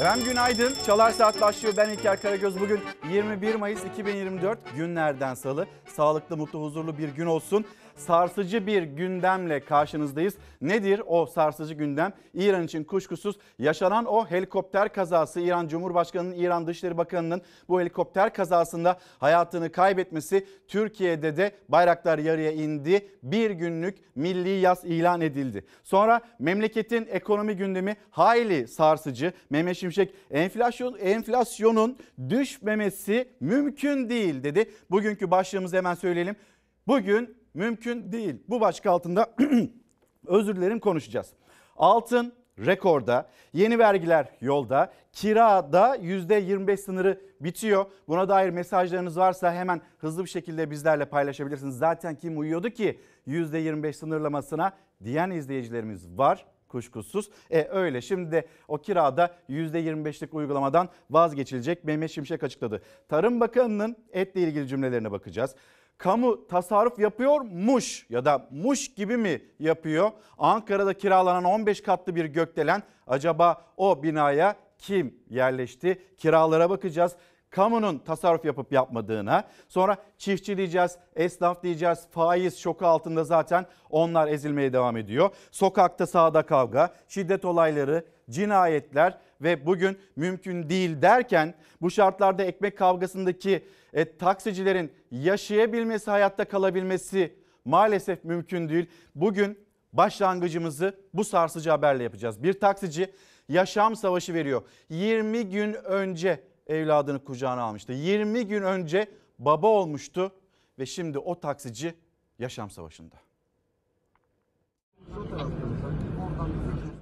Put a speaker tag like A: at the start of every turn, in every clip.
A: Efendim günaydın. Çalar Saat başlıyor. Ben İlker Karagöz. Bugün 21 Mayıs 2024 günlerden salı. Sağlıklı, mutlu, huzurlu bir gün olsun sarsıcı bir gündemle karşınızdayız. Nedir o sarsıcı gündem? İran için kuşkusuz yaşanan o helikopter kazası İran Cumhurbaşkanı'nın, İran Dışişleri Bakanı'nın bu helikopter kazasında hayatını kaybetmesi Türkiye'de de bayraklar yarıya indi. Bir günlük milli yaz ilan edildi. Sonra memleketin ekonomi gündemi hayli sarsıcı. Mehmet Şimşek enflasyon, enflasyonun düşmemesi mümkün değil dedi. Bugünkü başlığımızı hemen söyleyelim. Bugün mümkün değil. Bu başka altında özür dilerim konuşacağız. Altın rekorda, yeni vergiler yolda, kirada %25 sınırı bitiyor. Buna dair mesajlarınız varsa hemen hızlı bir şekilde bizlerle paylaşabilirsiniz. Zaten kim uyuyordu ki %25 sınırlamasına diyen izleyicilerimiz var kuşkusuz. E öyle şimdi de o kirada %25'lik uygulamadan vazgeçilecek Mehmet Şimşek açıkladı. Tarım Bakanı'nın etle ilgili cümlelerine bakacağız kamu tasarruf yapıyor muş ya da muş gibi mi yapıyor? Ankara'da kiralanan 15 katlı bir gökdelen acaba o binaya kim yerleşti? Kiralara bakacağız kamunun tasarruf yapıp yapmadığına. Sonra çiftçi diyeceğiz, esnaf diyeceğiz, faiz şoku altında zaten onlar ezilmeye devam ediyor. Sokakta sağda kavga, şiddet olayları, cinayetler ve bugün mümkün değil derken bu şartlarda ekmek kavgasındaki e, taksicilerin yaşayabilmesi, hayatta kalabilmesi maalesef mümkün değil. Bugün başlangıcımızı bu sarsıcı haberle yapacağız. Bir taksici yaşam savaşı veriyor. 20 gün önce evladını kucağına almıştı. 20 gün önce baba olmuştu ve şimdi o taksici yaşam savaşında.
B: Şu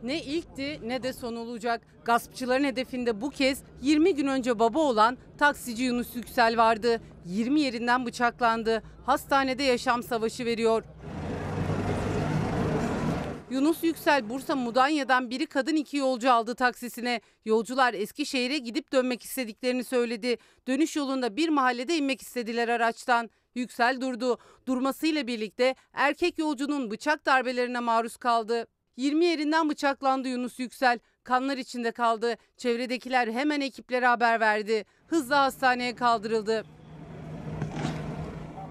B: ne ilkti ne de son olacak. Gaspçıların hedefinde bu kez 20 gün önce baba olan taksici Yunus Yüksel vardı. 20 yerinden bıçaklandı. Hastanede yaşam savaşı veriyor. Yunus Yüksel Bursa Mudanya'dan biri kadın iki yolcu aldı taksisine. Yolcular Eskişehir'e gidip dönmek istediklerini söyledi. Dönüş yolunda bir mahallede inmek istediler araçtan. Yüksel durdu. Durmasıyla birlikte erkek yolcunun bıçak darbelerine maruz kaldı. 20 yerinden bıçaklandı Yunus Yüksel. Kanlar içinde kaldı. Çevredekiler hemen ekiplere haber verdi. Hızla hastaneye kaldırıldı.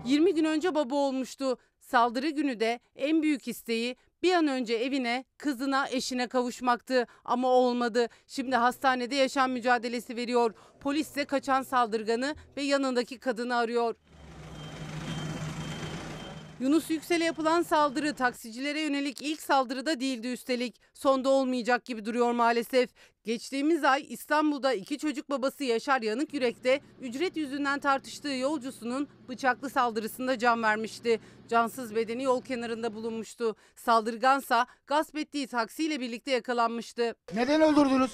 B: 20 gün önce baba olmuştu. Saldırı günü de en büyük isteği bir an önce evine, kızına, eşine kavuşmaktı ama olmadı. Şimdi hastanede yaşam mücadelesi veriyor. Polis de kaçan saldırganı ve yanındaki kadını arıyor. Yunus Yüksel'e yapılan saldırı taksicilere yönelik ilk saldırıda değildi üstelik. Sonda olmayacak gibi duruyor maalesef. Geçtiğimiz ay İstanbul'da iki çocuk babası Yaşar Yanık Yürek'te ücret yüzünden tartıştığı yolcusunun bıçaklı saldırısında can vermişti. Cansız bedeni yol kenarında bulunmuştu. Saldırgansa gasp ettiği taksiyle birlikte yakalanmıştı.
C: Neden öldürdünüz?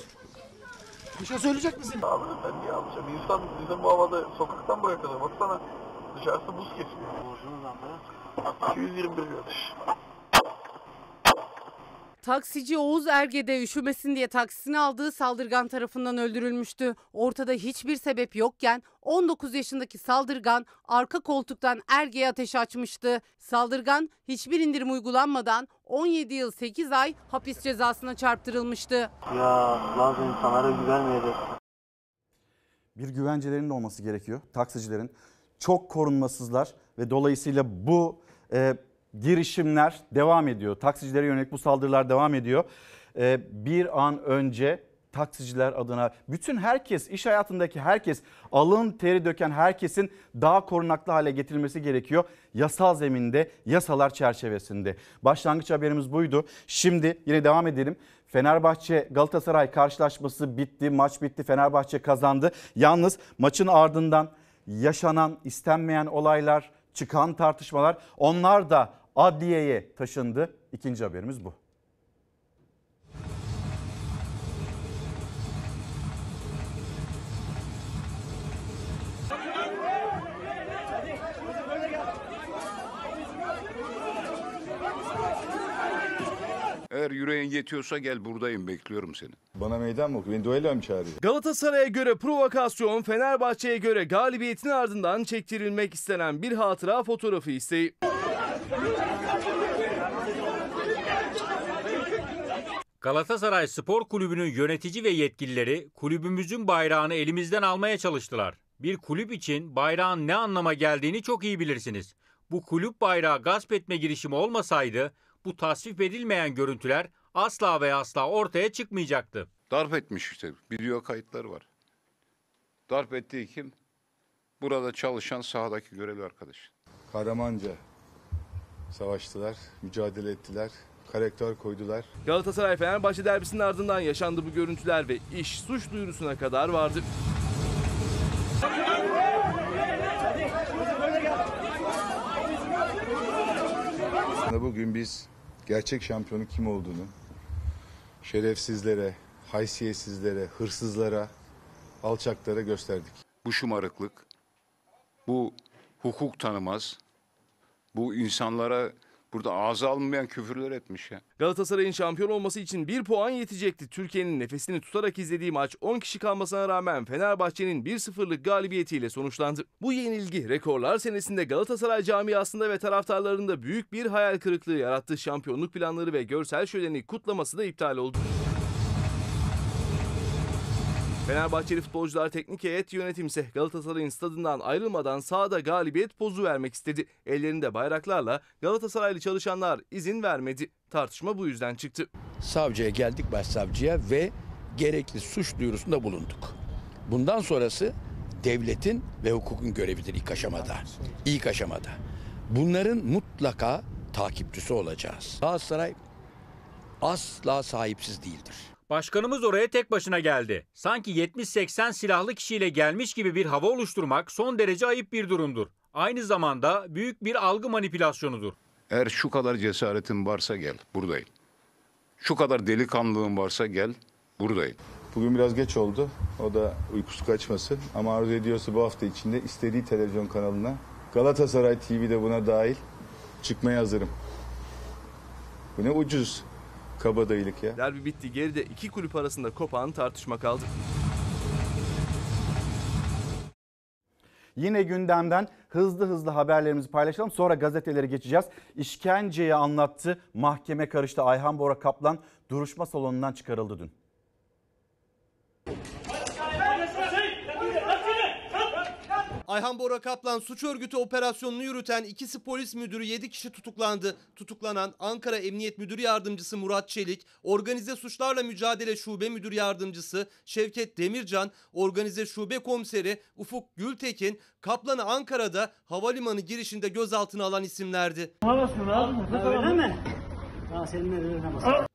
C: Bir şey söyleyecek misin? Abi ben niye alacağım? İnsan bize bu havada sokaktan bırakılır. Baksana dışarısı buz kesiyor. Borcunuz
D: anlarız. 221 kardeş.
B: Taksici Oğuz Erge'de üşümesin diye taksisini aldığı saldırgan tarafından öldürülmüştü. Ortada hiçbir sebep yokken 19 yaşındaki saldırgan arka koltuktan Erge'ye ateş açmıştı. Saldırgan hiçbir indirim uygulanmadan 17 yıl 8 ay hapis cezasına çarptırılmıştı.
E: Ya lazım insanlara güvenmeyeceksin.
A: Bir güvencelerinin olması gerekiyor taksicilerin. Çok korunmasızlar ve dolayısıyla bu e, girişimler devam ediyor. Taksicilere yönelik bu saldırılar devam ediyor. E, bir an önce taksiciler adına bütün herkes iş hayatındaki herkes alın teri döken herkesin daha korunaklı hale getirilmesi gerekiyor. Yasal zeminde yasalar çerçevesinde. Başlangıç haberimiz buydu. Şimdi yine devam edelim. Fenerbahçe Galatasaray karşılaşması bitti. Maç bitti. Fenerbahçe kazandı. Yalnız maçın ardından yaşanan istenmeyen olaylar çıkan tartışmalar onlar da adliyeye taşındı. İkinci haberimiz bu.
F: Eğer yüreğin yetiyorsa gel buradayım bekliyorum seni.
G: Bana meydan mı okuyor? Beni duello mu çağırıyor? Galatasaray'a göre provokasyon, Fenerbahçe'ye göre galibiyetin ardından çektirilmek istenen bir hatıra fotoğrafı isteği.
A: Galatasaray Spor Kulübü'nün yönetici ve yetkilileri kulübümüzün bayrağını elimizden almaya çalıştılar. Bir kulüp için bayrağın ne anlama geldiğini çok iyi bilirsiniz. Bu kulüp bayrağı gasp etme girişimi olmasaydı bu tasvip edilmeyen görüntüler asla ve asla ortaya çıkmayacaktı.
F: Darp etmiş işte. Video kayıtları var. Darp ettiği kim? Burada çalışan sahadaki görevli arkadaş. Kahramanca
H: savaştılar, mücadele ettiler, karakter koydular.
G: Galatasaray Fenerbahçe derbisinin ardından yaşandı bu görüntüler ve iş suç duyurusuna kadar vardı.
F: Bugün biz gerçek şampiyonun kim olduğunu
H: şerefsizlere, haysiyetsizlere, hırsızlara, alçaklara
F: gösterdik. Bu şımarıklık, bu hukuk tanımaz, bu insanlara Burada ağza alınmayan küfürler etmiş ya.
G: Galatasaray'ın şampiyon olması için bir puan yetecekti. Türkiye'nin nefesini tutarak izlediği maç 10 kişi kalmasına rağmen Fenerbahçe'nin 1-0'lık galibiyetiyle sonuçlandı. Bu yenilgi rekorlar senesinde Galatasaray camiasında ve taraftarlarında büyük bir hayal kırıklığı yarattı. Şampiyonluk planları ve görsel şöleni kutlaması da iptal oldu. Fenerbahçeli futbolcular teknik heyet yönetimse Galatasaray'ın stadından ayrılmadan sahada galibiyet pozu vermek istedi. Ellerinde bayraklarla Galatasaraylı çalışanlar izin vermedi. Tartışma bu yüzden çıktı. Savcıya geldik başsavcıya ve gerekli suç duyurusunda bulunduk. Bundan sonrası
D: devletin ve hukukun görevidir ilk aşamada. İlk aşamada. Bunların mutlaka takipçisi olacağız. Galatasaray asla
A: sahipsiz değildir. Başkanımız oraya tek başına geldi. Sanki 70-80 silahlı kişiyle gelmiş gibi bir hava oluşturmak son derece ayıp bir durumdur. Aynı zamanda büyük bir algı
F: manipülasyonudur. Eğer şu kadar cesaretin varsa gel, buradayım. Şu kadar delikanlığın varsa gel, buradayım. Bugün biraz geç oldu. O da uykusu kaçmasın.
H: Ama arzu ediyorsa bu hafta içinde istediği televizyon kanalına Galatasaray TV'de buna dahil çıkmaya hazırım. Bu ne ucuz kabadayılık ya.
G: Derbi bitti. Geride iki kulüp arasında kopan tartışma kaldı.
A: Yine gündemden hızlı hızlı haberlerimizi paylaşalım. Sonra gazetelere geçeceğiz. İşkenceyi anlattı. Mahkeme karıştı. Ayhan Bora Kaplan duruşma salonundan çıkarıldı dün.
I: Ayhan Bora Kaplan suç örgütü operasyonunu yürüten ikisi polis müdürü 7 kişi tutuklandı. Tutuklanan Ankara Emniyet Müdürü Yardımcısı Murat Çelik, Organize Suçlarla Mücadele Şube Müdür Yardımcısı Şevket Demircan, Organize Şube Komiseri Ufuk Gültekin, Kaplan'ı Ankara'da havalimanı girişinde gözaltına alan isimlerdi. Havasını aldın mı? Öyle mi?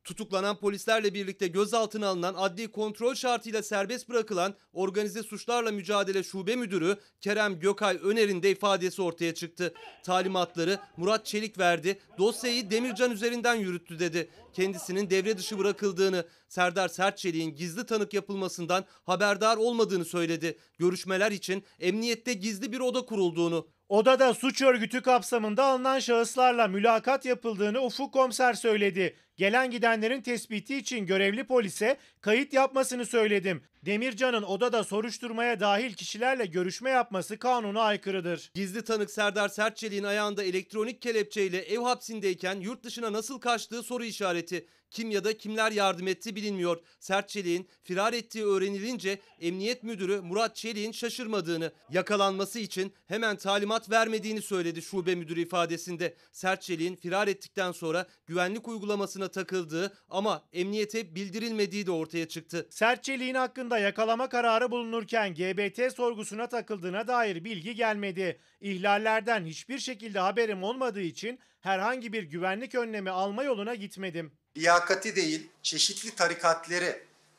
I: Tutuklanan polislerle birlikte gözaltına alınan adli kontrol şartıyla serbest bırakılan Organize Suçlarla Mücadele Şube Müdürü Kerem Gökay Öner'in de ifadesi ortaya çıktı. Talimatları Murat Çelik verdi, dosyayı Demircan üzerinden yürüttü dedi. Kendisinin devre dışı bırakıldığını, Serdar Sertçelik'in gizli tanık yapılmasından haberdar olmadığını söyledi. Görüşmeler için emniyette gizli bir oda kurulduğunu, Odada suç örgütü kapsamında
H: alınan şahıslarla mülakat yapıldığını Ufuk Komiser söyledi. Gelen gidenlerin tespiti için görevli polise kayıt yapmasını söyledim. Demircan'ın odada soruşturmaya
I: dahil kişilerle görüşme yapması kanuna aykırıdır. Gizli tanık Serdar Sertçelik'in ayağında elektronik kelepçeyle ev hapsindeyken yurt dışına nasıl kaçtığı soru işareti. Kim ya da kimler yardım etti bilinmiyor. Sert Çelik'in firar ettiği öğrenilince emniyet müdürü Murat Çelik'in şaşırmadığını, yakalanması için hemen talimat vermediğini söyledi şube müdürü ifadesinde. Sert Çelik'in firar ettikten sonra güvenlik uygulamasına soruşturmasına takıldığı ama emniyete bildirilmediği de ortaya çıktı. Sertçeliğin hakkında yakalama kararı bulunurken GBT
A: sorgusuna takıldığına dair bilgi gelmedi. İhlallerden hiçbir şekilde haberim olmadığı için herhangi bir güvenlik önlemi alma yoluna gitmedim. Liyakati değil, çeşitli tarikatları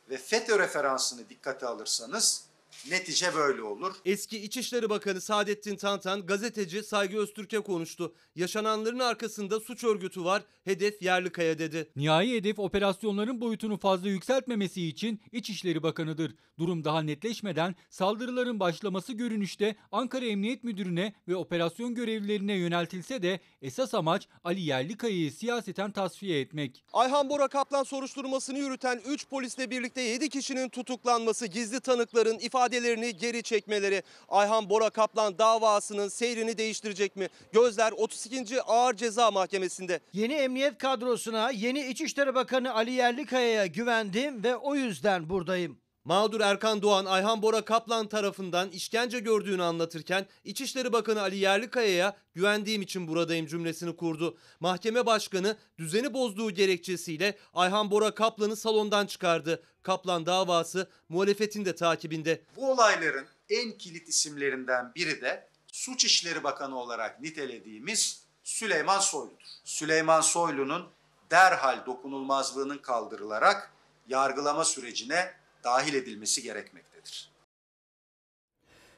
A: ve FETÖ referansını dikkate alırsanız Netice böyle olur.
I: Eski İçişleri Bakanı Saadettin Tantan gazeteci Saygı Öztürk'e konuştu. Yaşananların arkasında suç örgütü var, hedef Yerlikaya dedi.
J: Nihai hedef operasyonların
E: boyutunu fazla yükseltmemesi için İçişleri Bakanı'dır. Durum daha netleşmeden saldırıların başlaması görünüşte Ankara Emniyet Müdürü'ne ve operasyon görevlilerine yöneltilse de esas amaç Ali Yerlikaya'yı siyaseten tasfiye etmek. Ayhan Bora Kaplan soruşturmasını
I: yürüten 3 polisle birlikte 7 kişinin tutuklanması, gizli tanıkların ifade ifadelerini geri çekmeleri Ayhan Bora Kaplan davasının seyrini değiştirecek mi? Gözler 32.
J: Ağır Ceza Mahkemesi'nde. Yeni emniyet kadrosuna yeni İçişleri Bakanı Ali Yerlikaya'ya güvendim ve o yüzden buradayım. Mağdur Erkan Doğan, Ayhan Bora Kaplan
I: tarafından işkence gördüğünü anlatırken İçişleri Bakanı Ali Yerlikaya'ya güvendiğim için buradayım cümlesini kurdu. Mahkeme başkanı düzeni bozduğu gerekçesiyle Ayhan Bora Kaplan'ı salondan çıkardı. Kaplan davası muhalefetin de takibinde. Bu olayların
A: en kilit isimlerinden biri de Suç İşleri Bakanı olarak nitelediğimiz Süleyman Soylu'dur. Süleyman Soylu'nun derhal dokunulmazlığının kaldırılarak yargılama sürecine dahil edilmesi gerekmektedir.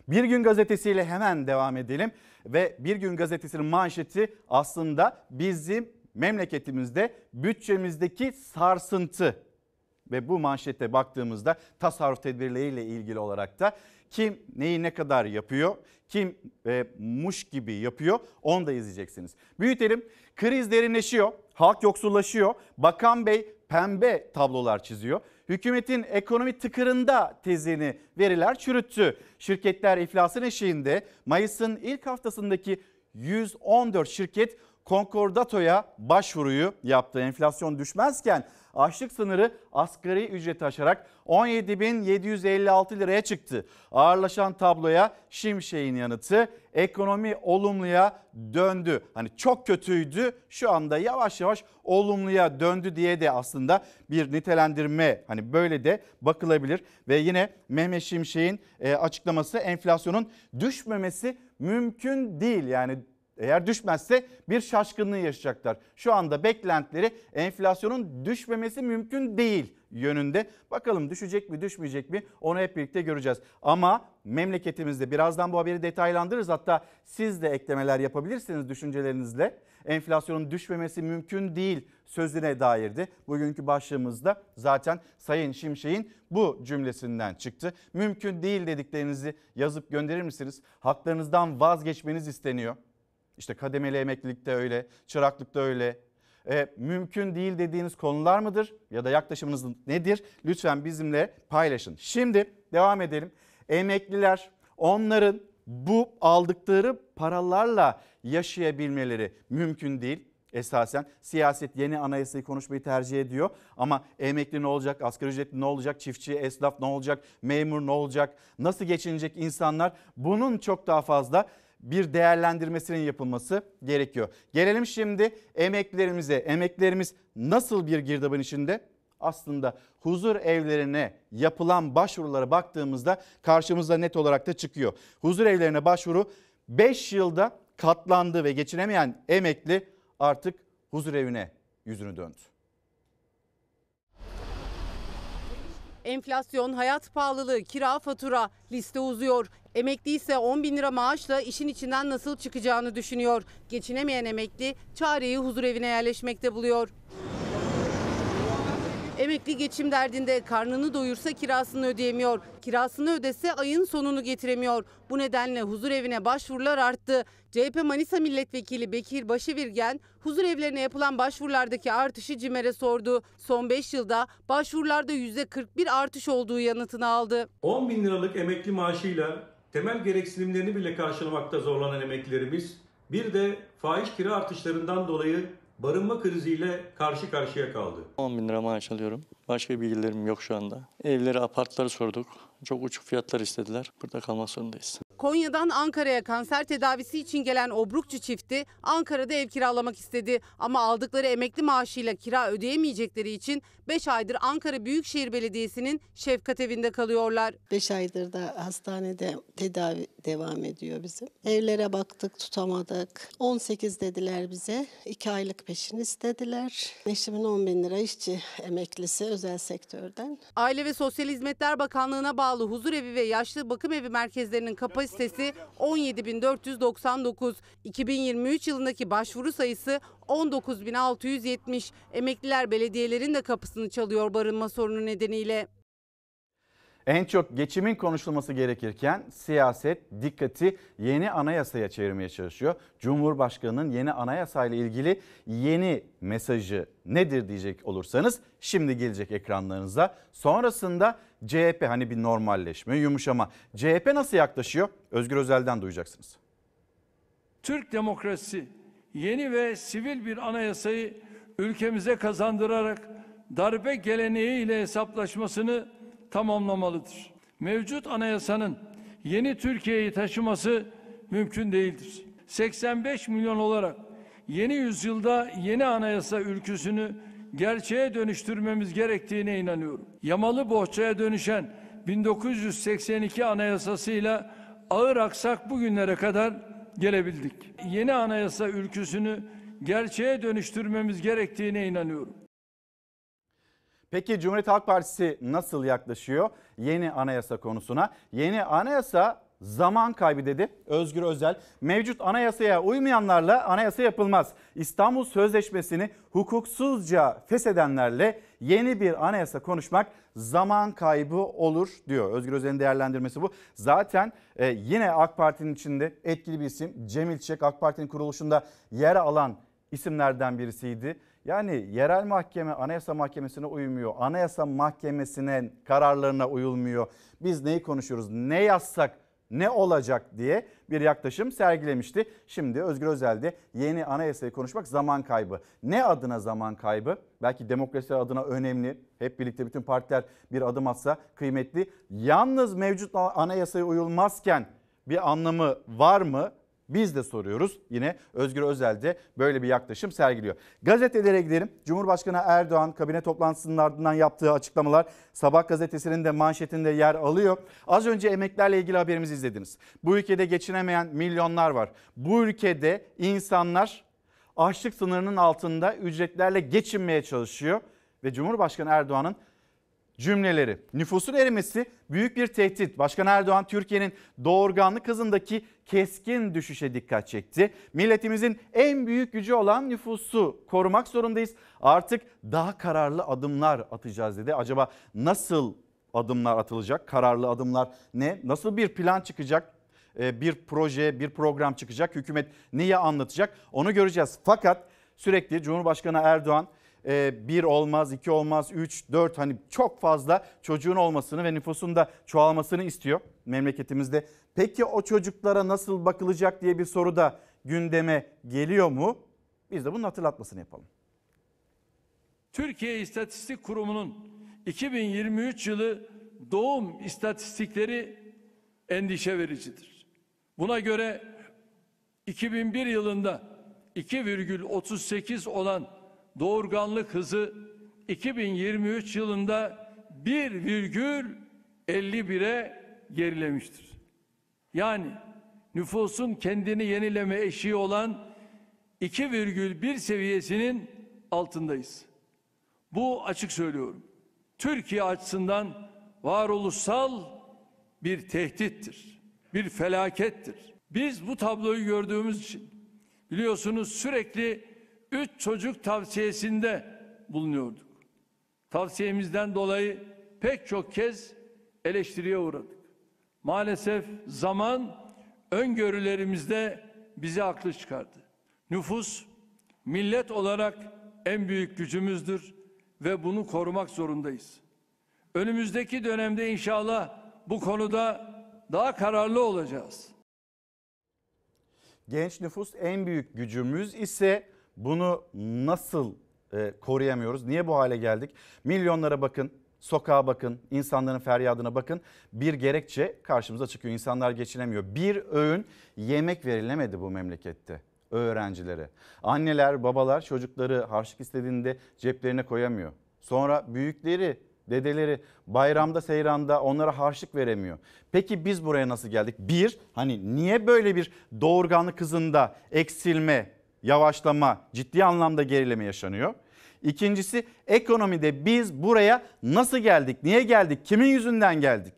A: Bir Gün Gazetesi'yle hemen devam edelim ve Bir Gün Gazetesi'nin manşeti aslında bizim memleketimizde bütçemizdeki sarsıntı ve bu manşete baktığımızda tasarruf tedbirleriyle ilgili olarak da kim neyi ne kadar yapıyor, kim e, muş gibi yapıyor onu da izleyeceksiniz. Büyütelim kriz derinleşiyor, halk yoksullaşıyor, bakan bey pembe tablolar çiziyor hükümetin ekonomi tıkırında tezini veriler çürüttü. Şirketler iflasın eşiğinde Mayıs'ın ilk haftasındaki 114 şirket konkordatoya başvuruyu yaptı. Enflasyon düşmezken Açlık sınırı asgari ücreti aşarak 17.756 liraya çıktı. Ağırlaşan tabloya Şimşek'in yanıtı ekonomi olumluya döndü. Hani çok kötüydü şu anda yavaş yavaş olumluya döndü diye de aslında bir nitelendirme hani böyle de bakılabilir. Ve yine Mehmet Şimşek'in e, açıklaması enflasyonun düşmemesi mümkün değil. Yani eğer düşmezse bir şaşkınlığı yaşayacaklar. Şu anda beklentileri enflasyonun düşmemesi mümkün değil yönünde. Bakalım düşecek mi düşmeyecek mi onu hep birlikte göreceğiz. Ama memleketimizde birazdan bu haberi detaylandırırız. Hatta siz de eklemeler yapabilirsiniz düşüncelerinizle. Enflasyonun düşmemesi mümkün değil sözüne dairdi. Bugünkü başlığımızda zaten Sayın Şimşek'in bu cümlesinden çıktı. Mümkün değil dediklerinizi yazıp gönderir misiniz? Haklarınızdan vazgeçmeniz isteniyor. İşte kademeli emeklilikte öyle, çıraklıkta öyle. E, mümkün değil dediğiniz konular mıdır ya da yaklaşımınız nedir? Lütfen bizimle paylaşın. Şimdi devam edelim. Emekliler onların bu aldıkları paralarla yaşayabilmeleri mümkün değil esasen. Siyaset yeni anayasayı konuşmayı tercih ediyor ama emekli ne olacak, asgari ücretli ne olacak, çiftçi, esnaf ne olacak, memur ne olacak, nasıl geçinecek insanlar bunun çok daha fazla bir değerlendirmesinin yapılması gerekiyor. Gelelim şimdi emeklerimize. Emeklerimiz nasıl bir girdabın içinde? Aslında huzur evlerine yapılan başvurulara baktığımızda karşımıza net olarak da çıkıyor. Huzur evlerine başvuru 5 yılda katlandı ve geçinemeyen emekli artık huzur evine yüzünü döndü.
B: Enflasyon, hayat pahalılığı, kira fatura liste uzuyor. Emekli ise 10 bin lira maaşla işin içinden nasıl çıkacağını düşünüyor. Geçinemeyen emekli çareyi huzur evine yerleşmekte buluyor. Emekli geçim derdinde karnını doyursa kirasını ödeyemiyor. Kirasını ödese ayın sonunu getiremiyor. Bu nedenle huzur evine başvurular arttı. CHP Manisa Milletvekili Bekir Başevirgen huzur evlerine yapılan başvurulardaki artışı CİMER'e sordu. Son 5 yılda başvurularda %41 artış olduğu yanıtını aldı. 10
I: bin liralık emekli maaşıyla temel gereksinimlerini bile karşılamakta zorlanan emeklilerimiz bir de faiz kira artışlarından dolayı barınma kriziyle karşı karşıya kaldı.
D: 10 bin lira maaş alıyorum. Başka bilgilerim yok şu anda. Evleri, apartları sorduk. Çok uçuk fiyatlar istediler. Burada kalmak
G: zorundayız.
B: Konya'dan Ankara'ya kanser tedavisi için gelen Obrukçu çifti Ankara'da ev kiralamak istedi. Ama aldıkları emekli maaşıyla kira ödeyemeyecekleri için 5 aydır Ankara Büyükşehir Belediyesi'nin şefkat evinde kalıyorlar. 5 aydır da hastanede tedavi devam ediyor bizim. Evlere baktık tutamadık. 18 dediler bize. 2 aylık peşin istediler. Eşimin 10 bin lira işçi emeklisi özel sektörden. Aile ve Sosyal Hizmetler Bakanlığı'na bağlı bağlı huzur evi ve yaşlı bakım evi merkezlerinin kapasitesi 17.499. 2023 yılındaki başvuru sayısı 19.670. Emekliler belediyelerin de kapısını çalıyor barınma sorunu nedeniyle.
A: En çok geçimin konuşulması gerekirken siyaset dikkati yeni anayasaya çevirmeye çalışıyor. Cumhurbaşkanının yeni anayasayla ilgili yeni mesajı nedir diyecek olursanız şimdi gelecek ekranlarınıza. Sonrasında CHP hani bir normalleşme, yumuşama. CHP nasıl yaklaşıyor? Özgür Özel'den duyacaksınız.
D: Türk demokrasisi yeni ve sivil bir anayasayı ülkemize kazandırarak darbe geleneği ile hesaplaşmasını tamamlamalıdır. Mevcut anayasanın yeni Türkiye'yi taşıması mümkün değildir. 85 milyon olarak yeni yüzyılda yeni anayasa ülküsünü gerçeğe dönüştürmemiz gerektiğine inanıyorum. Yamalı bohçaya dönüşen 1982 anayasasıyla ağır aksak bugünlere kadar gelebildik. Yeni anayasa ülküsünü gerçeğe dönüştürmemiz gerektiğine inanıyorum.
A: Peki Cumhuriyet Halk Partisi nasıl yaklaşıyor yeni anayasa konusuna? Yeni anayasa zaman kaybı dedi Özgür Özel. Mevcut anayasaya uymayanlarla anayasa yapılmaz. İstanbul Sözleşmesi'ni hukuksuzca feshedenlerle yeni bir anayasa konuşmak zaman kaybı olur diyor. Özgür Özel'in değerlendirmesi bu. Zaten e, yine AK Parti'nin içinde etkili bir isim Cemil Çiçek AK Parti'nin kuruluşunda yer alan isimlerden birisiydi. Yani yerel mahkeme anayasa mahkemesine uymuyor. Anayasa mahkemesinin kararlarına uyulmuyor. Biz neyi konuşuyoruz? Ne yazsak ne olacak diye bir yaklaşım sergilemişti. Şimdi Özgür Özel de yeni anayasayı konuşmak zaman kaybı. Ne adına zaman kaybı? Belki demokrasi adına önemli. Hep birlikte bütün partiler bir adım atsa kıymetli. Yalnız mevcut anayasaya uyulmazken bir anlamı var mı? Biz de soruyoruz. Yine Özgür Özel de böyle bir yaklaşım sergiliyor. Gazetelere gidelim. Cumhurbaşkanı Erdoğan kabine toplantısının ardından yaptığı açıklamalar Sabah gazetesinin de manşetinde yer alıyor. Az önce emeklerle ilgili haberimizi izlediniz. Bu ülkede geçinemeyen milyonlar var. Bu ülkede insanlar açlık sınırının altında ücretlerle geçinmeye çalışıyor ve Cumhurbaşkanı Erdoğan'ın cümleleri. Nüfusun erimesi büyük bir tehdit. Başkan Erdoğan Türkiye'nin doğurganlık hızındaki keskin düşüşe dikkat çekti. Milletimizin en büyük gücü olan nüfusu korumak zorundayız. Artık daha kararlı adımlar atacağız dedi. Acaba nasıl adımlar atılacak? Kararlı adımlar ne? Nasıl bir plan çıkacak? Ee, bir proje, bir program çıkacak. Hükümet neyi anlatacak? Onu göreceğiz. Fakat sürekli Cumhurbaşkanı Erdoğan e, bir olmaz, iki olmaz, üç, dört hani çok fazla çocuğun olmasını ve nüfusun da çoğalmasını istiyor memleketimizde. Peki o çocuklara nasıl bakılacak diye bir soru da gündeme geliyor mu? Biz de bunun hatırlatmasını yapalım.
D: Türkiye İstatistik Kurumu'nun 2023 yılı doğum istatistikleri endişe vericidir. Buna göre 2001 yılında 2,38 olan doğurganlık hızı 2023 yılında 1,51'e gerilemiştir. Yani nüfusun kendini yenileme eşiği olan 2,1 seviyesinin altındayız. Bu açık söylüyorum. Türkiye açısından varoluşsal bir tehdittir. Bir felakettir. Biz bu tabloyu gördüğümüz için biliyorsunuz sürekli üç çocuk tavsiyesinde bulunuyorduk. Tavsiyemizden dolayı pek çok kez eleştiriye uğradık. Maalesef zaman öngörülerimizde bizi haklı çıkardı. Nüfus millet olarak en büyük gücümüzdür ve bunu korumak zorundayız. Önümüzdeki dönemde inşallah bu konuda daha kararlı olacağız.
A: Genç nüfus en büyük gücümüz ise bunu nasıl e, koruyamıyoruz? Niye bu hale geldik? Milyonlara bakın, sokağa bakın, insanların feryadına bakın. Bir gerekçe karşımıza çıkıyor. İnsanlar geçinemiyor. Bir öğün yemek verilemedi bu memlekette öğrencilere. Anneler, babalar çocukları harçlık istediğinde ceplerine koyamıyor. Sonra büyükleri, dedeleri bayramda, seyranda onlara harçlık veremiyor. Peki biz buraya nasıl geldik? Bir, hani niye böyle bir doğurganlık hızında eksilme yavaşlama, ciddi anlamda gerileme yaşanıyor. İkincisi ekonomide biz buraya nasıl geldik, niye geldik, kimin yüzünden geldik?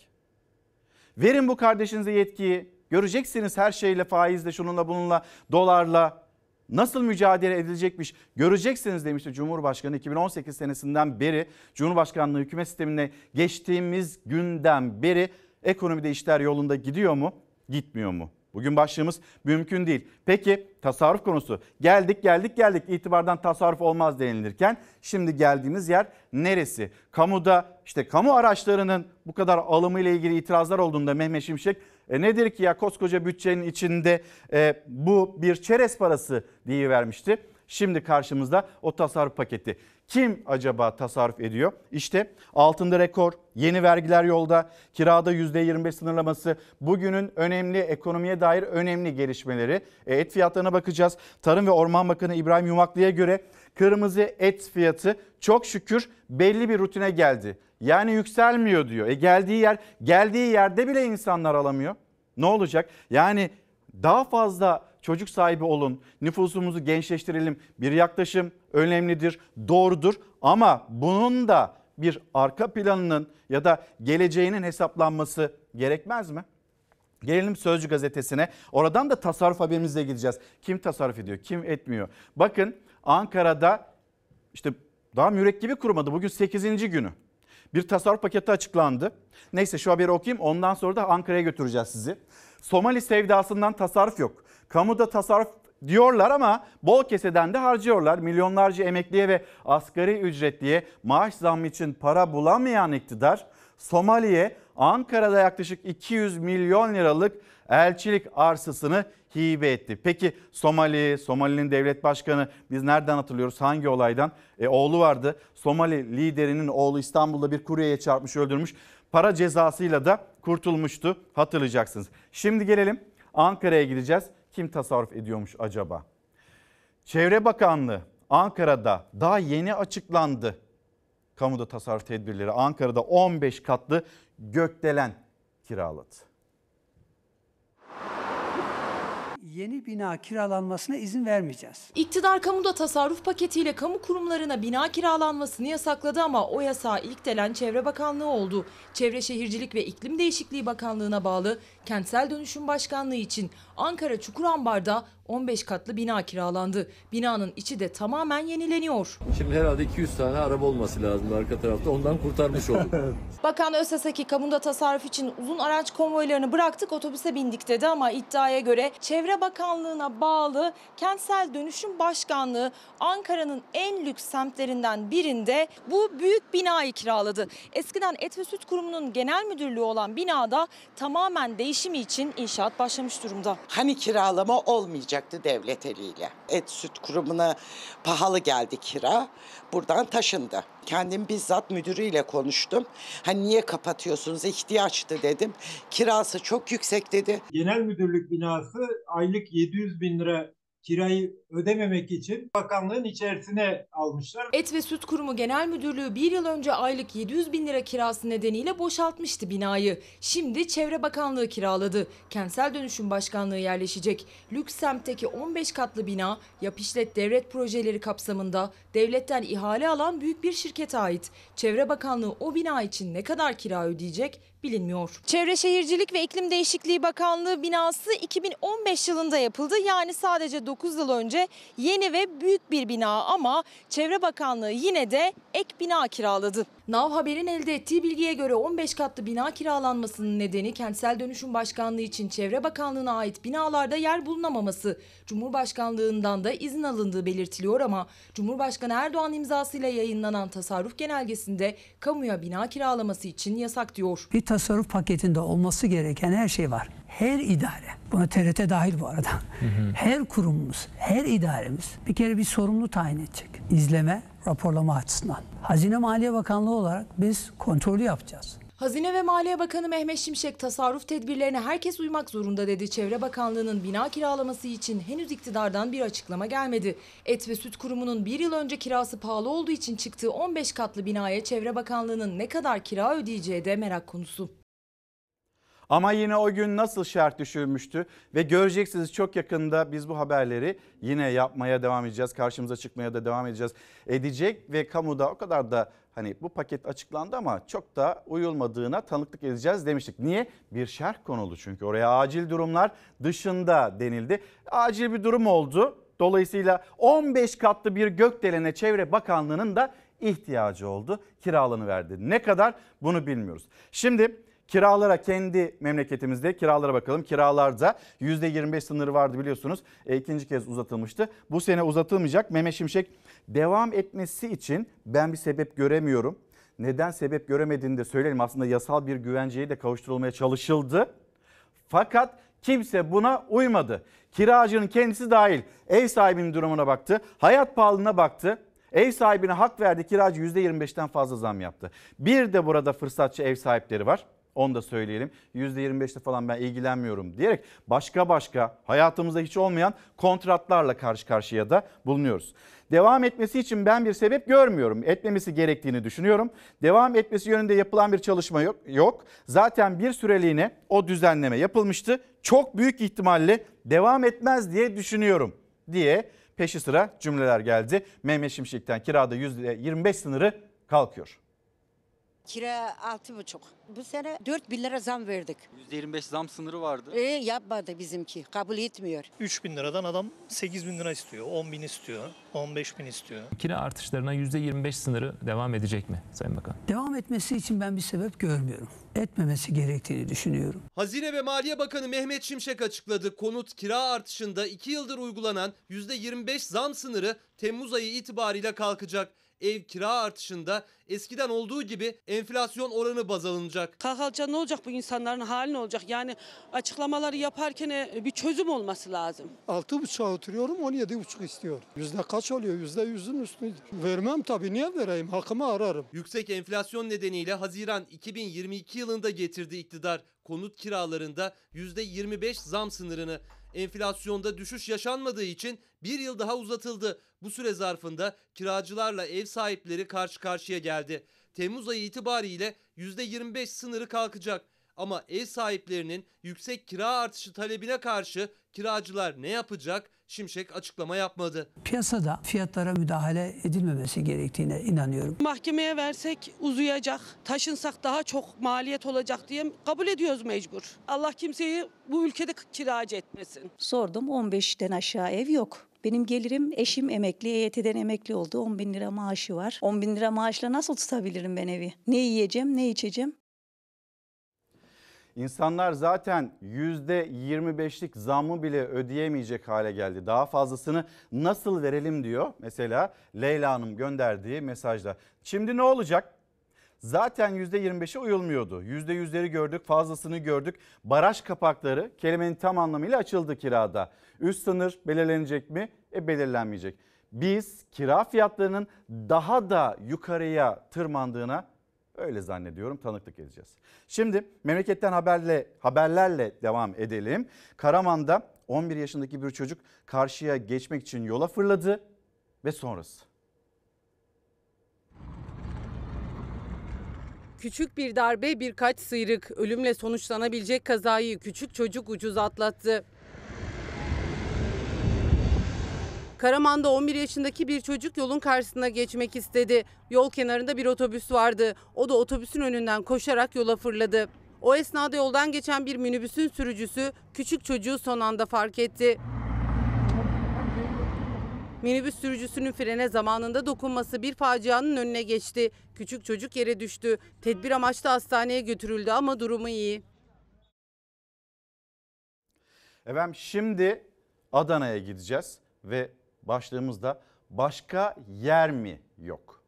A: Verin bu kardeşinize yetkiyi. Göreceksiniz her şeyle faizle şununla bununla dolarla nasıl mücadele edilecekmiş göreceksiniz demişti Cumhurbaşkanı 2018 senesinden beri Cumhurbaşkanlığı hükümet sistemine geçtiğimiz günden beri ekonomide işler yolunda gidiyor mu gitmiyor mu? Bugün başlığımız mümkün değil. Peki tasarruf konusu. Geldik geldik geldik itibardan tasarruf olmaz denilirken şimdi geldiğimiz yer neresi? Kamuda işte kamu araçlarının bu kadar alımı ile ilgili itirazlar olduğunda Mehmet Şimşek e nedir ki ya koskoca bütçenin içinde e, bu bir çerez parası diye vermişti. Şimdi karşımızda o tasarruf paketi. Kim acaba tasarruf ediyor? İşte altında rekor, yeni vergiler yolda, kirada %25 sınırlaması, bugünün önemli ekonomiye dair önemli gelişmeleri. E, et fiyatlarına bakacağız. Tarım ve Orman Bakanı İbrahim Yumaklı'ya göre kırmızı et fiyatı çok şükür belli bir rutine geldi. Yani yükselmiyor diyor. E geldiği yer, geldiği yerde bile insanlar alamıyor. Ne olacak? Yani daha fazla çocuk sahibi olun, nüfusumuzu gençleştirelim bir yaklaşım önemlidir, doğrudur. Ama bunun da bir arka planının ya da geleceğinin hesaplanması gerekmez mi? Gelelim Sözcü gazetesine. Oradan da tasarruf haberimizle gideceğiz. Kim tasarruf ediyor, kim etmiyor? Bakın Ankara'da işte daha mürekkebi kurmadı. Bugün 8. günü. Bir tasarruf paketi açıklandı. Neyse şu haberi okuyayım ondan sonra da Ankara'ya götüreceğiz sizi. Somali sevdasından tasarruf yok kamuda tasarruf diyorlar ama bol keseden de harcıyorlar. Milyonlarca emekliye ve asgari ücretliye maaş zammı için para bulamayan iktidar Somali'ye Ankara'da yaklaşık 200 milyon liralık elçilik arsasını hibe etti. Peki Somali, Somali'nin devlet başkanı biz nereden hatırlıyoruz hangi olaydan? E, oğlu vardı. Somali liderinin oğlu İstanbul'da bir kuryeye çarpmış öldürmüş. Para cezasıyla da kurtulmuştu hatırlayacaksınız. Şimdi gelelim Ankara'ya gideceğiz kim tasarruf ediyormuş acaba? Çevre Bakanlığı Ankara'da daha yeni açıklandı. Kamuda tasarruf tedbirleri Ankara'da 15 katlı gökdelen kiraladı.
K: yeni bina kiralanmasına izin vermeyeceğiz.
L: İktidar kamuda tasarruf paketiyle kamu kurumlarına bina kiralanmasını yasakladı ama o yasağı ilk delen Çevre Bakanlığı oldu. Çevre Şehircilik ve İklim Değişikliği Bakanlığı'na bağlı Kentsel Dönüşüm Başkanlığı için Ankara Çukurambar'da 15 katlı bina kiralandı. Binanın içi de tamamen yenileniyor.
D: Şimdi herhalde 200 tane araba olması lazım arka tarafta. Ondan kurtarmış olduk.
L: Bakan Öseseki kamuda tasarruf için uzun araç konvoylarını bıraktık otobüse bindik dedi ama iddiaya göre çevre Çevre Bakanlığı'na bağlı Kentsel Dönüşüm Başkanlığı Ankara'nın en lüks semtlerinden birinde bu büyük binayı kiraladı. Eskiden Et ve Süt Kurumu'nun genel müdürlüğü olan binada tamamen değişimi için inşaat başlamış durumda.
J: Hani kiralama olmayacaktı devlet eliyle. Et Süt Kurumu'na pahalı geldi kira. Buradan taşındı. Kendim bizzat müdürüyle konuştum. Hani niye kapatıyorsunuz ihtiyaçtı dedim. Kirası çok yüksek dedi. Genel müdürlük binası aylık 700 bin lira kirayı ödememek için bakanlığın içerisine almışlar.
L: Et ve Süt Kurumu Genel Müdürlüğü bir yıl önce aylık 700 bin lira kirası nedeniyle boşaltmıştı binayı. Şimdi Çevre Bakanlığı kiraladı. Kentsel Dönüşüm Başkanlığı yerleşecek. Lüks semtteki 15 katlı bina yap işlet devlet projeleri kapsamında devletten ihale alan büyük bir şirkete ait. Çevre Bakanlığı o bina için ne kadar kira ödeyecek bilinmiyor. Çevre Şehircilik ve İklim Değişikliği Bakanlığı binası 2015 yılında yapıldı. Yani sadece 9 yıl önce yeni ve büyük bir bina ama Çevre Bakanlığı yine de ek bina kiraladı. Nav Haber'in elde ettiği bilgiye göre 15 katlı bina kiralanmasının nedeni Kentsel Dönüşüm Başkanlığı için Çevre Bakanlığı'na ait binalarda yer bulunamaması. Cumhurbaşkanlığından da izin alındığı belirtiliyor ama Cumhurbaşkanı Erdoğan imzasıyla yayınlanan tasarruf genelgesinde kamuya bina kiralaması için yasak diyor.
K: Bir tasarruf paketinde olması gereken her şey var. Her idare, buna TRT dahil bu arada, hı hı. her kurumumuz, her idaremiz bir kere bir sorumlu tayin edecek. İzleme, raporlama açısından. Hazine Maliye Bakanlığı olarak biz kontrolü yapacağız.
L: Hazine ve Maliye Bakanı Mehmet Şimşek tasarruf tedbirlerine herkes uymak zorunda dedi. Çevre Bakanlığı'nın bina kiralaması için henüz iktidardan bir açıklama gelmedi. Et ve Süt Kurumu'nun bir yıl önce kirası pahalı olduğu için çıktığı 15 katlı binaya Çevre Bakanlığı'nın ne kadar kira ödeyeceği de merak konusu.
A: Ama yine o gün nasıl şart düşürmüştü ve göreceksiniz çok yakında biz bu haberleri yine yapmaya devam edeceğiz. Karşımıza çıkmaya da devam edeceğiz. Edecek ve kamuda o kadar da hani bu paket açıklandı ama çok da uyulmadığına tanıklık edeceğiz demiştik. Niye? Bir şerh konuldu çünkü oraya acil durumlar dışında denildi. Acil bir durum oldu. Dolayısıyla 15 katlı bir gökdelene Çevre Bakanlığı'nın da ihtiyacı oldu. verdi. Ne kadar bunu bilmiyoruz. Şimdi Kiralara kendi memleketimizde kiralara bakalım. Kiralarda %25 sınırı vardı biliyorsunuz. E, ikinci kez uzatılmıştı. Bu sene uzatılmayacak. Mehmet Şimşek devam etmesi için ben bir sebep göremiyorum. Neden sebep göremediğini de söyleyelim. Aslında yasal bir güvenceye de kavuşturulmaya çalışıldı. Fakat kimse buna uymadı. Kiracının kendisi dahil ev sahibinin durumuna baktı. Hayat pahalılığına baktı. Ev sahibine hak verdi kiracı %25'ten fazla zam yaptı. Bir de burada fırsatçı ev sahipleri var. Onu da söyleyelim. %25'te falan ben ilgilenmiyorum diyerek başka başka hayatımızda hiç olmayan kontratlarla karşı karşıya da bulunuyoruz. Devam etmesi için ben bir sebep görmüyorum. Etmemesi gerektiğini düşünüyorum. Devam etmesi yönünde yapılan bir çalışma yok. yok. Zaten bir süreliğine o düzenleme yapılmıştı. Çok büyük ihtimalle devam etmez diye düşünüyorum diye peşi sıra cümleler geldi. Mehmet Şimşek'ten kirada %25 sınırı kalkıyor.
L: Kira altı buçuk. Bu sene dört bin lira zam verdik.
E: %25 zam sınırı vardı.
K: E,
L: yapmadı bizimki. Kabul etmiyor.
K: 3 bin liradan adam 8 bin lira istiyor, 10 bin istiyor, 15 bin istiyor.
I: Kira artışlarına %25 sınırı devam edecek mi Sayın Bakan?
K: Devam etmesi için ben bir sebep görmüyorum. Etmemesi gerektiğini düşünüyorum.
I: Hazine ve Maliye Bakanı Mehmet Şimşek açıkladı. Konut kira artışında 2 yıldır uygulanan %25 zam sınırı Temmuz ayı itibariyle kalkacak ev kira artışında eskiden olduğu gibi
B: enflasyon oranı baz alınacak. Kahalca ne olacak bu insanların hali ne olacak? Yani açıklamaları yaparken e, bir çözüm olması lazım.
K: 6,5'a oturuyorum 17,5 istiyor. Yüzde kaç oluyor? Yüzde yüzün üstündür. Vermem tabii niye vereyim? Hakkımı ararım.
I: Yüksek enflasyon nedeniyle Haziran 2022 yılında getirdi iktidar konut kiralarında %25 zam sınırını Enflasyonda düşüş yaşanmadığı için bir yıl daha uzatıldı. Bu süre zarfında kiracılarla ev sahipleri karşı karşıya geldi. Temmuz ayı itibariyle %25 sınırı kalkacak. Ama ev sahiplerinin yüksek kira artışı talebine karşı kiracılar ne yapacak? Şimşek açıklama yapmadı.
K: Piyasada fiyatlara müdahale edilmemesi gerektiğine inanıyorum.
M: Mahkemeye versek uzayacak, taşınsak daha çok maliyet olacak diye kabul ediyoruz mecbur. Allah kimseyi bu
B: ülkede
N: kiracı etmesin.
M: Sordum 15'ten aşağı ev yok. Benim gelirim eşim emekli, EYT'den emekli oldu. 10 bin lira maaşı var. 10 bin lira maaşla nasıl tutabilirim ben evi? Ne yiyeceğim, ne içeceğim?
A: İnsanlar zaten %25'lik zammı bile ödeyemeyecek hale geldi. Daha fazlasını nasıl verelim diyor mesela Leyla Hanım gönderdiği mesajda. Şimdi ne olacak? Zaten %25'e uyulmuyordu. %100'leri gördük, fazlasını gördük. Baraj kapakları kelimenin tam anlamıyla açıldı kirada. Üst sınır belirlenecek mi? E belirlenmeyecek. Biz kira fiyatlarının daha da yukarıya tırmandığına Öyle zannediyorum tanıklık edeceğiz. Şimdi memleketten haberle haberlerle devam edelim. Karaman'da 11 yaşındaki bir çocuk karşıya geçmek için yola fırladı ve sonrası.
B: Küçük bir darbe birkaç sıyrık ölümle sonuçlanabilecek kazayı küçük çocuk ucuz atlattı. Karaman'da 11 yaşındaki bir çocuk yolun karşısına geçmek istedi. Yol kenarında bir otobüs vardı. O da otobüsün önünden koşarak yola fırladı. O esnada yoldan geçen bir minibüsün sürücüsü küçük çocuğu son anda fark etti. Minibüs sürücüsünün frene zamanında dokunması bir facianın önüne geçti. Küçük çocuk yere düştü. Tedbir amaçlı hastaneye götürüldü ama durumu iyi.
A: Efendim şimdi Adana'ya gideceğiz ve başlığımızda başka yer mi yok?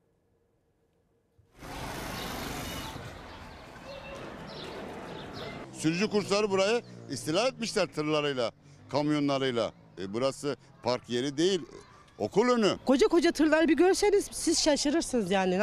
A: Sürücü kursları burayı istila etmişler
F: tırlarıyla, kamyonlarıyla. E burası park yeri değil, Okul önü.
N: Koca koca tırlar bir görseniz siz şaşırırsınız yani.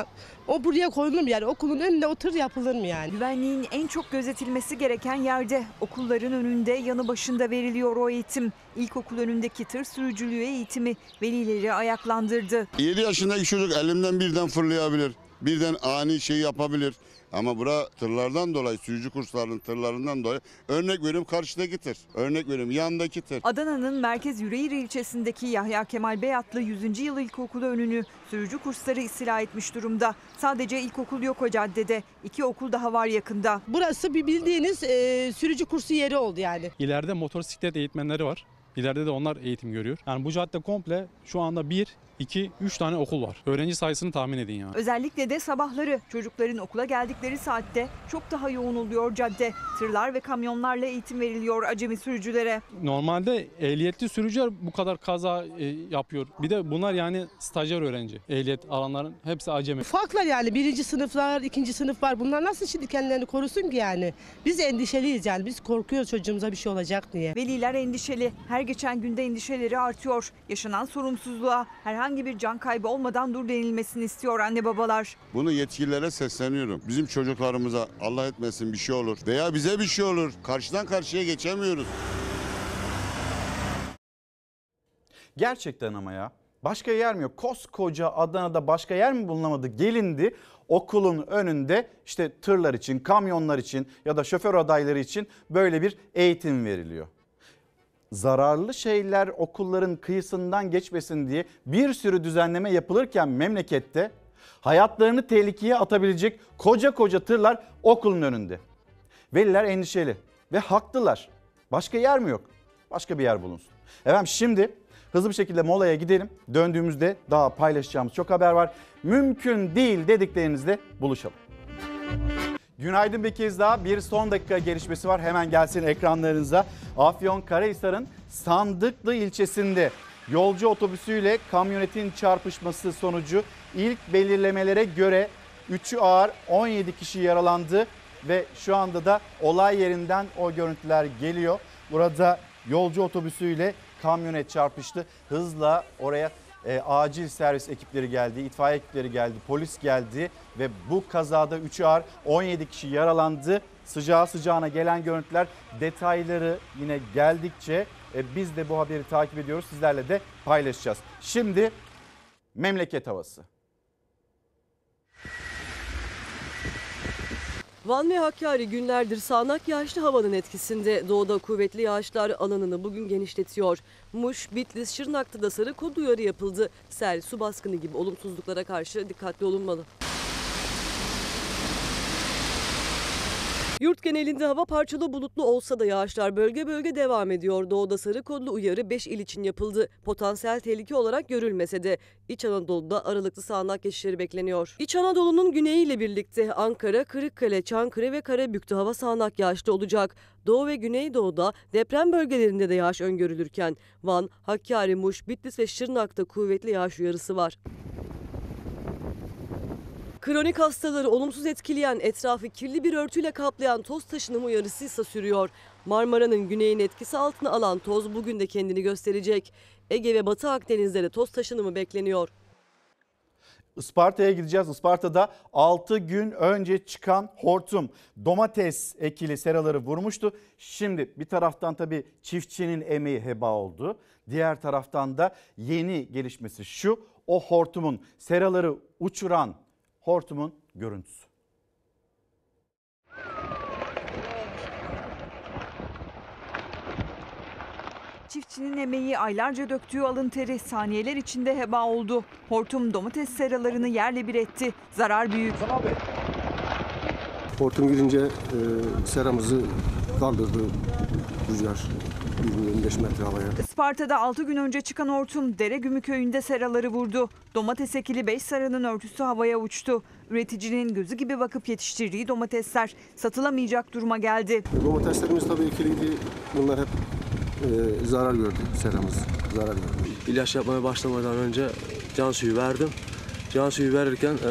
N: O buraya koyulur mu yani? Okulun önünde o tır yapılır mı yani? Güvenliğin en çok gözetilmesi gereken yerde okulların önünde yanı başında veriliyor o eğitim. İlkokul önündeki tır sürücülüğü eğitimi velileri ayaklandırdı.
F: 7 yaşındaki çocuk elimden birden fırlayabilir birden ani şey yapabilir. Ama bura tırlardan dolayı, sürücü kurslarının tırlarından dolayı örnek veriyorum karşıdaki tır, örnek veriyorum yandaki tır.
N: Adana'nın merkez Yüreğir ilçesindeki Yahya Kemal Beyatlı 100. yıl ilkokulu önünü sürücü kursları istila etmiş durumda. Sadece ilkokul yok o caddede. İki okul daha var yakında. Burası bir bildiğiniz e, sürücü kursu yeri oldu yani. İleride
A: motosiklet eğitmenleri var. İleride de onlar eğitim görüyor. Yani bu cadde komple şu anda bir 2-3 tane okul var. Öğrenci sayısını tahmin edin ya.
N: Özellikle de sabahları çocukların okula geldikleri saatte çok daha yoğun oluyor cadde. Tırlar ve kamyonlarla eğitim veriliyor acemi
M: sürücülere.
A: Normalde ehliyetli sürücüler bu kadar kaza e, yapıyor. Bir de bunlar yani stajyer öğrenci. Ehliyet alanların hepsi acemi.
M: Ufaklar yani birinci sınıflar, ikinci sınıf
B: var. bunlar nasıl şimdi kendilerini korusun ki yani? Biz endişeliyiz yani biz korkuyoruz çocuğumuza bir şey olacak
N: diye. Veliler endişeli. Her geçen günde endişeleri artıyor. Yaşanan sorumsuzluğa herhangi herhangi bir can kaybı olmadan dur denilmesini istiyor anne babalar.
F: Bunu yetkililere sesleniyorum. Bizim çocuklarımıza Allah etmesin bir şey olur veya bize bir şey olur. Karşıdan karşıya geçemiyoruz.
A: Gerçekten ama ya. Başka yer mi yok? Koskoca Adana'da başka yer mi bulunamadı? Gelindi okulun önünde işte tırlar için, kamyonlar için ya da şoför adayları için böyle bir eğitim veriliyor zararlı şeyler okulların kıyısından geçmesin diye bir sürü düzenleme yapılırken memlekette hayatlarını tehlikeye atabilecek koca koca tırlar okulun önünde. Veliler endişeli ve haklılar. Başka yer mi yok? Başka bir yer bulunsun. Efendim şimdi hızlı bir şekilde molaya gidelim. Döndüğümüzde daha paylaşacağımız çok haber var. Mümkün değil dediklerinizle buluşalım. Müzik Günaydın bir kez daha. Bir son dakika gelişmesi var. Hemen gelsin ekranlarınıza. Afyon Karahisar'ın Sandıklı ilçesinde yolcu otobüsüyle kamyonetin çarpışması sonucu ilk belirlemelere göre 3'ü ağır 17 kişi yaralandı ve şu anda da olay yerinden o görüntüler geliyor. Burada yolcu otobüsüyle kamyonet çarpıştı. Hızla oraya e, acil servis ekipleri geldi, itfaiye ekipleri geldi, polis geldi ve bu kazada 3 ağır 17 kişi yaralandı. Sıcağı sıcağına gelen görüntüler detayları yine geldikçe e, biz de bu haberi takip ediyoruz. Sizlerle de paylaşacağız. Şimdi memleket havası.
M: Van ve Hakkari günlerdir sağanak yağışlı havanın etkisinde. Doğuda kuvvetli yağışlar alanını bugün genişletiyor. Muş, Bitlis, Şırnak'ta da sarı kod uyarı yapıldı. Sel, su baskını gibi olumsuzluklara karşı dikkatli olunmalı. Yurt genelinde hava parçalı bulutlu olsa da yağışlar bölge bölge devam ediyor. Doğuda sarı kodlu uyarı 5 il için yapıldı. Potansiyel tehlike olarak görülmese de İç Anadolu'da aralıklı sağanak geçişleri bekleniyor. İç Anadolu'nun güneyiyle birlikte Ankara, Kırıkkale, Çankırı ve Karabük'te hava sağanak yağışlı olacak. Doğu ve Güneydoğu'da deprem bölgelerinde de yağış öngörülürken Van, Hakkari, Muş, Bitlis ve Şırnak'ta kuvvetli yağış uyarısı var. Kronik hastaları olumsuz etkileyen etrafı kirli bir örtüyle kaplayan toz taşınımı uyarısı ise sürüyor. Marmara'nın güneyini etkisi altına alan toz bugün de kendini gösterecek. Ege ve Batı Akdeniz'de de toz taşınımı bekleniyor.
A: Isparta'ya gideceğiz. Isparta'da 6 gün önce çıkan hortum domates ekili seraları vurmuştu. Şimdi bir taraftan tabii çiftçinin emeği heba oldu. Diğer taraftan da yeni gelişmesi şu o hortumun seraları uçuran hortumun görüntüsü.
N: Çiftçinin emeği aylarca döktüğü alın teri saniyeler içinde heba oldu. Hortum domates seralarını yerle bir etti. Zarar büyük.
C: Hortum girince e, seramızı kaldırdı rüzgar.
M: 25 metre havaya.
N: Isparta'da 6 gün önce çıkan hortum Dere Gümü köyünde seraları vurdu. Domates ekili 5 saranın örtüsü havaya uçtu. Üreticinin gözü gibi bakıp yetiştirdiği domatesler satılamayacak duruma geldi.
C: Domateslerimiz tabii ekiliydi. Bunlar hep
H: e, zarar gördü seramız. Zarar gördü. İlaç yapmaya başlamadan önce
I: can suyu verdim can suyu verirken e,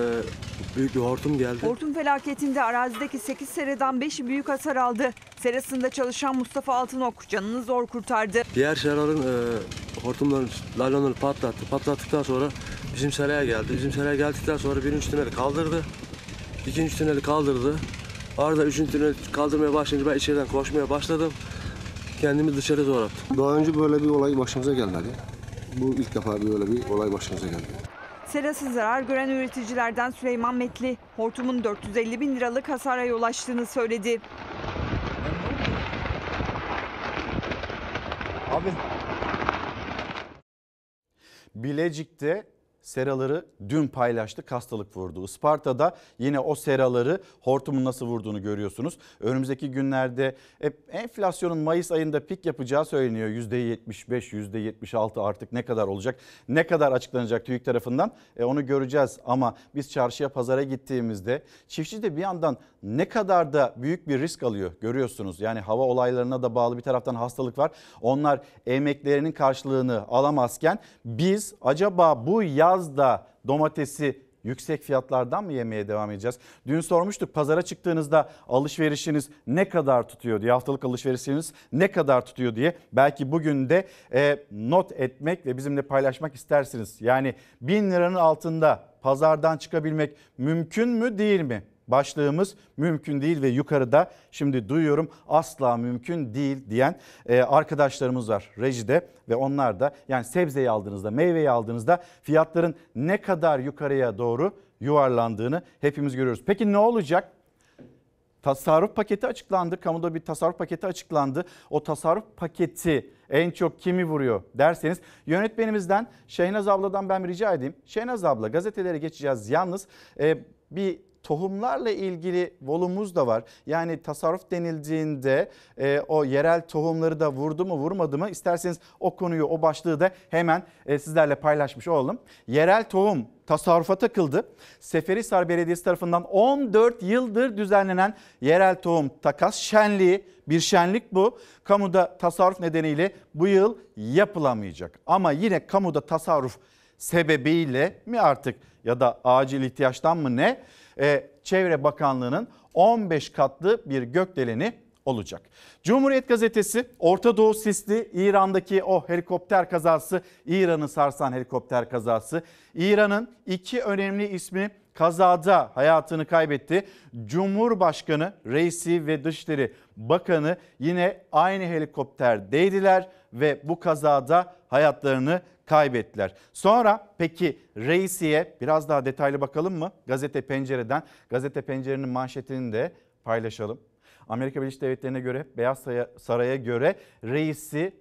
I: büyük bir hortum geldi.
N: Hortum felaketinde arazideki 8 sereden 5'i büyük hasar aldı. Serasında çalışan Mustafa Altınok canını zor kurtardı.
I: Diğer seraların e, hortumları, laylonları patlattı. Patlattıktan sonra bizim seraya geldi. Bizim seraya geldikten sonra birinci tüneli kaldırdı. İkinci tüneli kaldırdı. Arada üçüncü tüneli kaldırmaya başlayınca ben içeriden koşmaya başladım. Kendimi
H: dışarı zor attım. Daha önce böyle bir olay başımıza gelmedi. Bu ilk defa böyle bir olay başımıza
N: geldi. Serası zarar gören üreticilerden Süleyman Metli, hortumun 450 bin liralık hasara yol açtığını söyledi.
A: Abi Bilecik'te seraları dün paylaştı, hastalık vurdu. Isparta'da yine o seraları hortumun nasıl vurduğunu görüyorsunuz. Önümüzdeki günlerde enflasyonun Mayıs ayında pik yapacağı söyleniyor. %75, %76 artık ne kadar olacak? Ne kadar açıklanacak TÜİK tarafından? E onu göreceğiz ama biz çarşıya pazara gittiğimizde çiftçi de bir yandan ne kadar da büyük bir risk alıyor görüyorsunuz. Yani hava olaylarına da bağlı bir taraftan hastalık var. Onlar emeklerinin karşılığını alamazken biz acaba bu yaz biraz da domatesi yüksek fiyatlardan mı yemeye devam edeceğiz? Dün sormuştuk pazara çıktığınızda alışverişiniz ne kadar tutuyor diye haftalık alışverişiniz ne kadar tutuyor diye belki bugün de e, not etmek ve bizimle paylaşmak istersiniz. Yani bin liranın altında pazardan çıkabilmek mümkün mü değil mi? başlığımız mümkün değil ve yukarıda şimdi duyuyorum asla mümkün değil diyen e, arkadaşlarımız var rejide ve onlar da yani sebzeyi aldığınızda meyveyi aldığınızda fiyatların ne kadar yukarıya doğru yuvarlandığını hepimiz görüyoruz. Peki ne olacak? Tasarruf paketi açıklandı. Kamuda bir tasarruf paketi açıklandı. O tasarruf paketi en çok kimi vuruyor derseniz yönetmenimizden Şehnaz abladan ben rica edeyim. Şehnaz abla gazetelere geçeceğiz. Yalnız e, bir tohumlarla ilgili volumuz da var. Yani tasarruf denildiğinde e, o yerel tohumları da vurdu mu vurmadı mı İsterseniz o konuyu o başlığı da hemen e, sizlerle paylaşmış olalım. Yerel tohum tasarrufa takıldı. Seferihisar Belediyesi tarafından 14 yıldır düzenlenen yerel tohum takas şenliği bir şenlik bu. Kamuda tasarruf nedeniyle bu yıl yapılamayacak. Ama yine kamuda tasarruf sebebiyle mi artık ya da acil ihtiyaçtan mı ne? Ee, Çevre Bakanlığı'nın 15 katlı bir gökdeleni olacak. Cumhuriyet Gazetesi Orta Doğu sisli İran'daki o helikopter kazası, İran'ı sarsan helikopter kazası. İran'ın iki önemli ismi kazada hayatını kaybetti. Cumhurbaşkanı, reisi ve Dışişleri Bakanı yine aynı helikopterdeydiler ve bu kazada hayatlarını kaybettiler. Sonra peki reisiye biraz daha detaylı bakalım mı? Gazete Pencere'den. Gazete Pencere'nin manşetini de paylaşalım. Amerika Birleşik Devletleri'ne göre Beyaz Saray'a göre reisi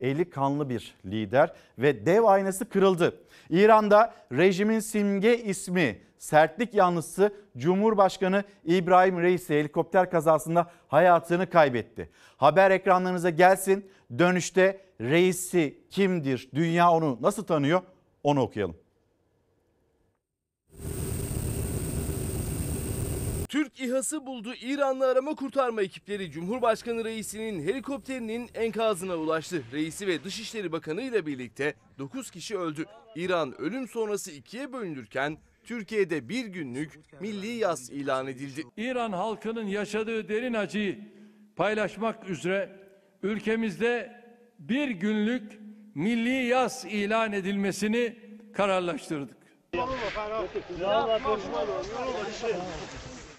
A: eli kanlı bir lider ve dev aynası kırıldı. İran'da rejimin simge ismi sertlik yanlısı Cumhurbaşkanı İbrahim Reisi helikopter kazasında hayatını kaybetti. Haber ekranlarınıza gelsin. Dönüşte reisi kimdir? Dünya onu nasıl tanıyor? Onu okuyalım.
G: Türk İHA'sı buldu İranlı arama kurtarma ekipleri Cumhurbaşkanı reisinin helikopterinin enkazına ulaştı. Reisi ve Dışişleri Bakanı ile birlikte 9 kişi öldü. İran ölüm sonrası ikiye bölünürken Türkiye'de bir günlük milli yas ilan edildi.
D: İran halkının yaşadığı derin acıyı paylaşmak üzere ülkemizde bir günlük milli yaz ilan edilmesini kararlaştırdık.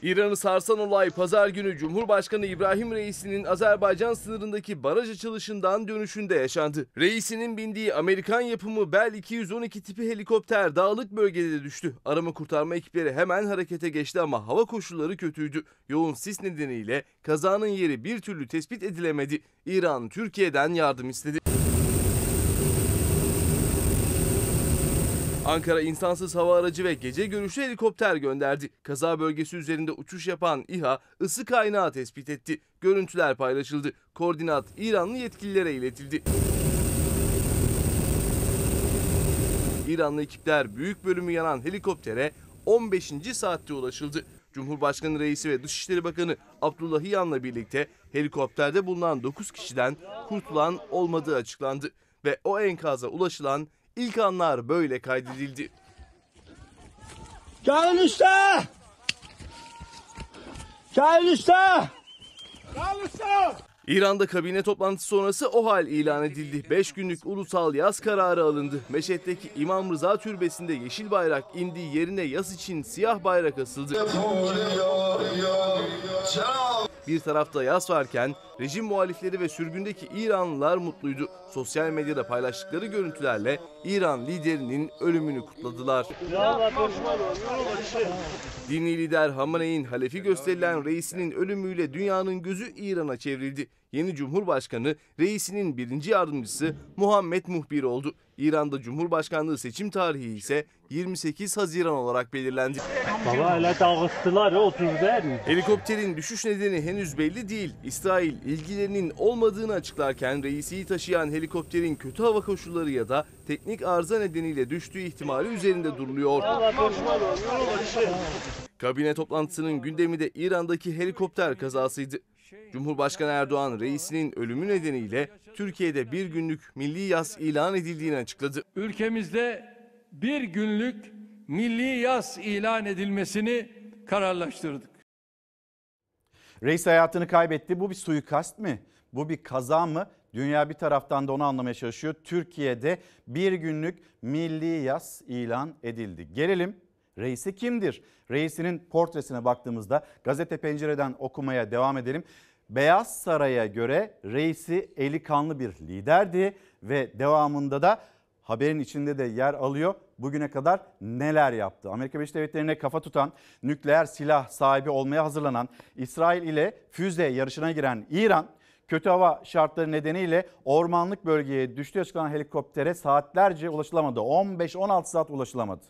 G: İran'ı sarsan olay pazar günü Cumhurbaşkanı İbrahim Reisi'nin Azerbaycan sınırındaki baraj açılışından dönüşünde yaşandı. Reisi'nin bindiği Amerikan yapımı Bell 212 tipi helikopter dağlık bölgede düştü. Arama kurtarma ekipleri hemen harekete geçti ama hava koşulları kötüydü. Yoğun sis nedeniyle kazanın yeri bir türlü tespit edilemedi. İran Türkiye'den yardım istedi. Ankara insansız hava aracı ve gece görüşlü helikopter gönderdi. Kaza bölgesi üzerinde uçuş yapan İHA ısı kaynağı tespit etti. Görüntüler paylaşıldı. Koordinat İranlı yetkililere iletildi. İranlı ekipler büyük bölümü yanan helikoptere 15. saatte ulaşıldı. Cumhurbaşkanı Reisi ve Dışişleri Bakanı Abdullah Hiyan'la birlikte helikopterde bulunan 9 kişiden kurtulan olmadığı açıklandı ve o enkaza ulaşılan İlk anlar böyle kaydedildi. Gelin işte! Gelin işte! Gelin işte! İran'da kabine toplantısı sonrası o hal ilan edildi. 5 günlük ulusal yaz kararı alındı. Meşet'teki İmam Rıza Türbesi'nde yeşil bayrak indiği yerine yaz için siyah bayrak asıldı. Bir tarafta yaz varken Rejim muhalifleri ve sürgündeki İranlılar mutluydu. Sosyal medyada paylaştıkları görüntülerle İran liderinin ölümünü kutladılar. Dini lider Hamaney'in halefi gösterilen reisinin ölümüyle dünyanın gözü İran'a çevrildi. Yeni Cumhurbaşkanı reisinin birinci yardımcısı Muhammed Muhbir oldu. İran'da Cumhurbaşkanlığı seçim tarihi ise 28 Haziran olarak belirlendi. Baba hele dağıttılar otur der mi? Helikopterin düşüş nedeni henüz belli değil. İsrail ilgilerinin olmadığını açıklarken reisi taşıyan helikopterin kötü hava koşulları ya da teknik arıza nedeniyle düştüğü ihtimali üzerinde duruluyor. Kabine toplantısının gündemi de İran'daki helikopter kazasıydı. Şey Cumhurbaşkanı Erdoğan reisinin ölümü nedeniyle Türkiye'de bir günlük milli yaz ilan edildiğini açıkladı. Ülkemizde bir
D: günlük milli yaz ilan edilmesini kararlaştırdık.
A: Reis hayatını kaybetti. Bu bir suikast mı? Bu bir kaza mı? Dünya bir taraftan da onu anlamaya çalışıyor. Türkiye'de bir günlük milli yaz ilan edildi. Gelelim Reisi kimdir? Reisinin portresine baktığımızda gazete pencereden okumaya devam edelim. Beyaz Saray'a göre reisi eli kanlı bir liderdi ve devamında da haberin içinde de yer alıyor. Bugüne kadar neler yaptı? Amerika Birleşik Devletleri'ne kafa tutan, nükleer silah sahibi olmaya hazırlanan, İsrail ile füze yarışına giren İran, kötü hava şartları nedeniyle ormanlık bölgeye düştüğü açıklanan helikoptere saatlerce ulaşılamadı. 15-16 saat ulaşılamadı.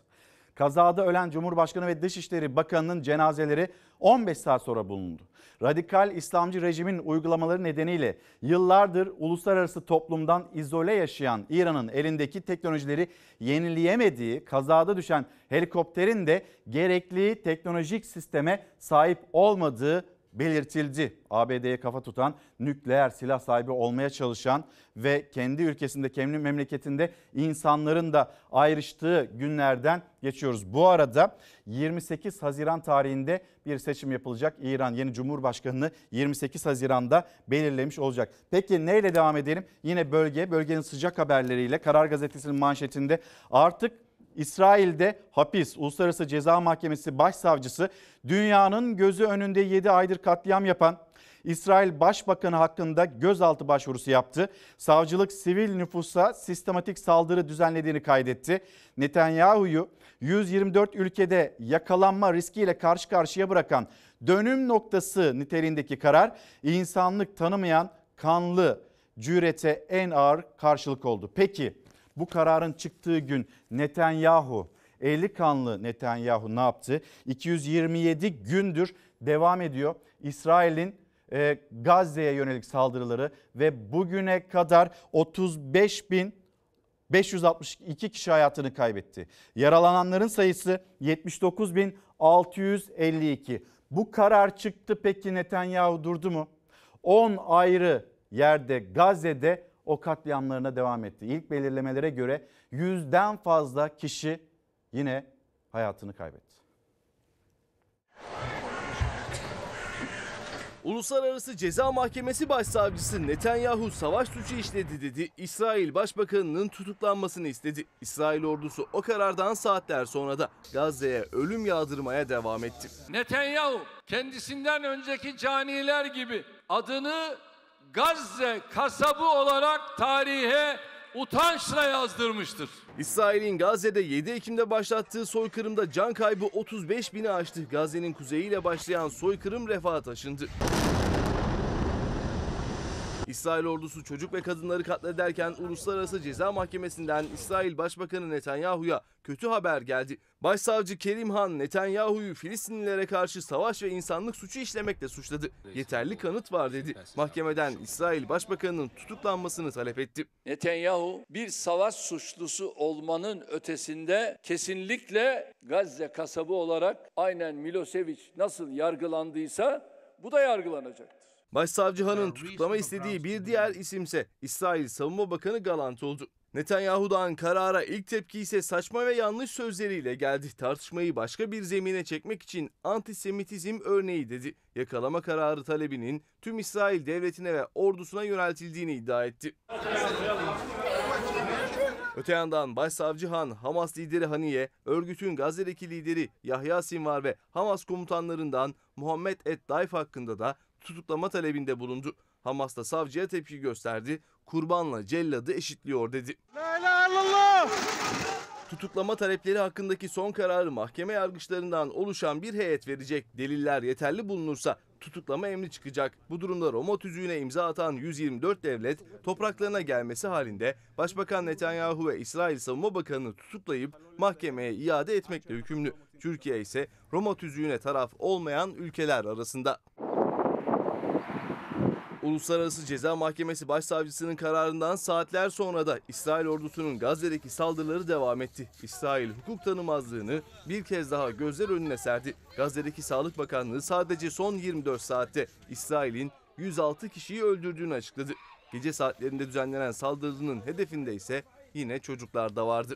A: Kazada ölen Cumhurbaşkanı ve Dışişleri Bakanı'nın cenazeleri 15 saat sonra bulundu. Radikal İslamcı rejimin uygulamaları nedeniyle yıllardır uluslararası toplumdan izole yaşayan İran'ın elindeki teknolojileri yenileyemediği kazada düşen helikopterin de gerekli teknolojik sisteme sahip olmadığı belirtildi. ABD'ye kafa tutan, nükleer silah sahibi olmaya çalışan ve kendi ülkesinde, kendi memleketinde insanların da ayrıştığı günlerden geçiyoruz. Bu arada 28 Haziran tarihinde bir seçim yapılacak. İran yeni Cumhurbaşkanını 28 Haziran'da belirlemiş olacak. Peki neyle devam edelim? Yine bölge, bölgenin sıcak haberleriyle Karar Gazetesi'nin manşetinde artık İsrail'de hapis. Uluslararası Ceza Mahkemesi Başsavcısı dünyanın gözü önünde 7 aydır katliam yapan İsrail Başbakanı hakkında gözaltı başvurusu yaptı. Savcılık sivil nüfusa sistematik saldırı düzenlediğini kaydetti. Netanyahu'yu 124 ülkede yakalanma riskiyle karşı karşıya bırakan dönüm noktası niteliğindeki karar insanlık tanımayan kanlı cürete en ağır karşılık oldu. Peki bu kararın çıktığı gün Netanyahu, eli kanlı Netanyahu ne yaptı? 227 gündür devam ediyor. İsrail'in e, Gazze'ye yönelik saldırıları ve bugüne kadar 35 bin 562 kişi hayatını kaybetti. Yaralananların sayısı 79.652. Bu karar çıktı peki Netanyahu durdu mu? 10 ayrı yerde Gazze'de o katliamlarına devam etti. İlk belirlemelere göre yüzden fazla kişi yine hayatını kaybetti.
G: Uluslararası Ceza Mahkemesi Başsavcısı Netanyahu savaş suçu işledi dedi. İsrail Başbakanının tutuklanmasını istedi. İsrail ordusu o karardan saatler sonra da Gazze'ye ölüm yağdırmaya devam etti.
D: Netanyahu kendisinden önceki caniler gibi adını Gazze kasabı olarak tarihe utançla yazdırmıştır.
G: İsrail'in Gazze'de 7 Ekim'de başlattığı soykırımda can kaybı 35 bini aştı. Gazze'nin kuzeyiyle başlayan soykırım refaha taşındı. İsrail ordusu çocuk ve kadınları katlederken Uluslararası Ceza Mahkemesi'nden İsrail Başbakanı Netanyahu'ya kötü haber geldi. Başsavcı Kerim Han Netanyahu'yu Filistinlilere karşı savaş ve insanlık suçu işlemekle suçladı. Yeterli kanıt var dedi. Mahkemeden İsrail Başbakanı'nın tutuklanmasını talep etti. Netanyahu bir savaş suçlusu olmanın ötesinde
D: kesinlikle Gazze kasabı olarak aynen Milosevic nasıl yargılandıysa bu da yargılanacaktır.
G: Başsavcı Han'ın tutuklama istediği bir diğer isimse İsrail Savunma Bakanı Galant oldu. Netanyahu'dan karara ilk tepki ise saçma ve yanlış sözleriyle geldi. Tartışmayı başka bir zemine çekmek için antisemitizm örneği dedi. Yakalama kararı talebinin tüm İsrail devletine ve ordusuna yöneltildiğini iddia etti. Öte yandan Başsavcı Han, Hamas lideri Haniye, örgütün Gazze'deki lideri Yahya Sinvar ve Hamas komutanlarından Muhammed Et Dayf hakkında da tutuklama talebinde bulundu. Hamas da savcıya tepki gösterdi. Kurbanla celladı eşitliyor dedi. Tutuklama talepleri hakkındaki son kararı mahkeme yargıçlarından oluşan bir heyet verecek. Deliller yeterli bulunursa tutuklama emri çıkacak. Bu durumda Roma tüzüğüne imza atan 124 devlet topraklarına gelmesi halinde Başbakan Netanyahu ve İsrail Savunma Bakanı'nı tutuklayıp mahkemeye iade etmekle hükümlü. Türkiye ise Roma tüzüğüne taraf olmayan ülkeler arasında. Uluslararası Ceza Mahkemesi Başsavcısının kararından saatler sonra da İsrail ordusunun Gazze'deki saldırıları devam etti. İsrail hukuk tanımazlığını bir kez daha gözler önüne serdi. Gazze'deki Sağlık Bakanlığı sadece son 24 saatte İsrail'in 106 kişiyi öldürdüğünü açıkladı. Gece saatlerinde düzenlenen saldırının hedefinde ise yine çocuklar da vardı.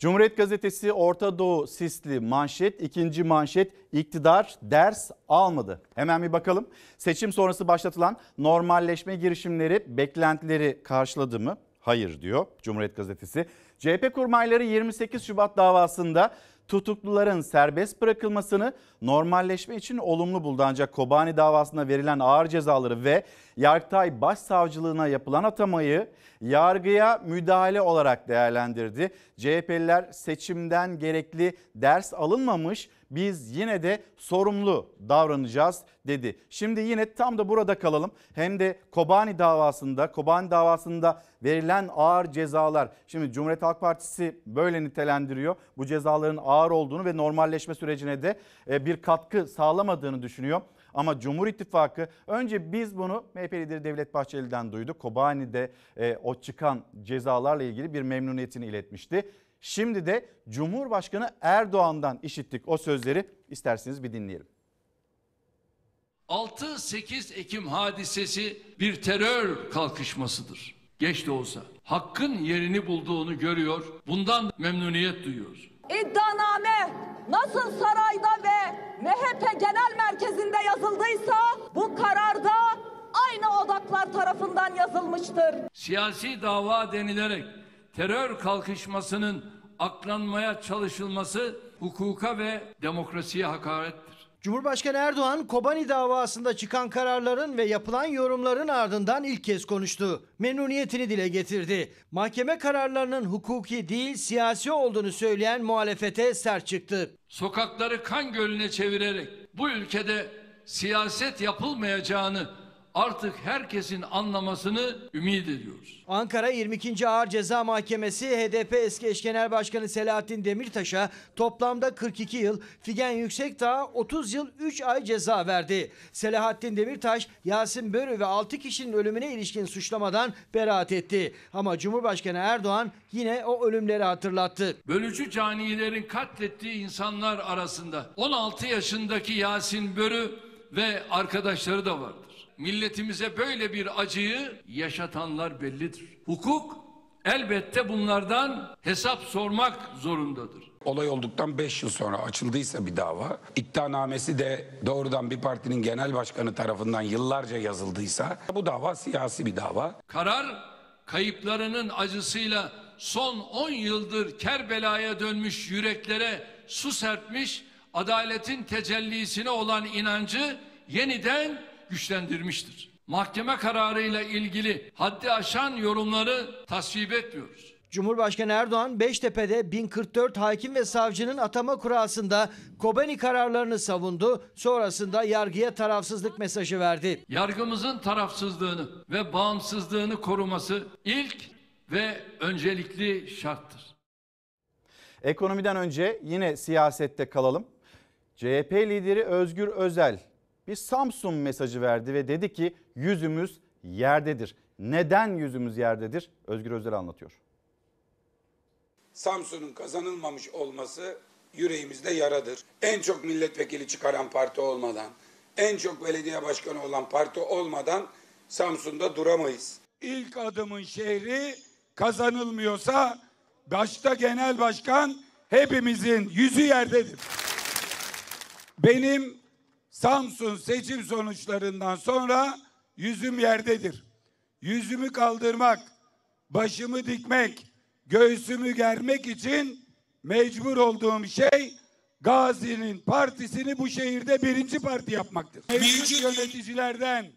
A: Cumhuriyet Gazetesi Orta Doğu sisli manşet, ikinci manşet iktidar ders almadı. Hemen bir bakalım. Seçim sonrası başlatılan normalleşme girişimleri beklentileri karşıladı mı? Hayır diyor Cumhuriyet Gazetesi. CHP kurmayları 28 Şubat davasında tutukluların serbest bırakılmasını normalleşme için olumlu buldu. Ancak Kobani davasında verilen ağır cezaları ve Yargıtay Başsavcılığına yapılan atamayı yargıya müdahale olarak değerlendirdi. CHP'liler seçimden gerekli ders alınmamış biz yine de sorumlu davranacağız dedi. Şimdi yine tam da burada kalalım. Hem de Kobani davasında, Kobani davasında verilen ağır cezalar. Şimdi Cumhuriyet Halk Partisi böyle nitelendiriyor. Bu cezaların ağır olduğunu ve normalleşme sürecine de e, bir katkı sağlamadığını düşünüyor. Ama Cumhur İttifakı önce biz bunu MHP lideri Devlet Bahçeli'den duyduk. Kobani'de e, o çıkan cezalarla ilgili bir memnuniyetini iletmişti. Şimdi de Cumhurbaşkanı Erdoğan'dan işittik o sözleri. İsterseniz bir dinleyelim.
D: 6-8 Ekim hadisesi bir terör kalkışmasıdır. Geç de olsa. Hakkın yerini bulduğunu görüyor. Bundan memnuniyet duyuyoruz.
N: İddia nasıl sarayda ve MHP genel merkezinde yazıldıysa bu kararda aynı odaklar tarafından yazılmıştır.
D: Siyasi dava denilerek terör kalkışmasının aklanmaya çalışılması hukuka ve demokrasiye hakarettir.
J: Cumhurbaşkanı Erdoğan Kobani davasında çıkan kararların ve yapılan yorumların ardından ilk kez konuştu. Memnuniyetini dile getirdi. Mahkeme kararlarının hukuki değil siyasi olduğunu söyleyen muhalefete sert çıktı.
D: Sokakları kan gölüne çevirerek bu ülkede siyaset yapılmayacağını artık herkesin anlamasını ümit ediyoruz.
J: Ankara 22. Ağır Ceza Mahkemesi HDP eski eş genel başkanı Selahattin Demirtaş'a toplamda 42 yıl, Figen Yüksekdağ 30 yıl 3 ay ceza verdi. Selahattin Demirtaş, Yasin Börü ve 6 kişinin ölümüne ilişkin suçlamadan beraat etti. Ama Cumhurbaşkanı Erdoğan yine o ölümleri hatırlattı.
D: Bölücü canilerin katlettiği insanlar arasında 16 yaşındaki Yasin Börü ve arkadaşları da vardı milletimize böyle bir acıyı yaşatanlar bellidir. Hukuk elbette bunlardan hesap sormak zorundadır. Olay olduktan 5 yıl sonra açıldıysa bir dava, iddianamesi de
F: doğrudan bir partinin genel başkanı tarafından yıllarca yazıldıysa bu dava siyasi bir dava.
D: Karar kayıplarının acısıyla son 10 yıldır Kerbela'ya dönmüş yüreklere su serpmiş, adaletin tecellisine olan inancı yeniden güçlendirmiştir. Mahkeme kararıyla ilgili haddi aşan yorumları tasvip etmiyoruz.
J: Cumhurbaşkanı Erdoğan Beştepe'de 1044 hakim ve savcının atama kurasında Kobani kararlarını savundu. Sonrasında yargıya tarafsızlık mesajı verdi.
D: Yargımızın tarafsızlığını ve bağımsızlığını koruması ilk ve öncelikli şarttır.
A: Ekonomiden önce yine siyasette kalalım. CHP lideri Özgür Özel bir Samsung mesajı verdi ve dedi ki yüzümüz yerdedir. Neden yüzümüz yerdedir? Özgür Özel anlatıyor.
F: Samsun'un kazanılmamış olması yüreğimizde yaradır. En çok milletvekili çıkaran parti olmadan, en çok belediye başkanı olan parti olmadan Samsun'da duramayız. İlk adımın şehri kazanılmıyorsa başta genel başkan hepimizin yüzü yerdedir. Benim Samsun seçim sonuçlarından sonra yüzüm yerdedir. Yüzümü kaldırmak, başımı dikmek, göğsümü germek için mecbur olduğum şey Gazi'nin partisini bu şehirde birinci parti yapmaktır. Mevcut yöneticilerden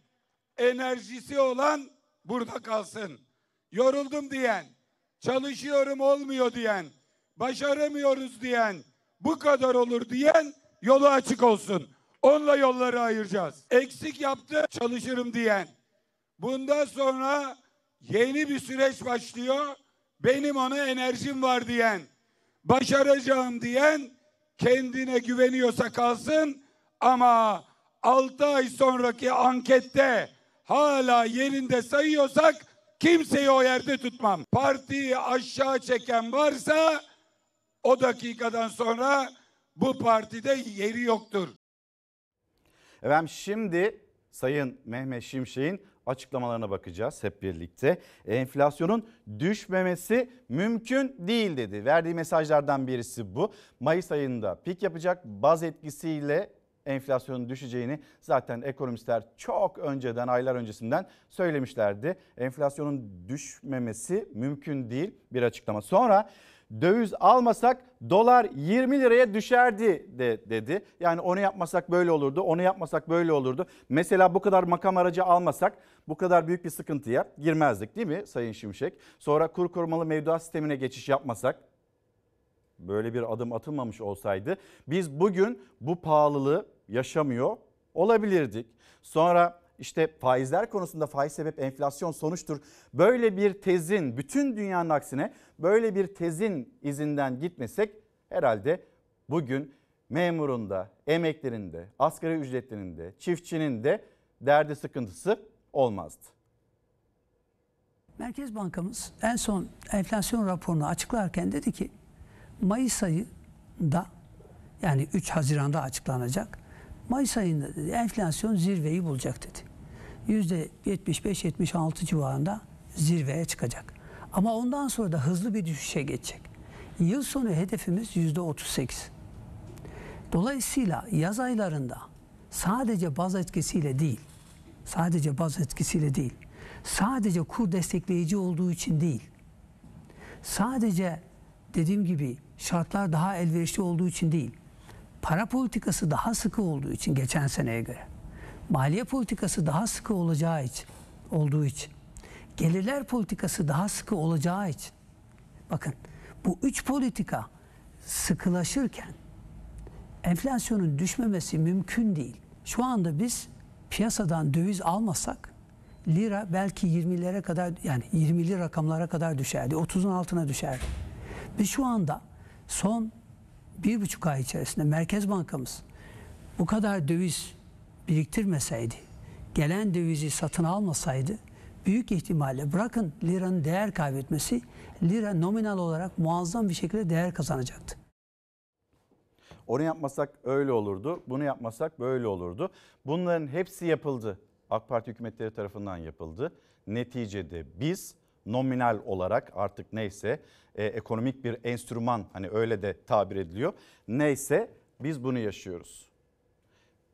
F: enerjisi olan burada kalsın. Yoruldum diyen, çalışıyorum olmuyor diyen, başaramıyoruz diyen, bu kadar olur diyen yolu açık olsun. Onunla yolları ayıracağız. Eksik yaptı çalışırım diyen. Bundan sonra yeni bir süreç başlıyor. Benim ona enerjim var diyen, başaracağım diyen kendine güveniyorsa kalsın ama 6 ay sonraki ankette hala yerinde sayıyorsak kimseyi o yerde tutmam. Partiyi aşağı çeken varsa
A: o dakikadan sonra bu partide yeri yoktur. Efendim şimdi Sayın Mehmet Şimşek'in açıklamalarına bakacağız hep birlikte. Enflasyonun düşmemesi mümkün değil dedi. Verdiği mesajlardan birisi bu. Mayıs ayında pik yapacak baz etkisiyle enflasyonun düşeceğini zaten ekonomistler çok önceden aylar öncesinden söylemişlerdi. Enflasyonun düşmemesi mümkün değil bir açıklama. Sonra döviz almasak dolar 20 liraya düşerdi de dedi. Yani onu yapmasak böyle olurdu, onu yapmasak böyle olurdu. Mesela bu kadar makam aracı almasak bu kadar büyük bir sıkıntıya girmezdik değil mi Sayın Şimşek? Sonra kur korumalı mevduat sistemine geçiş yapmasak böyle bir adım atılmamış olsaydı biz bugün bu pahalılığı yaşamıyor olabilirdik. Sonra işte faizler konusunda faiz sebep enflasyon sonuçtur. Böyle bir tezin bütün dünyanın aksine böyle bir tezin izinden gitmesek herhalde bugün memurunda, emeklerinde, asgari ücretlerinde, çiftçinin de derdi sıkıntısı olmazdı.
K: Merkez Bankamız en son enflasyon raporunu açıklarken dedi ki Mayıs ayında yani 3 Haziran'da açıklanacak. Mayıs ayında dedi enflasyon zirveyi bulacak dedi. %75-76 civarında zirveye çıkacak. Ama ondan sonra da hızlı bir düşüşe geçecek. Yıl sonu hedefimiz %38. Dolayısıyla yaz aylarında sadece baz etkisiyle değil, sadece baz etkisiyle değil, sadece kur destekleyici olduğu için değil, sadece dediğim gibi şartlar daha elverişli olduğu için değil, para politikası daha sıkı olduğu için geçen seneye göre maliye politikası daha sıkı olacağı için olduğu için gelirler politikası daha sıkı olacağı için bakın bu üç politika sıkılaşırken enflasyonun düşmemesi mümkün değil. Şu anda biz piyasadan döviz almasak lira belki 20'lere kadar yani 20'li rakamlara kadar düşerdi. 30'un altına düşerdi. Biz şu anda son bir buçuk ay içerisinde Merkez Bankamız bu kadar döviz biriktirmeseydi, gelen dövizi satın almasaydı büyük ihtimalle bırakın liranın değer kaybetmesi, lira nominal olarak muazzam bir şekilde değer kazanacaktı.
A: Onu yapmasak öyle olurdu, bunu yapmasak böyle olurdu. Bunların hepsi yapıldı. AK Parti hükümetleri tarafından yapıldı. Neticede biz nominal olarak artık neyse e, ekonomik bir enstrüman hani öyle de tabir ediliyor. Neyse biz bunu yaşıyoruz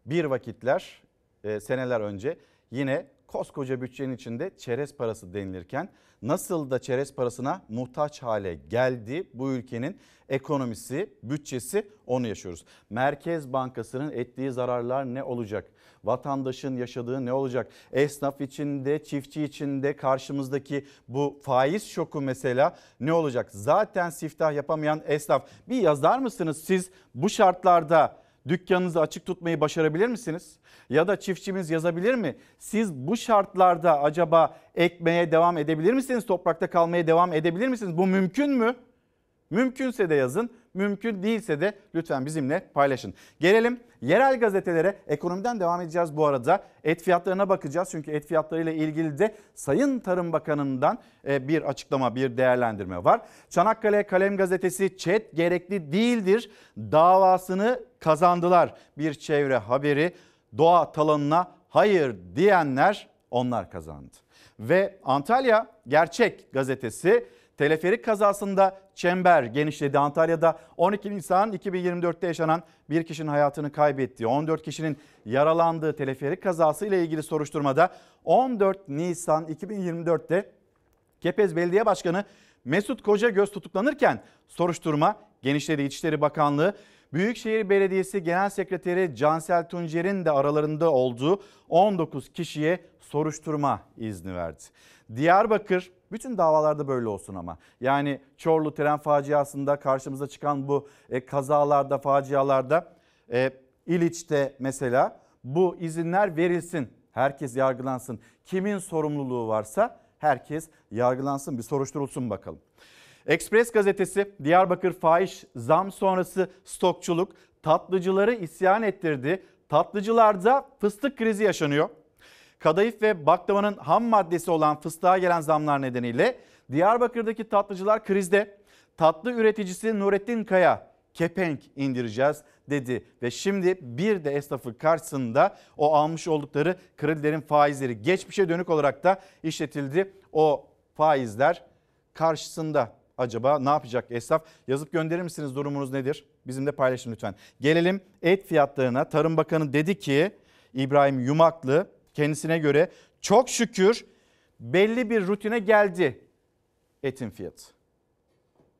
A: bir vakitler e, seneler önce yine koskoca bütçenin içinde çerez parası denilirken nasıl da çerez parasına muhtaç hale geldi bu ülkenin ekonomisi, bütçesi onu yaşıyoruz. Merkez Bankası'nın ettiği zararlar ne olacak? Vatandaşın yaşadığı ne olacak? Esnaf içinde, çiftçi içinde karşımızdaki bu faiz şoku mesela ne olacak? Zaten siftah yapamayan esnaf. Bir yazar mısınız siz bu şartlarda dükkanınızı açık tutmayı başarabilir misiniz? Ya da çiftçimiz yazabilir mi? Siz bu şartlarda acaba ekmeye devam edebilir misiniz? Toprakta kalmaya devam edebilir misiniz? Bu mümkün mü? Mümkünse de yazın, mümkün değilse de lütfen bizimle paylaşın. Gelelim yerel gazetelere. Ekonomiden devam edeceğiz bu arada. Et fiyatlarına bakacağız çünkü et fiyatlarıyla ilgili de Sayın Tarım Bakanı'ndan e, bir açıklama, bir değerlendirme var. Çanakkale Kalem Gazetesi ÇED gerekli değildir davasını kazandılar. Bir çevre haberi doğa talanına hayır diyenler onlar kazandı. Ve Antalya Gerçek gazetesi Teleferik kazasında çember genişledi. Antalya'da 12 Nisan 2024'te yaşanan bir kişinin hayatını kaybettiği, 14 kişinin yaralandığı teleferik kazası ile ilgili soruşturmada 14 Nisan 2024'te Kepez Belediye Başkanı Mesut Koca göz tutuklanırken soruşturma genişledi. İçişleri Bakanlığı Büyükşehir Belediyesi Genel Sekreteri Cansel Tuncer'in de aralarında olduğu 19 kişiye soruşturma izni verdi. Diyarbakır bütün davalarda böyle olsun ama. Yani Çorlu tren faciasında karşımıza çıkan bu e, kazalarda, facialarda e, İliç'te mesela bu izinler verilsin. Herkes yargılansın. Kimin sorumluluğu varsa herkes yargılansın bir soruşturulsun bakalım. Ekspres gazetesi Diyarbakır fahiş zam sonrası stokçuluk tatlıcıları isyan ettirdi. Tatlıcılarda fıstık krizi yaşanıyor kadayıf ve baklavanın ham maddesi olan fıstığa gelen zamlar nedeniyle Diyarbakır'daki tatlıcılar krizde. Tatlı üreticisi Nurettin Kaya kepenk indireceğiz dedi ve şimdi bir de esnafın karşısında o almış oldukları kredilerin faizleri geçmişe dönük olarak da işletildi. O faizler karşısında acaba ne yapacak esnaf? Yazıp gönderir misiniz durumunuz nedir? Bizimle paylaşın lütfen. Gelelim et fiyatlarına. Tarım Bakanı dedi ki İbrahim Yumaklı kendisine göre çok şükür belli bir rutine geldi etin fiyatı.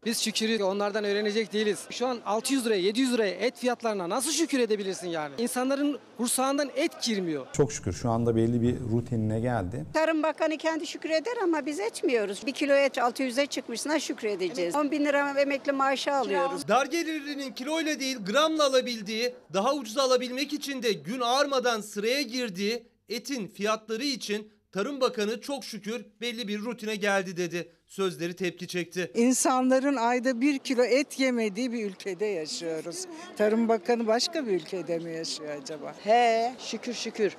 A: Biz şükürü onlardan öğrenecek
J: değiliz. Şu an 600 liraya 700 liraya et fiyatlarına nasıl şükür edebilirsin yani? İnsanların kursağından et girmiyor.
A: Çok şükür şu anda belli bir rutinine geldi.
J: Tarım Bakanı kendi şükür eder
B: ama biz etmiyoruz. Bir kilo et 600'e çıkmışına şükür edeceğiz. 10 bin lira emekli maaşı alıyoruz.
I: Dar gelirlinin kiloyla değil gramla alabildiği, daha ucuz alabilmek için de gün ağarmadan sıraya girdiği etin fiyatları için Tarım Bakanı çok şükür belli bir rutine geldi dedi. Sözleri tepki çekti.
J: İnsanların ayda bir kilo et yemediği bir ülkede yaşıyoruz. Tarım Bakanı başka bir ülkede mi yaşıyor acaba? He şükür şükür.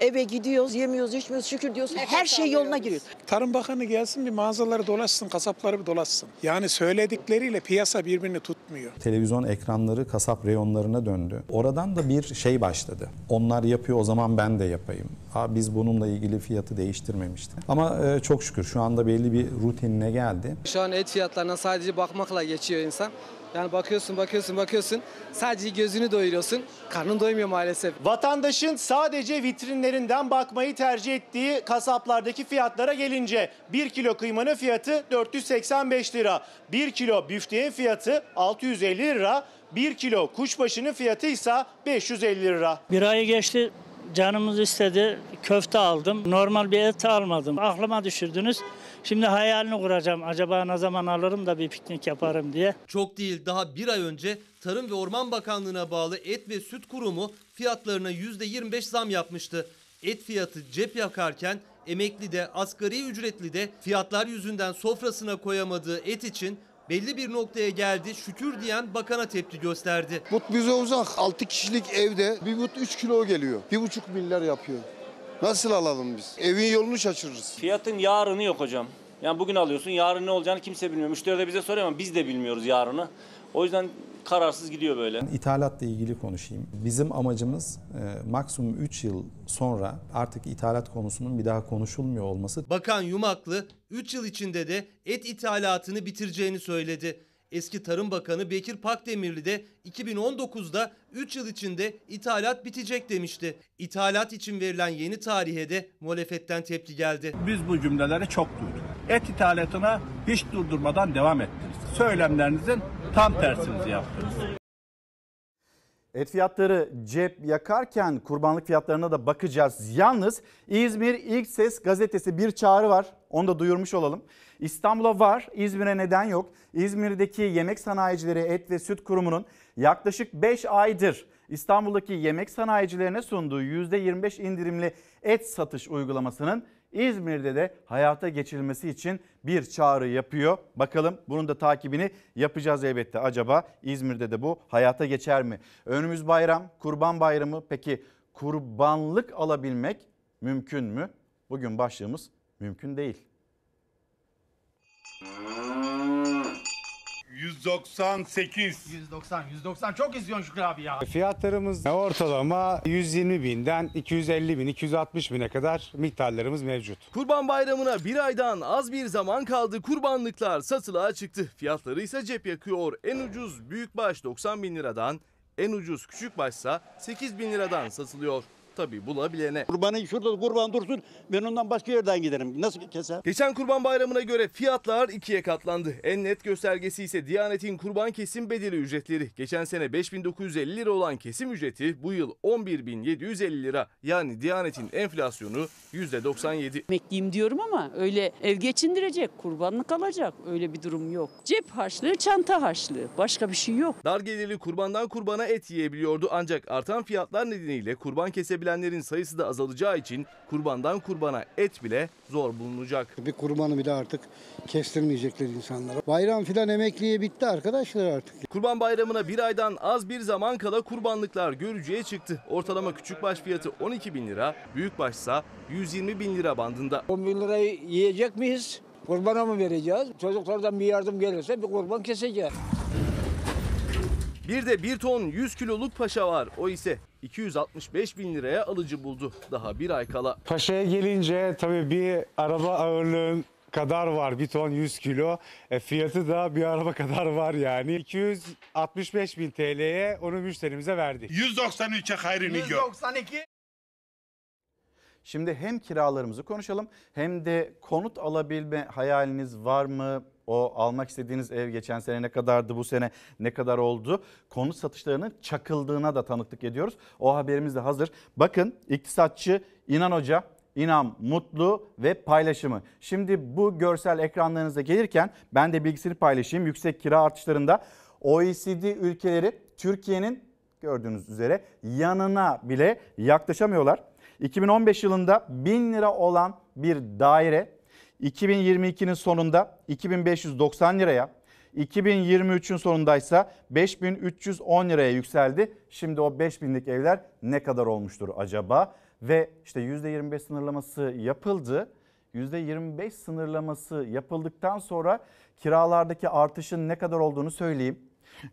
J: Eve gidiyoruz, yemiyoruz, içmiyoruz, şükür diyoruz. Nefes her şey yoluna giriyor. Tarım Bakanı
E: gelsin bir mağazaları dolaşsın, kasapları bir dolaşsın. Yani söyledikleriyle piyasa birbirini tutmuyor.
A: Televizyon ekranları kasap reyonlarına döndü. Oradan da bir şey başladı. Onlar yapıyor o zaman ben de yapayım. Aa, biz bununla ilgili fiyatı değiştirmemiştik. Ama e, çok şükür şu anda belli bir rutinine geldi.
E: Şu an et fiyatlarına sadece bakmakla geçiyor insan. Yani bakıyorsun, bakıyorsun, bakıyorsun. Sadece gözünü doyuruyorsun. Karnın doymuyor maalesef. Vatandaşın
A: sadece vitrinlerinden bakmayı tercih ettiği kasaplardaki fiyatlara gelince 1 kilo kıymanın fiyatı 485 lira. 1 kilo büfteğin fiyatı 650 lira. 1 kilo kuşbaşının fiyatı ise 550 lira.
K: Bir ayı geçti canımız istedi köfte aldım. Normal bir et almadım. Aklıma düşürdünüz. Şimdi hayalini kuracağım. Acaba ne zaman alırım da bir piknik yaparım diye. Çok değil daha
I: bir ay önce Tarım ve Orman Bakanlığı'na bağlı Et ve Süt Kurumu fiyatlarına %25 zam yapmıştı. Et fiyatı cep yakarken emekli de asgari ücretli de fiyatlar yüzünden sofrasına koyamadığı et için belli bir noktaya geldi şükür diyen bakana tepki gösterdi. But bize uzak 6 kişilik evde bir but 3 kilo geliyor.
H: 1,5 milyar yapıyor. Nasıl alalım biz? Evin yolunu şaşırırız.
D: Fiyatın yarını yok hocam. Yani bugün alıyorsun yarın ne olacağını kimse bilmiyor. Müşteri de bize soruyor ama biz de bilmiyoruz yarını. O yüzden kararsız gidiyor böyle.
A: İthalatla ilgili konuşayım. Bizim amacımız e, maksimum 3 yıl sonra artık ithalat konusunun bir daha konuşulmuyor olması. Bakan Yumaklı
I: 3 yıl içinde de et ithalatını bitireceğini söyledi. Eski Tarım Bakanı Bekir Pakdemirli de 2019'da 3 yıl içinde ithalat bitecek demişti. İthalat için verilen yeni tarihe de muhalefetten tepki geldi. Biz bu cümleleri çok duyduk.
A: Et ithalatına hiç durdurmadan devam ettiniz. Söylemlerinizin tam tersini yaptınız. Et fiyatları cep yakarken kurbanlık fiyatlarına da bakacağız. Yalnız İzmir İlk Ses gazetesi bir çağrı var. Onu da duyurmuş olalım. İstanbul'a var, İzmir'e neden yok? İzmir'deki yemek sanayicileri et ve süt kurumunun yaklaşık 5 aydır İstanbul'daki yemek sanayicilerine sunduğu %25 indirimli et satış uygulamasının İzmir'de de hayata geçirilmesi için bir çağrı yapıyor. Bakalım bunun da takibini yapacağız elbette. Acaba İzmir'de de bu hayata geçer mi? Önümüz bayram, kurban bayramı. Peki kurbanlık alabilmek mümkün mü? Bugün başlığımız mümkün değil. 198.
C: 190, 190 çok izliyorsun Şükrü abi ya.
A: Fiyatlarımız ortalama 120 binden 250 bin, 260 bine kadar miktarlarımız mevcut.
G: Kurban Bayramı'na bir aydan az bir zaman kaldı. Kurbanlıklar satılığa çıktı. Fiyatları ise cep yakıyor. En ucuz büyükbaş 90 bin liradan, en ucuz küçükbaşsa 8 bin liradan satılıyor tabii bulabilene. Kurbanı şurada kurban dursun ben ondan başka yerden giderim. Nasıl keser? Geçen kurban bayramına göre fiyatlar ikiye katlandı. En net göstergesi ise Diyanet'in kurban kesim bedeli ücretleri. Geçen sene 5950 lira olan kesim ücreti bu yıl 11750 lira. Yani Diyanet'in enflasyonu %97. Emekliyim diyorum
K: ama öyle ev
M: geçindirecek, kurbanlık alacak öyle bir durum yok. Cep harçlığı, çanta harçlığı.
G: Başka bir şey yok. Dar gelirli kurbandan kurbana et yiyebiliyordu ancak artan fiyatlar nedeniyle kurban kesebilen öldürülenlerin sayısı da azalacağı için kurbandan kurbana et bile zor bulunacak. Bir kurbanı
H: bile artık kestirmeyecekler insanlara. Bayram filan emekliye bitti arkadaşlar artık.
G: Kurban bayramına bir aydan az bir zaman kala kurbanlıklar görücüye çıktı. Ortalama küçük baş fiyatı 12 bin lira, büyük başsa 120 bin lira bandında. 10 bin lirayı yiyecek miyiz?
J: Kurbana mı vereceğiz? Çocuklardan bir yardım gelirse bir kurban keseceğiz.
G: Bir de bir ton 100 kiloluk paşa var. O ise 265 bin liraya alıcı buldu daha bir ay kala.
A: Paşa'ya gelince tabii bir araba ağırlığın kadar var. Bir ton 100 kilo. E, fiyatı da bir araba kadar var yani. 265 bin TL'ye onu müşterimize verdik. 193'e hayrını gör. 192. Şimdi hem kiralarımızı konuşalım hem de konut alabilme hayaliniz var mı? O almak istediğiniz ev geçen sene ne kadardı bu sene ne kadar oldu? Konut satışlarının çakıldığına da tanıklık ediyoruz. O haberimiz de hazır. Bakın iktisatçı İnan Hoca İnan Mutlu ve paylaşımı. Şimdi bu görsel ekranlarınıza gelirken ben de bilgisini paylaşayım. Yüksek kira artışlarında OECD ülkeleri Türkiye'nin gördüğünüz üzere yanına bile yaklaşamıyorlar. 2015 yılında 1000 lira olan bir daire 2022'nin sonunda 2590 liraya, 2023'ün sonundaysa 5310 liraya yükseldi. Şimdi o 5000'lik evler ne kadar olmuştur acaba? Ve işte %25 sınırlaması yapıldı. %25 sınırlaması yapıldıktan sonra kiralardaki artışın ne kadar olduğunu söyleyeyim.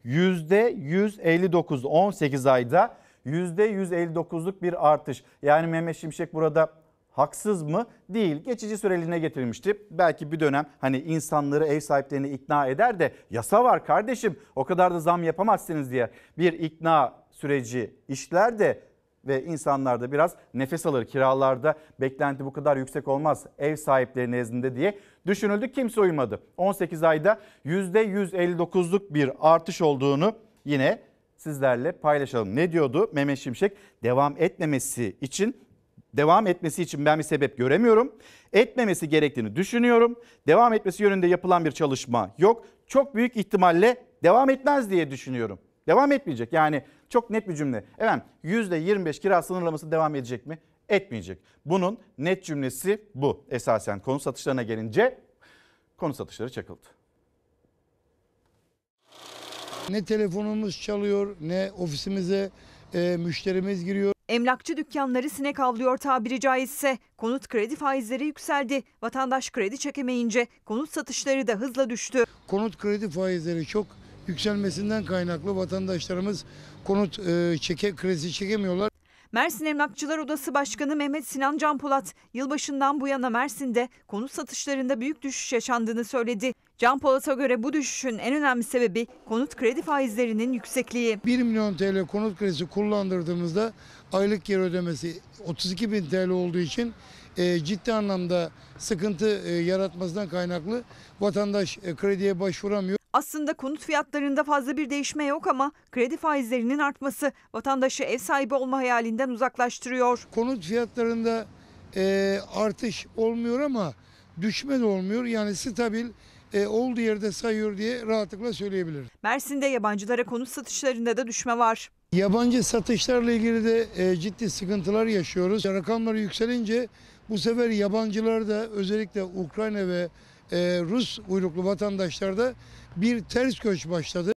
A: %159 18 ayda %159'luk bir artış. Yani Mehmet Şimşek burada haksız mı? Değil. Geçici süreliğine getirilmişti. Belki bir dönem hani insanları ev sahiplerini ikna eder de yasa var kardeşim o kadar da zam yapamazsınız diye bir ikna süreci işler de ve insanlar da biraz nefes alır. Kiralarda beklenti bu kadar yüksek olmaz ev sahipleri nezdinde diye düşünüldü. Kimse uymadı. 18 ayda %159'luk bir artış olduğunu yine sizlerle paylaşalım. Ne diyordu Mehmet Şimşek? Devam etmemesi için devam etmesi için ben bir sebep göremiyorum. Etmemesi gerektiğini düşünüyorum. Devam etmesi yönünde yapılan bir çalışma yok. Çok büyük ihtimalle devam etmez diye düşünüyorum. Devam etmeyecek yani çok net bir cümle. Efendim %25 kira sınırlaması devam edecek mi? Etmeyecek. Bunun net cümlesi bu esasen. Konu satışlarına gelince konu satışları çakıldı.
H: Ne
N: telefonumuz çalıyor ne ofisimize e, müşterimiz giriyor. Emlakçı dükkanları sinek avlıyor tabiri caizse. Konut kredi faizleri yükseldi. Vatandaş kredi çekemeyince konut satışları da hızla düştü. Konut
H: kredi faizleri çok
N: yükselmesinden
H: kaynaklı vatandaşlarımız konut e, çeke kredi çekemiyorlar.
N: Mersin Emlakçılar Odası Başkanı Mehmet Sinan Canpolat yılbaşından bu yana Mersin'de konut satışlarında büyük düşüş yaşandığını söyledi. Canpolat'a göre bu düşüşün en önemli sebebi konut kredi faizlerinin yüksekliği. 1 milyon TL konut kredisi kullandırdığımızda aylık geri ödemesi
H: 32 bin TL olduğu için e, ciddi anlamda sıkıntı e, yaratmasından
N: kaynaklı vatandaş e,
H: krediye başvuramıyor.
N: Aslında konut fiyatlarında fazla bir değişme yok ama kredi faizlerinin artması vatandaşı ev sahibi olma hayalinden uzaklaştırıyor. Konut fiyatlarında e, artış olmuyor ama düşme de olmuyor. Yani stabil e, olduğu yerde sayıyor diye rahatlıkla söyleyebilirim. Mersin'de yabancılara konut satışlarında da düşme var.
H: Yabancı satışlarla ilgili de e, ciddi sıkıntılar yaşıyoruz. Rakamları yükselince bu sefer yabancılar da özellikle Ukrayna ve e, Rus uyruklu vatandaşlarda bir ters göç başladı.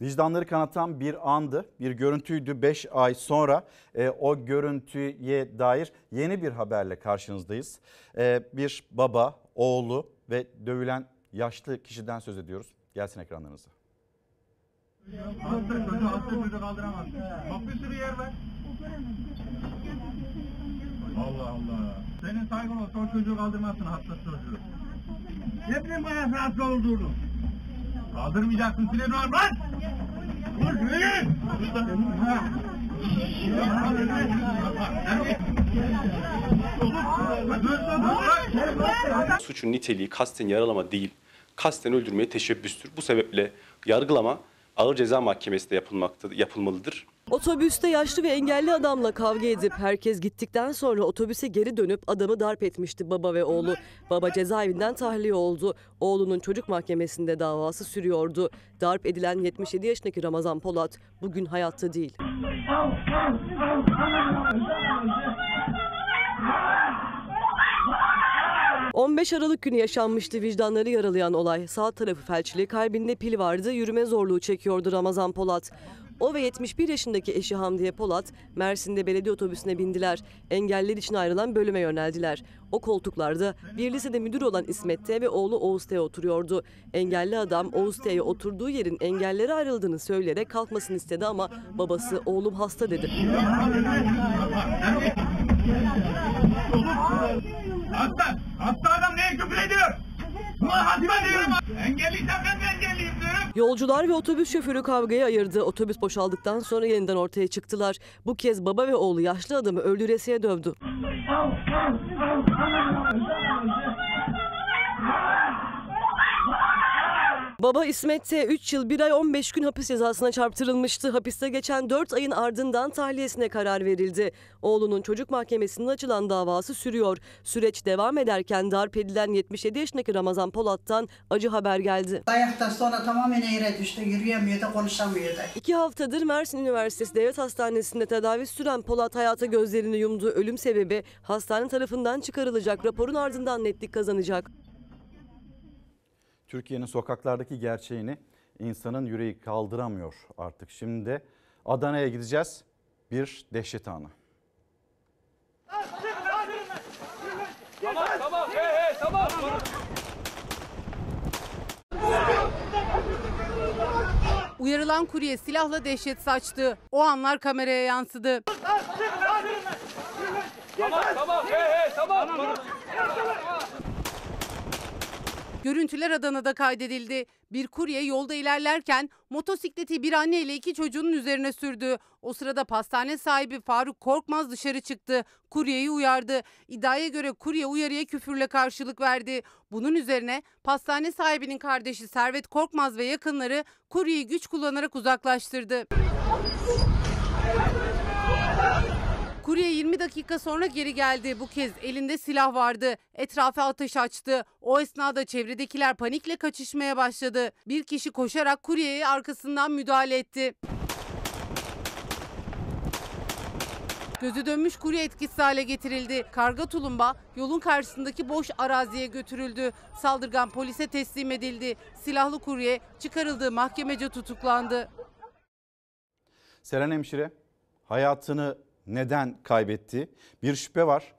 A: Vicdanları kanatan bir andı, bir görüntüydü 5 ay sonra e, o görüntüye dair yeni bir haberle karşınızdayız. E, bir baba, oğlu ve dövülen yaşlı kişiden söz ediyoruz. Gelsin ekranlarınıza.
E: Hasta çocuğu hasta çocuğu kaldıramaz. Bak bir sürü yer var.
A: Allah Allah. Senin saygın olsa o çocuğu kaldırmazsın hasta çocuğu.
H: Ne bileyim bana hasta olduğunu.
A: Kaldırmayacaksın
K: Sinan Orman. Dur yürü.
A: Suçun niteliği kasten yaralama değil, kasten öldürmeye teşebbüstür. Bu sebeple yargılama ağır ceza mahkemesinde yapılmakta, yapılmalıdır.
M: Otobüste yaşlı ve engelli adamla kavga edip herkes gittikten sonra otobüse geri dönüp adamı darp etmişti baba ve oğlu. Baba cezaevinden tahliye oldu. Oğlunun çocuk mahkemesinde davası sürüyordu. Darp edilen 77 yaşındaki Ramazan Polat bugün hayatta değil. 15 Aralık günü yaşanmıştı vicdanları yaralayan olay. Sağ tarafı felçli, kalbinde pil vardı, yürüme zorluğu çekiyordu Ramazan Polat. O ve 71 yaşındaki eşi Hamdiye Polat Mersin'de belediye otobüsüne bindiler. Engelliler için ayrılan bölüme yöneldiler. O koltuklarda bir lisede müdür olan İsmet T ve oğlu Oğuz T oturuyordu. Engelli adam Oğuz T'ye oturduğu yerin engellere ayrıldığını söyleyerek kalkmasını istedi ama babası oğlum hasta dedi.
J: Aslan, aslan
F: adam neye küfür ediyor? Ulan hasta diyorum. Engelliysem ben de engelliyim
M: diyorum. Yolcular ve otobüs şoförü kavgayı ayırdı. Otobüs boşaldıktan sonra yeniden ortaya çıktılar. Bu kez baba ve oğlu yaşlı adamı öldüresiye dövdü. Baba İsmet T. 3 yıl 1 ay 15 gün hapis cezasına çarptırılmıştı. Hapiste geçen 4 ayın ardından tahliyesine karar verildi. Oğlunun çocuk mahkemesinde açılan davası sürüyor. Süreç devam ederken darp edilen 77 yaşındaki Ramazan Polat'tan acı haber geldi. Dayakta sonra tamamen eğre düştü. Yürüyemiyordu, konuşamıyordu. İki haftadır Mersin Üniversitesi Devlet Hastanesi'nde tedavi süren Polat hayata gözlerini yumdu. Ölüm sebebi hastane tarafından çıkarılacak raporun ardından netlik kazanacak.
A: Türkiye'nin sokaklardaki gerçeğini insanın yüreği kaldıramıyor artık. Şimdi de Adana'ya gideceğiz. Bir dehşet anı.
B: Uyarılan kurye silahla dehşet saçtı. O anlar kameraya yansıdı.
F: Tamam tamam he he tamam.
B: Görüntüler Adana'da kaydedildi. Bir kurye yolda ilerlerken motosikleti bir anne ile iki çocuğunun üzerine sürdü. O sırada pastane sahibi Faruk Korkmaz dışarı çıktı. Kuryeyi uyardı. İddiaya göre kurye uyarıya küfürle karşılık verdi. Bunun üzerine pastane sahibinin kardeşi Servet Korkmaz ve yakınları kuryeyi güç kullanarak uzaklaştırdı. Kurye 20 dakika sonra geri geldi. Bu kez elinde silah vardı. Etrafa ateş açtı. O esnada çevredekiler panikle kaçışmaya başladı. Bir kişi koşarak kuryeye arkasından müdahale etti. Gözü dönmüş kurye etkisiz hale getirildi. Karga tulumba yolun karşısındaki boş araziye götürüldü. Saldırgan polise teslim edildi. Silahlı kurye çıkarıldığı mahkemece tutuklandı.
A: Seren Hemşire hayatını neden kaybetti? Bir şüphe var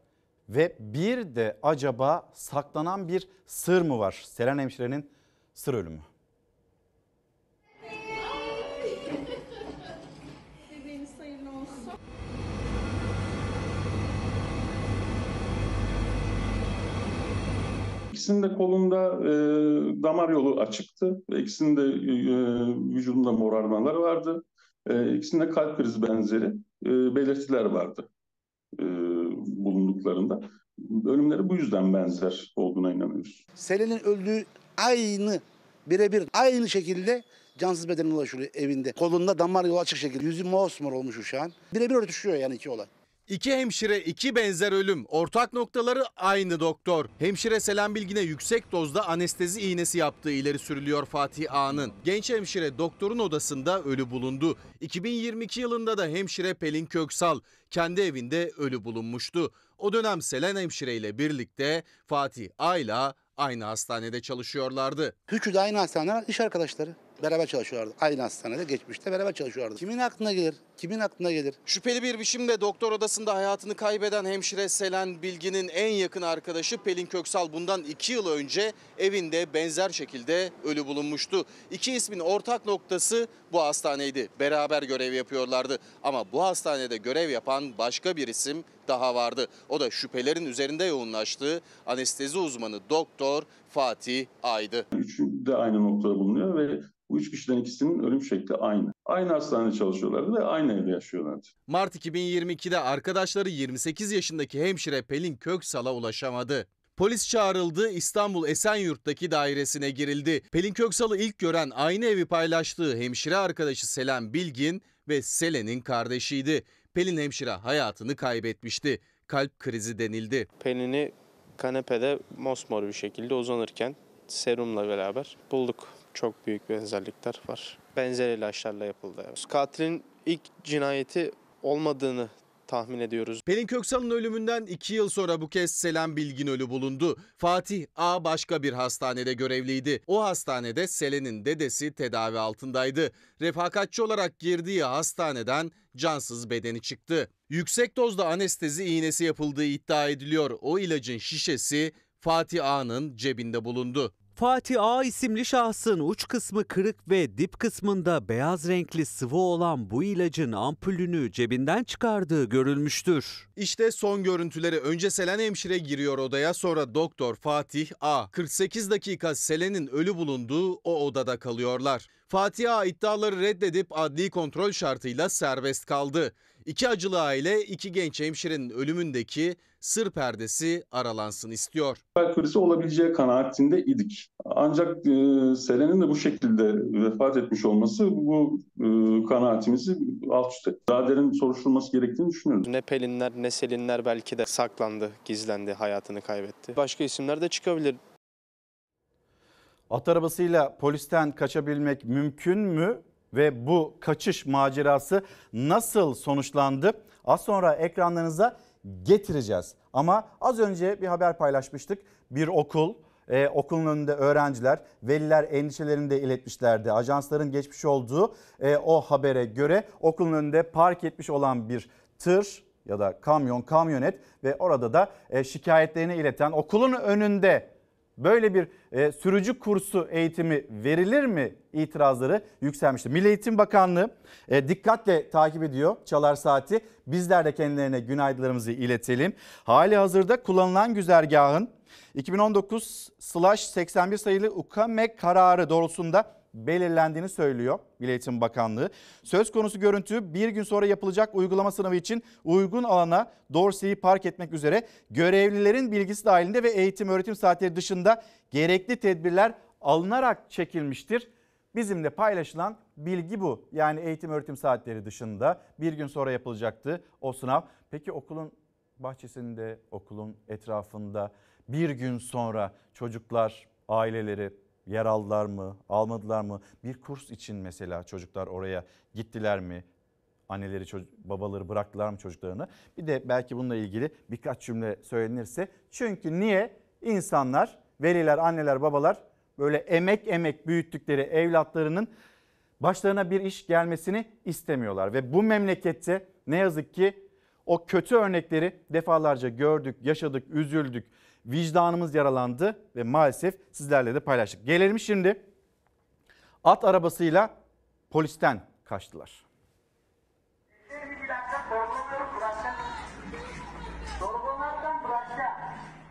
A: ve bir de acaba saklanan bir sır mı var? Selen hemşirenin sır ölümü.
F: İkisinin de kolunda e, damar yolu açıktı. İkisinin de e, e vücudunda morarmalar vardı. E, ikisinde kalp krizi benzeri e, belirtiler vardı e, bulunduklarında. Ölümleri bu yüzden benzer olduğuna inanıyoruz.
H: Selen'in öldüğü aynı birebir aynı şekilde cansız bedenine ulaşıyor evinde. Kolunda damar yolu açık şekilde. Yüzü mosmor olmuş uşağın. Birebir örtüşüyor yani iki olay.
O: İki hemşire iki benzer ölüm. Ortak noktaları aynı doktor. Hemşire Selam Bilgin'e yüksek dozda anestezi iğnesi yaptığı ileri sürülüyor Fatih Ağa'nın. Genç hemşire doktorun odasında ölü bulundu. 2022 yılında da hemşire Pelin Köksal kendi evinde ölü bulunmuştu. O dönem Selen hemşire ile birlikte Fatih Ayla aynı hastanede çalışıyorlardı.
H: Üçü de aynı hastaneler iş arkadaşları. Beraber çalışıyorlardı. Aynı hastanede geçmişte beraber çalışıyorlardı. Kimin aklına gelir? Kimin aklına gelir?
O: Şüpheli bir biçimde doktor odasında hayatını kaybeden hemşire Selen Bilgin'in en yakın arkadaşı Pelin Köksal bundan 2 yıl önce evinde benzer şekilde ölü bulunmuştu. İki ismin ortak noktası bu hastaneydi. Beraber görev yapıyorlardı. Ama bu hastanede görev yapan başka bir isim daha vardı. O da şüphelerin üzerinde yoğunlaştığı anestezi uzmanı doktor Fatih
F: Aydı. Üçü de aynı noktada bulunuyor ve bu üç kişiden ikisinin ölüm şekli aynı. Aynı hastanede çalışıyorlardı ve aynı evde yaşıyorlardı.
O: Mart 2022'de arkadaşları 28 yaşındaki hemşire Pelin Köksal'a ulaşamadı. Polis çağrıldı, İstanbul Esenyurt'taki dairesine girildi. Pelin Köksal'ı ilk gören aynı evi paylaştığı hemşire arkadaşı Selen Bilgin ve Selen'in kardeşiydi. Pelin hemşire hayatını kaybetmişti. Kalp krizi denildi. Pelin'i kanepede mosmor bir şekilde uzanırken serumla beraber bulduk. Çok büyük benzerlikler var. Benzer ilaçlarla yapıldı. Katilin ilk cinayeti olmadığını tahmin ediyoruz. Pelin Köksal'ın ölümünden 2 yıl sonra bu kez Selen Bilgin ölü bulundu. Fatih A başka bir hastanede görevliydi. O hastanede Selen'in dedesi tedavi altındaydı. Refakatçi olarak girdiği hastaneden cansız bedeni çıktı. Yüksek dozda anestezi iğnesi yapıldığı iddia ediliyor. O ilacın şişesi Fatih A'nın cebinde bulundu.
E: Fatih A isimli şahsın uç kısmı kırık ve dip kısmında beyaz renkli sıvı olan bu ilacın ampulünü cebinden çıkardığı görülmüştür.
O: İşte son görüntüleri önce Selen hemşire giriyor odaya sonra doktor Fatih A. 48 dakika Selen'in ölü bulunduğu o odada kalıyorlar. Fatih A iddiaları reddedip adli kontrol şartıyla serbest kaldı. İki acılı aile iki genç hemşirenin ölümündeki sır perdesi aralansın istiyor. Kalp krizi
F: olabileceği kanaatinde idik. Ancak e, Selen'in de bu şekilde vefat etmiş olması bu e, kanaatimizi alt üst etti. Daha derin soruşturulması gerektiğini düşünüyoruz.
O: Ne Pelinler ne Selinler belki de saklandı, gizlendi, hayatını kaybetti. Başka isimler de çıkabilir.
A: At arabasıyla polisten kaçabilmek mümkün mü? ve bu kaçış macerası nasıl sonuçlandı? Az sonra ekranlarınıza getireceğiz. Ama az önce bir haber paylaşmıştık. Bir okul e, okulun önünde öğrenciler, veliler endişelerini de iletmişlerdi. Ajansların geçmiş olduğu e, o habere göre okulun önünde park etmiş olan bir tır ya da kamyon, kamyonet ve orada da e, şikayetlerini ileten okulun önünde böyle bir e, sürücü kursu eğitimi verilir mi itirazları yükselmişti. Milli Eğitim Bakanlığı e, dikkatle takip ediyor Çalar Saati. Bizler de kendilerine günaydınlarımızı iletelim. Hali hazırda kullanılan güzergahın 2019-81 sayılı UKM kararı doğrultusunda belirlendiğini söylüyor Milli Eğitim Bakanlığı. Söz konusu görüntü bir gün sonra yapılacak uygulama sınavı için uygun alana Dorsey'i park etmek üzere görevlilerin bilgisi dahilinde ve eğitim öğretim saatleri dışında gerekli tedbirler alınarak çekilmiştir. Bizimle paylaşılan bilgi bu. Yani eğitim öğretim saatleri dışında bir gün sonra yapılacaktı o sınav. Peki okulun bahçesinde, okulun etrafında bir gün sonra çocuklar, aileleri yer aldılar mı, almadılar mı? Bir kurs için mesela çocuklar oraya gittiler mi? Anneleri, babaları bıraktılar mı çocuklarını? Bir de belki bununla ilgili birkaç cümle söylenirse. Çünkü niye insanlar, veliler, anneler, babalar böyle emek emek büyüttükleri evlatlarının başlarına bir iş gelmesini istemiyorlar. Ve bu memlekette ne yazık ki o kötü örnekleri defalarca gördük, yaşadık, üzüldük. Vicdanımız yaralandı ve maalesef sizlerle de paylaştık. Gelelim şimdi at arabasıyla polisten kaçtılar.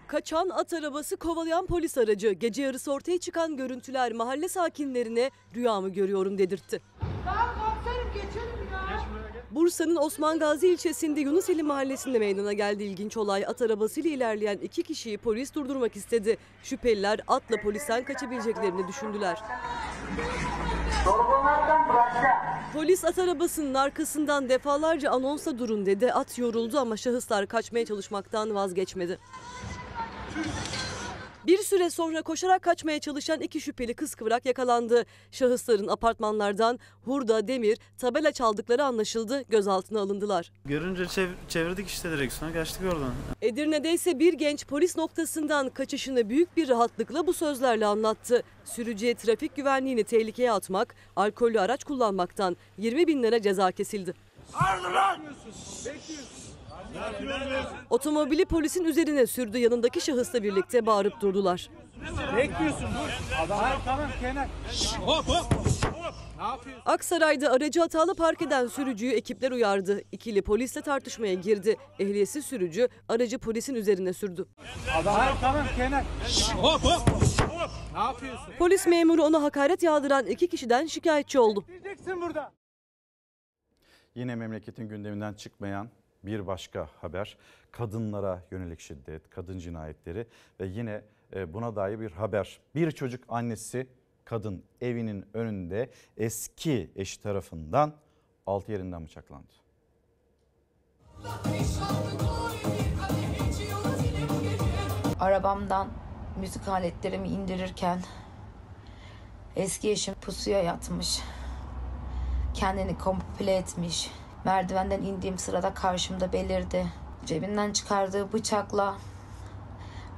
M: Kaçan at arabası kovalayan polis aracı gece yarısı ortaya çıkan görüntüler mahalle sakinlerine rüyamı görüyorum dedirtti.
P: Ben komiserim geçin
M: Bursa'nın Osman Gazi ilçesinde Yunus Eli mahallesinde meydana geldi ilginç olay. At arabasıyla ilerleyen iki kişiyi polis durdurmak istedi. Şüpheliler atla polisten kaçabileceklerini düşündüler. Polis at arabasının arkasından defalarca anonsa durun dedi. At yoruldu ama şahıslar kaçmaya çalışmaktan vazgeçmedi. Bir süre sonra koşarak kaçmaya çalışan iki şüpheli kız kıvrak yakalandı. Şahısların apartmanlardan hurda, demir, tabela çaldıkları anlaşıldı. Gözaltına alındılar.
H: Görünce çev- çevirdik işte direksiyona kaçtık oradan.
M: Edirne'de ise bir genç polis noktasından kaçışını büyük bir rahatlıkla bu sözlerle anlattı. Sürücüye trafik güvenliğini tehlikeye atmak, alkollü araç kullanmaktan 20 bin lira ceza kesildi. Ardı
F: lan! Bekliyorsun.
M: Otomobili polisin üzerine sürdü. Yanındaki şahısla birlikte bağırıp durdular. Bekliyorsun dur. Adam Hayır, tamam kenar. Hop hop. Aksaray'da aracı hatalı park eden sürücüyü ekipler uyardı. İkili polisle tartışmaya girdi. Ehliyetsiz sürücü aracı polisin üzerine sürdü. Adam Hayır, tamam kenar.
F: Hop hop. Ne yapıyorsun? Polis memuru
M: ona hakaret yağdıran iki kişiden şikayetçi oldu.
A: Yine memleketin gündeminden çıkmayan bir başka haber kadınlara yönelik şiddet, kadın cinayetleri ve yine e, buna dair bir haber. Bir çocuk annesi kadın evinin önünde eski eşi tarafından altı yerinden bıçaklandı.
Q: Arabamdan müzik aletlerimi indirirken eski eşim pusuya yatmış. Kendini komple etmiş. Merdivenden indiğim sırada karşımda belirdi. Cebinden çıkardığı bıçakla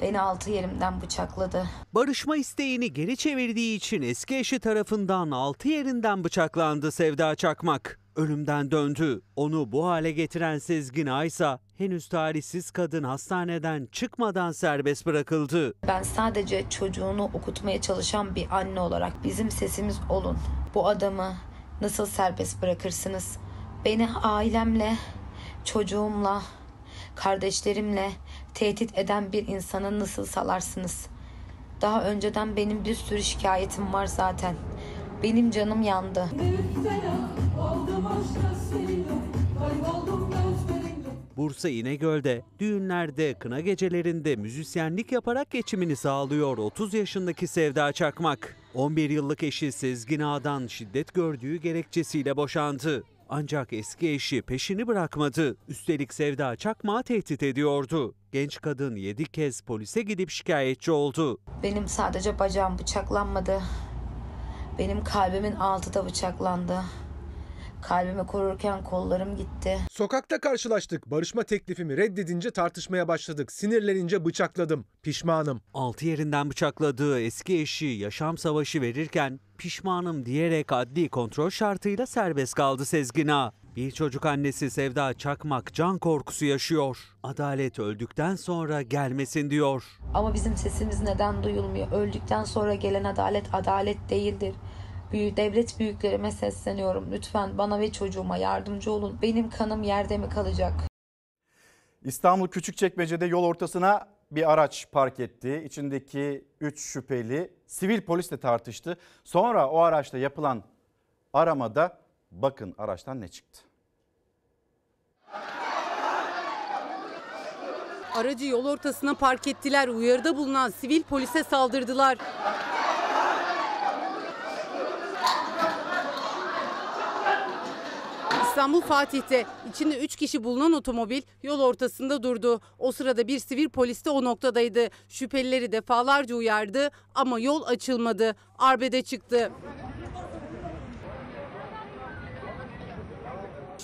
Q: beni altı yerimden bıçakladı.
E: Barışma isteğini geri çevirdiği için eski eşi tarafından altı yerinden bıçaklandı Sevda Çakmak. Ölümden döndü. Onu bu hale getiren Sezgin Aysa henüz tarihsiz kadın hastaneden çıkmadan serbest bırakıldı.
Q: Ben sadece çocuğunu okutmaya çalışan bir anne olarak bizim sesimiz olun. Bu adamı nasıl serbest bırakırsınız? Beni ailemle, çocuğumla, kardeşlerimle tehdit eden bir insanı nasıl salarsınız? Daha önceden benim bir sürü şikayetim var zaten. Benim canım yandı.
E: Bursa İnegöl'de düğünlerde, kına gecelerinde müzisyenlik yaparak geçimini sağlıyor 30 yaşındaki Sevda Çakmak. 11 yıllık eşi Sezgin Ağa'dan şiddet gördüğü gerekçesiyle boşandı. Ancak eski eşi peşini bırakmadı. Üstelik Sevda Çakmağı tehdit ediyordu. Genç kadın 7 kez polise gidip şikayetçi oldu.
Q: Benim sadece bacağım bıçaklanmadı. Benim kalbimin altı da bıçaklandı. Kalbimi korurken kollarım gitti.
I: Sokakta karşılaştık. Barışma teklifimi reddedince tartışmaya başladık. Sinirlenince bıçakladım. Pişmanım.
E: Altı yerinden bıçakladığı eski eşi yaşam savaşı verirken pişmanım diyerek adli kontrol şartıyla serbest kaldı Sezgin Ağa. Bir çocuk annesi Sevda Çakmak can korkusu yaşıyor. Adalet öldükten sonra gelmesin diyor.
Q: Ama bizim sesimiz neden duyulmuyor? Öldükten sonra gelen adalet adalet değildir büyük devlet büyüklerime sesleniyorum. Lütfen bana ve çocuğuma yardımcı olun. Benim kanım yerde mi kalacak?
A: İstanbul Küçükçekmece'de yol ortasına bir araç park etti. İçindeki 3 şüpheli sivil polisle tartıştı. Sonra o araçta yapılan aramada bakın araçtan ne çıktı.
B: Aracı yol ortasına park ettiler. Uyarıda bulunan sivil polise saldırdılar. İstanbul Fatih'te içinde 3 kişi bulunan otomobil yol ortasında durdu. O sırada bir sivil polis de o noktadaydı. Şüphelileri defalarca uyardı ama yol açılmadı. Arbede çıktı.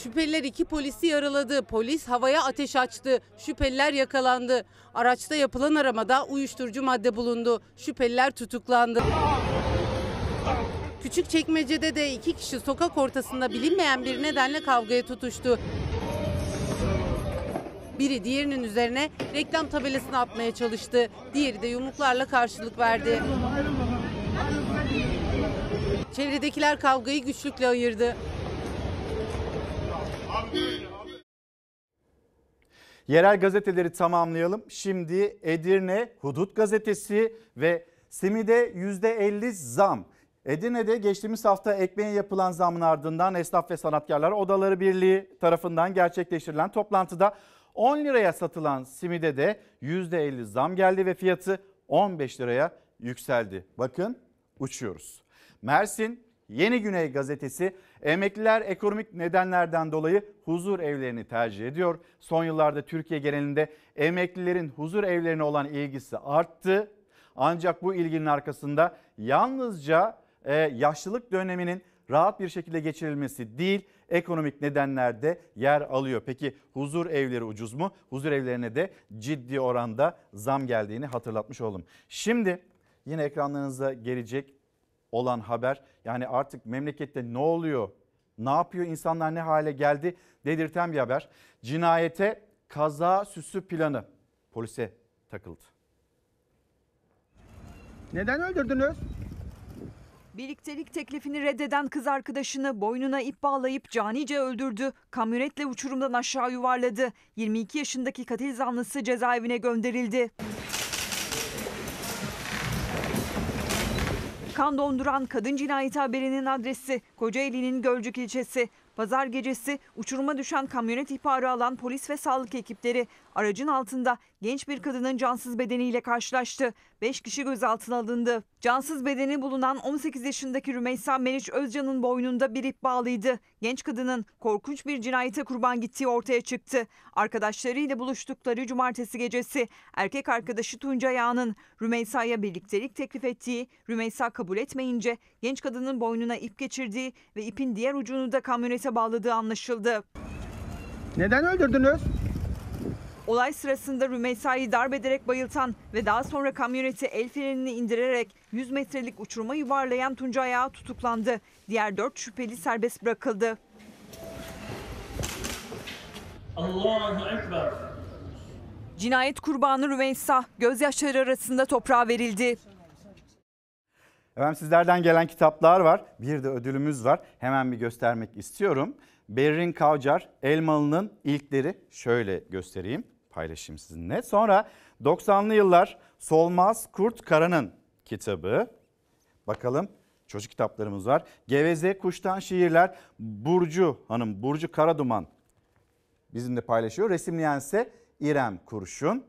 B: Şüpheliler iki polisi yaraladı. Polis havaya ateş açtı. Şüpheliler yakalandı. Araçta yapılan aramada uyuşturucu madde bulundu. Şüpheliler tutuklandı. Küçük çekmecede de iki kişi sokak ortasında bilinmeyen bir nedenle kavgaya tutuştu. Biri diğerinin üzerine reklam tabelasını atmaya çalıştı. Diğeri de yumruklarla karşılık verdi. Çevredekiler kavgayı güçlükle ayırdı.
A: Yerel gazeteleri tamamlayalım. Şimdi Edirne Hudut Gazetesi ve Simide %50 zam. Edirne'de geçtiğimiz hafta ekmeğe yapılan zamın ardından Esnaf ve Sanatkarlar Odaları Birliği tarafından gerçekleştirilen toplantıda 10 liraya satılan simide de %50 zam geldi ve fiyatı 15 liraya yükseldi. Bakın uçuyoruz. Mersin Yeni Güney gazetesi emekliler ekonomik nedenlerden dolayı huzur evlerini tercih ediyor. Son yıllarda Türkiye genelinde emeklilerin huzur evlerine olan ilgisi arttı. Ancak bu ilginin arkasında yalnızca ee, yaşlılık döneminin rahat bir şekilde geçirilmesi değil, ekonomik nedenlerde yer alıyor. Peki huzur evleri ucuz mu? Huzur evlerine de ciddi oranda zam geldiğini hatırlatmış oldum. Şimdi yine ekranlarınıza gelecek olan haber yani artık memlekette ne oluyor? Ne yapıyor insanlar ne hale geldi dedirten bir haber. Cinayete kaza süsü planı polise takıldı. Neden öldürdünüz?
N: Birliktelik teklifini reddeden kız arkadaşını boynuna ip bağlayıp canice öldürdü. Kamyonetle uçurumdan aşağı yuvarladı. 22 yaşındaki katil zanlısı cezaevine gönderildi. Kan donduran kadın cinayeti haberinin adresi Kocaeli'nin Gölcük ilçesi. Pazar gecesi uçuruma düşen kamyonet ihbarı alan polis ve sağlık ekipleri aracın altında genç bir kadının cansız bedeniyle karşılaştı. 5 kişi gözaltına alındı. Cansız bedeni bulunan 18 yaşındaki Rümeysa Meriç Özcan'ın boynunda bir ip bağlıydı. Genç kadının korkunç bir cinayete kurban gittiği ortaya çıktı. Arkadaşlarıyla buluştukları cumartesi gecesi erkek arkadaşı Tunca Yağ'ın Rümeysa'ya birliktelik teklif ettiği, Rümeysa kabul etmeyince genç kadının boynuna ip geçirdiği ve ipin diğer ucunu da kamyonete bağladığı anlaşıldı. Neden öldürdünüz? Olay sırasında Rümeysa'yı darp ederek bayıltan ve daha sonra kamyoneti el frenini indirerek 100 metrelik uçuruma yuvarlayan Tuncay Ağa tutuklandı. Diğer 4 şüpheli serbest bırakıldı.
E: Allahu Ekber.
N: Cinayet kurbanı Rümeysa gözyaşları arasında toprağa verildi.
A: Efendim sizlerden gelen kitaplar var. Bir de ödülümüz var. Hemen bir göstermek istiyorum. Berrin Kavcar Elmalı'nın ilkleri şöyle göstereyim paylaşayım sizinle. Sonra 90'lı yıllar Solmaz Kurt Kara'nın kitabı. Bakalım çocuk kitaplarımız var. Geveze Kuştan Şiirler Burcu Hanım, Burcu Karaduman bizimle paylaşıyor. Resimleyense İrem Kurşun.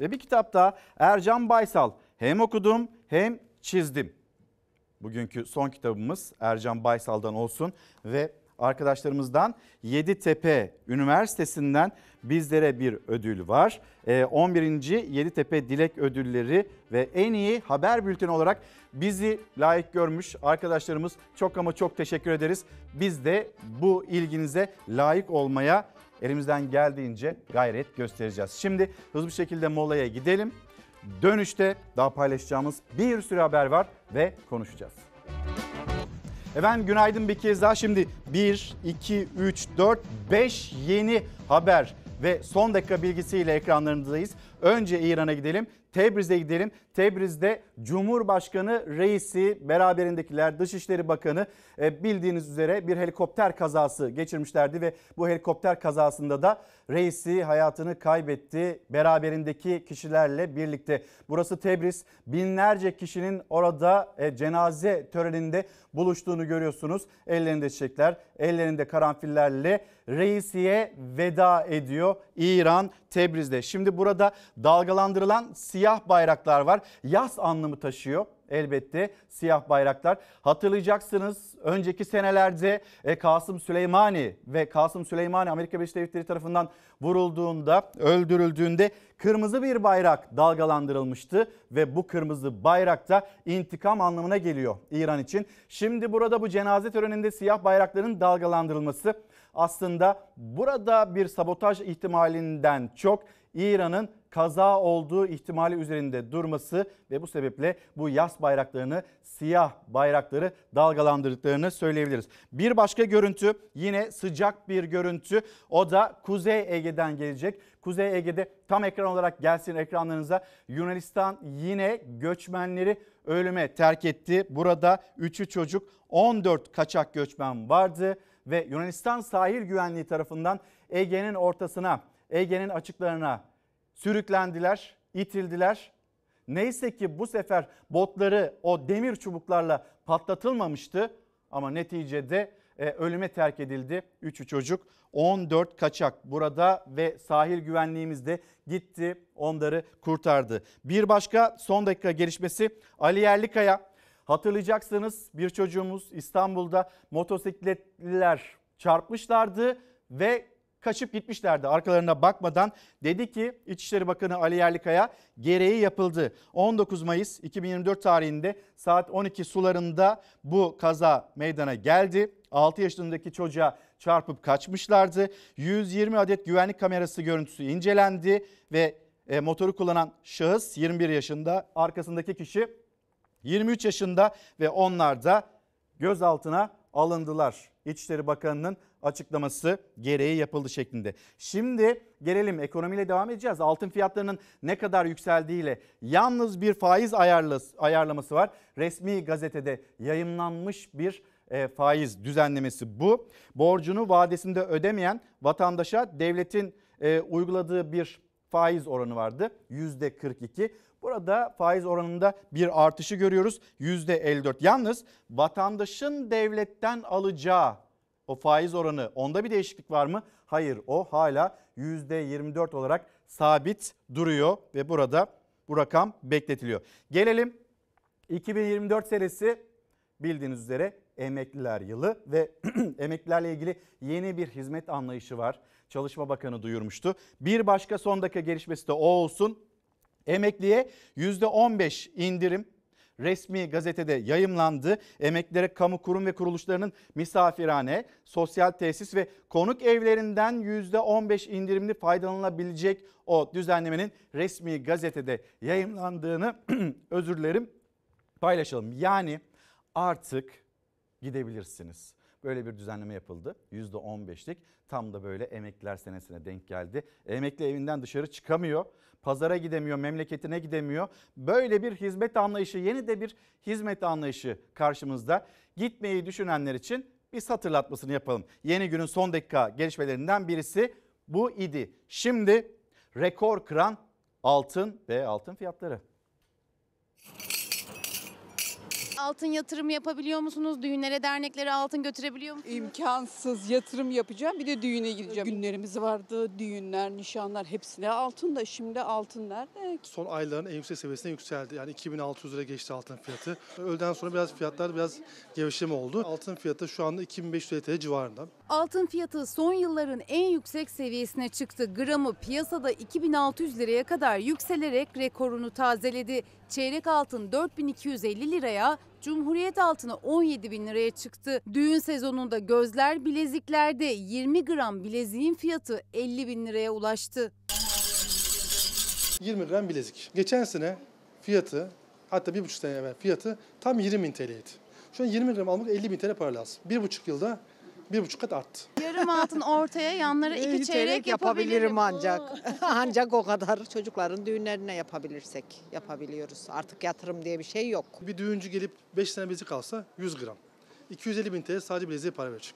A: Ve bir kitap daha Ercan Baysal. Hem okudum hem çizdim Bugünkü son kitabımız Ercan Baysal'dan olsun ve arkadaşlarımızdan Yeditepe Üniversitesi'nden bizlere bir ödül var. 11. Ee, Yeditepe Dilek Ödülleri ve en iyi haber bülteni olarak bizi layık görmüş arkadaşlarımız çok ama çok teşekkür ederiz. Biz de bu ilginize layık olmaya elimizden geldiğince gayret göstereceğiz. Şimdi hızlı bir şekilde molaya gidelim. Dönüşte daha paylaşacağımız bir sürü haber var ve konuşacağız. Efendim günaydın bir kez daha. Şimdi 1, 2, 3, 4, 5 yeni haber ve son dakika bilgisiyle ekranlarındayız. Önce İran'a gidelim. Tebriz'e gidelim. Tebriz'de Cumhurbaşkanı reisi beraberindekiler Dışişleri Bakanı e, bildiğiniz üzere bir helikopter kazası geçirmişlerdi ve bu helikopter kazasında da reisi hayatını kaybetti beraberindeki kişilerle birlikte. Burası Tebriz. Binlerce kişinin orada e, cenaze töreninde buluştuğunu görüyorsunuz. Ellerinde çiçekler, ellerinde karanfillerle reisiye veda ediyor İran Tebriz'de. Şimdi burada dalgalandırılan siyah bayraklar var. Yaz anlamı taşıyor elbette siyah bayraklar. Hatırlayacaksınız önceki senelerde e, Kasım Süleymani ve Kasım Süleymani Amerika Birleşik Devletleri tarafından vurulduğunda, öldürüldüğünde kırmızı bir bayrak dalgalandırılmıştı ve bu kırmızı bayrak da intikam anlamına geliyor İran için. Şimdi burada bu cenaze töreninde siyah bayrakların dalgalandırılması aslında burada bir sabotaj ihtimalinden çok İran'ın kaza olduğu ihtimali üzerinde durması ve bu sebeple bu yas bayraklarını siyah bayrakları dalgalandırdıklarını söyleyebiliriz. Bir başka görüntü yine sıcak bir görüntü o da Kuzey Ege'den gelecek. Kuzey Ege'de tam ekran olarak gelsin ekranlarınıza. Yunanistan yine göçmenleri ölüme terk etti. Burada 3'ü çocuk 14 kaçak göçmen vardı ve Yunanistan sahil güvenliği tarafından Ege'nin ortasına, Ege'nin açıklarına sürüklendiler, itildiler. Neyse ki bu sefer botları o demir çubuklarla patlatılmamıştı ama neticede e, ölüme terk edildi 3'ü çocuk. 14 kaçak burada ve sahil güvenliğimizde gitti onları kurtardı. Bir başka son dakika gelişmesi Ali Yerlikaya. Hatırlayacaksınız bir çocuğumuz İstanbul'da motosikletliler çarpmışlardı ve kaçıp gitmişlerdi arkalarına bakmadan. Dedi ki İçişleri Bakanı Ali Yerlikaya gereği yapıldı. 19 Mayıs 2024 tarihinde saat 12 sularında bu kaza meydana geldi. 6 yaşındaki çocuğa çarpıp kaçmışlardı. 120 adet güvenlik kamerası görüntüsü incelendi ve e, motoru kullanan şahıs 21 yaşında, arkasındaki kişi 23 yaşında ve onlar da gözaltına alındılar. İçişleri Bakanı'nın açıklaması gereği yapıldı şeklinde. Şimdi gelelim ekonomiyle devam edeceğiz. Altın fiyatlarının ne kadar yükseldiğiyle yalnız bir faiz ayarlaması var. Resmi gazetede yayınlanmış bir e, faiz düzenlemesi bu. Borcunu vadesinde ödemeyen vatandaşa devletin e, uyguladığı bir faiz oranı vardı. yüzde %42. Burada faiz oranında bir artışı görüyoruz. yüzde %54. Yalnız vatandaşın devletten alacağı o faiz oranı onda bir değişiklik var mı? Hayır o hala %24 olarak sabit duruyor ve burada bu rakam bekletiliyor. Gelelim 2024 senesi bildiğiniz üzere emekliler yılı ve emeklilerle ilgili yeni bir hizmet anlayışı var. Çalışma Bakanı duyurmuştu. Bir başka son dakika gelişmesi de o olsun. Emekliye %15 indirim resmi gazetede yayımlandı. Emeklilere kamu kurum ve kuruluşlarının misafirhane, sosyal tesis ve konuk evlerinden %15 indirimli faydalanabilecek o düzenlemenin resmi gazetede yayımlandığını özür dilerim paylaşalım. Yani artık gidebilirsiniz. Böyle bir düzenleme yapıldı. %15'lik tam da böyle emekliler senesine denk geldi. Emekli evinden dışarı çıkamıyor pazara gidemiyor, memleketine gidemiyor. Böyle bir hizmet anlayışı, yeni de bir hizmet anlayışı karşımızda. Gitmeyi düşünenler için bir hatırlatmasını yapalım. Yeni günün son dakika gelişmelerinden birisi bu idi. Şimdi rekor kıran altın ve altın fiyatları.
B: altın yatırımı yapabiliyor musunuz? Düğünlere, derneklere altın götürebiliyor musunuz? İmkansız yatırım yapacağım. Bir de düğüne gideceğim. Günlerimiz vardı. Düğünler, nişanlar
N: hepsine altın da şimdi altın nerede?
C: Son ayların en yüksek seviyesine yükseldi. Yani 2600 lira geçti altın fiyatı. Öğleden sonra biraz fiyatlar biraz gevşeme oldu. Altın fiyatı şu anda 2500 TL civarında.
B: Altın fiyatı son yılların en yüksek seviyesine çıktı. Gramı piyasada 2600 liraya kadar yükselerek rekorunu tazeledi. Çeyrek altın 4250 liraya, Cumhuriyet altına 17 bin liraya çıktı. Düğün sezonunda gözler bileziklerde 20 gram bileziğin fiyatı 50 bin liraya ulaştı.
C: 20 gram bilezik. Geçen sene fiyatı hatta bir buçuk sene evvel fiyatı tam 20 bin TL'ydi. Şu an 20 gram almak 50 bin TL para lazım. Bir buçuk yılda
N: bir buçuk kat arttı.
B: Yarım altın ortaya yanlara iki çeyrek, çeyrek yapabilirim ancak.
N: ancak o kadar çocukların düğünlerine yapabilirsek yapabiliyoruz. Artık yatırım diye bir şey
C: yok. Bir düğüncü gelip 5 tane bilezik alsa 100 gram. 250 bin TL sadece bileziğe para verecek.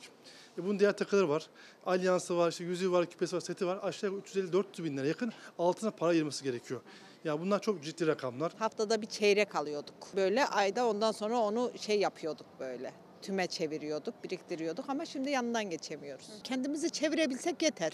C: E bunun diğer takıları var. Alyansı var, işte yüzüğü var, küpesi var, seti var. Aşağı 350-400 bin lira yakın altına para ayırması gerekiyor. Ya bunlar çok ciddi rakamlar. Haftada bir çeyrek alıyorduk.
N: Böyle ayda ondan sonra onu şey yapıyorduk böyle tüme çeviriyorduk, biriktiriyorduk ama şimdi yanından geçemiyoruz. Kendimizi çevirebilsek yeter.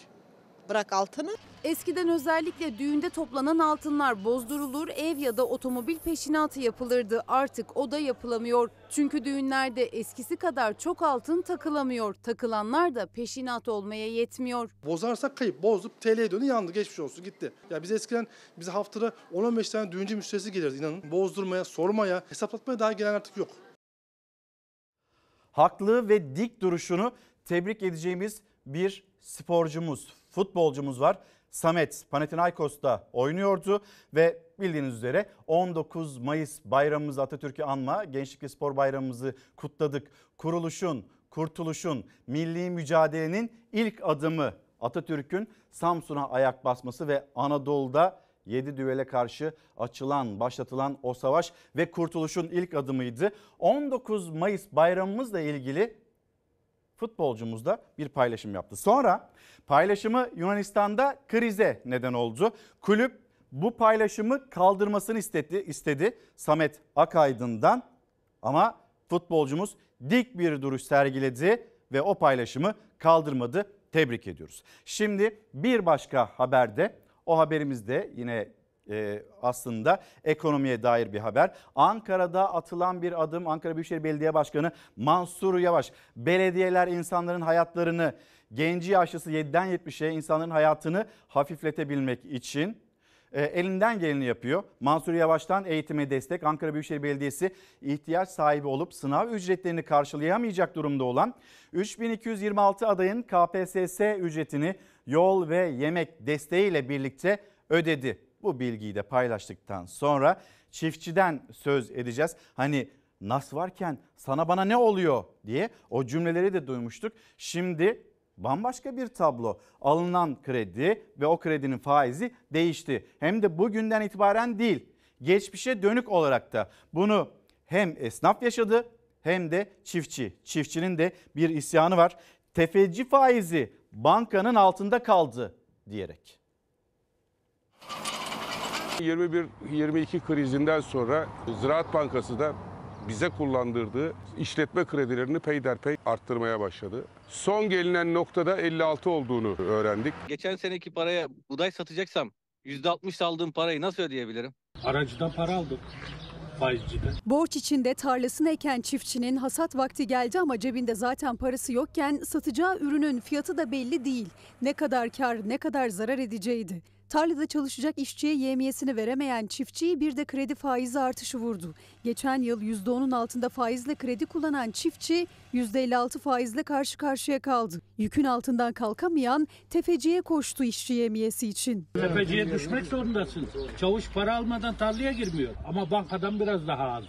N: Bırak altını. Eskiden
B: özellikle düğünde toplanan altınlar bozdurulur, ev ya da otomobil peşinatı yapılırdı. Artık o da yapılamıyor. Çünkü düğünlerde eskisi kadar çok altın takılamıyor. Takılanlar da peşinat olmaya yetmiyor.
C: Bozarsak kayıp. Bozduk TL'ye dönü yandı. Geçmiş olsun gitti. Ya biz eskiden bize haftada 10-15 tane düğünce müşterisi gelirdi inanın. Bozdurmaya, sormaya,
A: hesaplatmaya daha gelen artık yok haklı ve dik duruşunu tebrik edeceğimiz bir sporcumuz, futbolcumuz var. Samet Panathinaikos'ta oynuyordu ve bildiğiniz üzere 19 Mayıs bayramımızı Atatürk'ü anma, Gençlik ve Spor Bayramımızı kutladık. Kuruluşun, kurtuluşun, milli mücadelenin ilk adımı Atatürk'ün Samsun'a ayak basması ve Anadolu'da 7 düvele karşı açılan, başlatılan o savaş ve kurtuluşun ilk adımıydı. 19 Mayıs bayramımızla ilgili futbolcumuz da bir paylaşım yaptı. Sonra paylaşımı Yunanistan'da krize neden oldu. Kulüp bu paylaşımı kaldırmasını istedi, istedi Samet Akaydın'dan ama futbolcumuz dik bir duruş sergiledi ve o paylaşımı kaldırmadı. Tebrik ediyoruz. Şimdi bir başka haberde o haberimiz de yine e, aslında ekonomiye dair bir haber. Ankara'da atılan bir adım Ankara Büyükşehir Belediye Başkanı Mansur Yavaş. Belediyeler insanların hayatlarını genci yaşlısı 7'den 70'e insanların hayatını hafifletebilmek için e, elinden geleni yapıyor. Mansur Yavaş'tan eğitime destek Ankara Büyükşehir Belediyesi ihtiyaç sahibi olup sınav ücretlerini karşılayamayacak durumda olan 3226 adayın KPSS ücretini yol ve yemek desteğiyle birlikte ödedi. Bu bilgiyi de paylaştıktan sonra çiftçiden söz edeceğiz. Hani nas varken sana bana ne oluyor diye o cümleleri de duymuştuk. Şimdi bambaşka bir tablo. Alınan kredi ve o kredinin faizi değişti. Hem de bugünden itibaren değil, geçmişe dönük olarak da bunu hem esnaf yaşadı hem de çiftçi. Çiftçinin de bir isyanı var. Tefeci faizi bankanın altında kaldı diyerek. 21-22 krizinden sonra Ziraat
F: Bankası da bize kullandırdığı işletme kredilerini peyderpey arttırmaya başladı. Son gelinen noktada 56 olduğunu öğrendik.
E: Geçen seneki paraya buğday satacaksam %60 aldığım parayı nasıl ödeyebilirim? Aracıdan para aldık faizciden.
P: Borç içinde tarlasını eken çiftçinin hasat vakti geldi ama cebinde zaten parası yokken satacağı ürünün fiyatı da belli değil. Ne kadar kar ne kadar zarar edeceğiydi. Tarlada çalışacak işçiye yemiyesini veremeyen çiftçiyi bir de kredi faizi artışı vurdu. Geçen yıl %10'un altında faizle kredi kullanan çiftçi %56 faizle karşı karşıya kaldı. Yükün altından kalkamayan tefeciye koştu işçi yemiyesi için.
D: Tefeciye düşmek zorundasın. Çavuş para almadan tarlaya girmiyor ama bankadan biraz daha az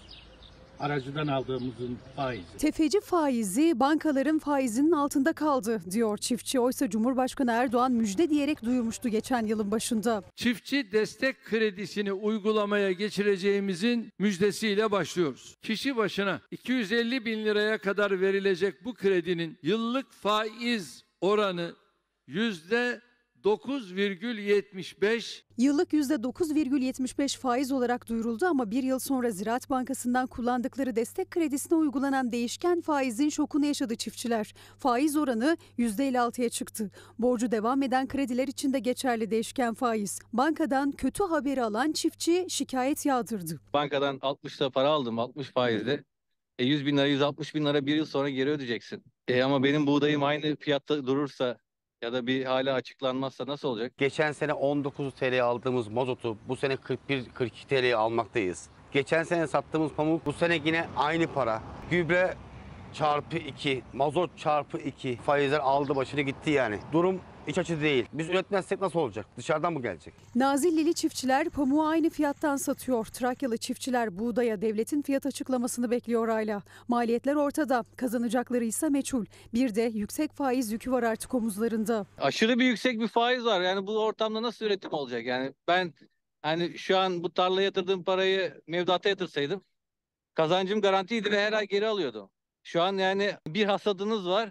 C: aracıdan aldığımızın faizi.
P: Tefeci faizi bankaların faizinin altında kaldı diyor çiftçi. Oysa Cumhurbaşkanı Erdoğan müjde diyerek duyurmuştu geçen yılın başında.
D: Çiftçi destek kredisini uygulamaya geçireceğimizin müjdesiyle başlıyoruz. Kişi başına 250 bin liraya kadar verilecek bu kredinin yıllık faiz oranı yüzde 9,75
P: Yıllık %9,75 faiz olarak duyuruldu ama bir yıl sonra Ziraat Bankası'ndan kullandıkları destek kredisine uygulanan değişken faizin şokunu yaşadı çiftçiler. Faiz oranı %56'ya çıktı. Borcu devam eden krediler için de geçerli değişken faiz. Bankadan kötü haberi alan çiftçi şikayet yağdırdı.
E: Bankadan 60'ta para aldım 60 faizle. E 100 bin lira 160 bin lira bir yıl sonra geri ödeyeceksin. E ama benim buğdayım aynı fiyatta durursa ya da bir hala açıklanmazsa nasıl olacak? Geçen sene 19
O: TL aldığımız mazotu bu sene 41-42 TL almaktayız. Geçen sene sattığımız pamuk bu sene yine aynı para. Gübre çarpı 2, mazot çarpı 2 faizler aldı başını gitti yani. Durum iç açı değil. Biz üretmezsek nasıl olacak? Dışarıdan mı gelecek?
P: Nazillili çiftçiler pamuğu aynı fiyattan satıyor. Trakyalı çiftçiler buğdaya devletin fiyat açıklamasını bekliyor hala. Maliyetler ortada. Kazanacakları ise meçhul. Bir de yüksek faiz yükü var artık omuzlarında.
E: Aşırı bir yüksek bir faiz var. Yani bu ortamda nasıl üretim olacak? Yani ben hani şu an bu tarlaya yatırdığım parayı mevduata yatırsaydım kazancım garantiydi ve her ay geri alıyordum. Şu an yani bir hasadınız var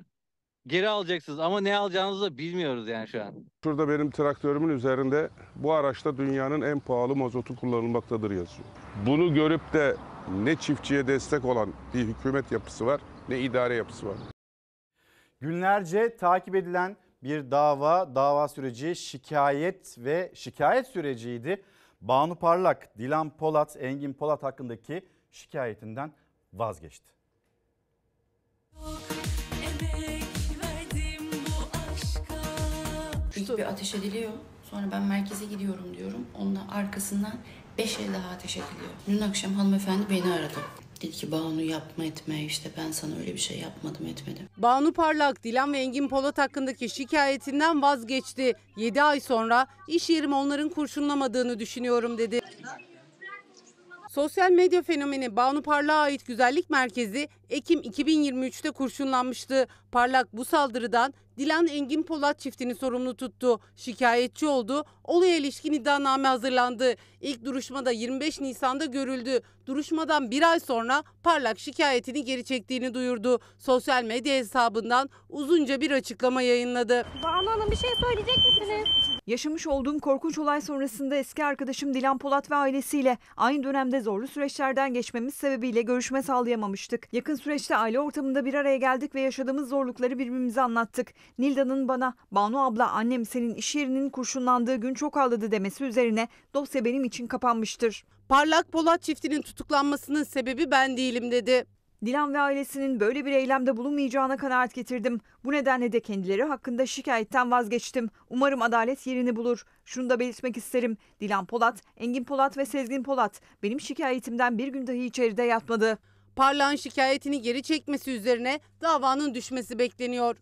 E: geri alacaksınız ama ne alacağınızı da bilmiyoruz yani şu an.
F: Şurada benim traktörümün üzerinde bu araçta dünyanın en pahalı mazotu kullanılmaktadır yazıyor. Bunu görüp de ne çiftçiye destek olan bir hükümet yapısı var ne idare yapısı var.
A: Günlerce takip edilen bir dava, dava süreci, şikayet ve şikayet süreciydi. Banu Parlak, Dilan Polat, Engin Polat hakkındaki şikayetinden vazgeçti.
K: emek.
A: İlk bir
Q: ateş ediliyor. Sonra ben merkeze
B: gidiyorum diyorum. Onun arkasından beş el daha ateş ediliyor. Dün akşam hanımefendi beni aradı. Dedi ki Banu yapma etme işte ben sana öyle bir şey yapmadım etmedim. Banu Parlak, Dilan ve Engin Polat hakkındaki şikayetinden vazgeçti. 7 ay sonra iş yerim onların kurşunlamadığını düşünüyorum dedi. Sosyal medya fenomeni Banu Parlak'a ait güzellik merkezi Ekim 2023'te kurşunlanmıştı. Parlak bu saldırıdan Dilan Engin Polat çiftini sorumlu tuttu. Şikayetçi oldu. Olaya ilişkin iddianame hazırlandı. İlk duruşmada 25 Nisan'da görüldü. Duruşmadan bir ay sonra Parlak şikayetini geri çektiğini duyurdu. Sosyal medya hesabından uzunca
N: bir açıklama yayınladı. Banu Hanım bir şey söyleyecek misiniz? Yaşamış olduğum korkunç olay sonrasında eski arkadaşım Dilan Polat ve ailesiyle aynı dönemde zorlu süreçlerden geçmemiz sebebiyle görüşme sağlayamamıştık. Yakın süreçte aile ortamında bir araya geldik ve yaşadığımız zorlukları birbirimize anlattık. Nilda'nın bana Banu abla annem senin iş yerinin kurşunlandığı gün çok ağladı demesi üzerine dosya benim için kapanmıştır. Parlak Polat çiftinin tutuklanmasının sebebi ben değilim dedi. Dilan ve ailesinin böyle bir eylemde bulunmayacağına kanaat getirdim. Bu nedenle de kendileri hakkında şikayetten vazgeçtim. Umarım adalet yerini bulur. Şunu da belirtmek isterim. Dilan Polat, Engin Polat ve Sezgin Polat benim şikayetimden bir gün dahi içeride yatmadı. Parlağın şikayetini geri çekmesi üzerine davanın düşmesi bekleniyor.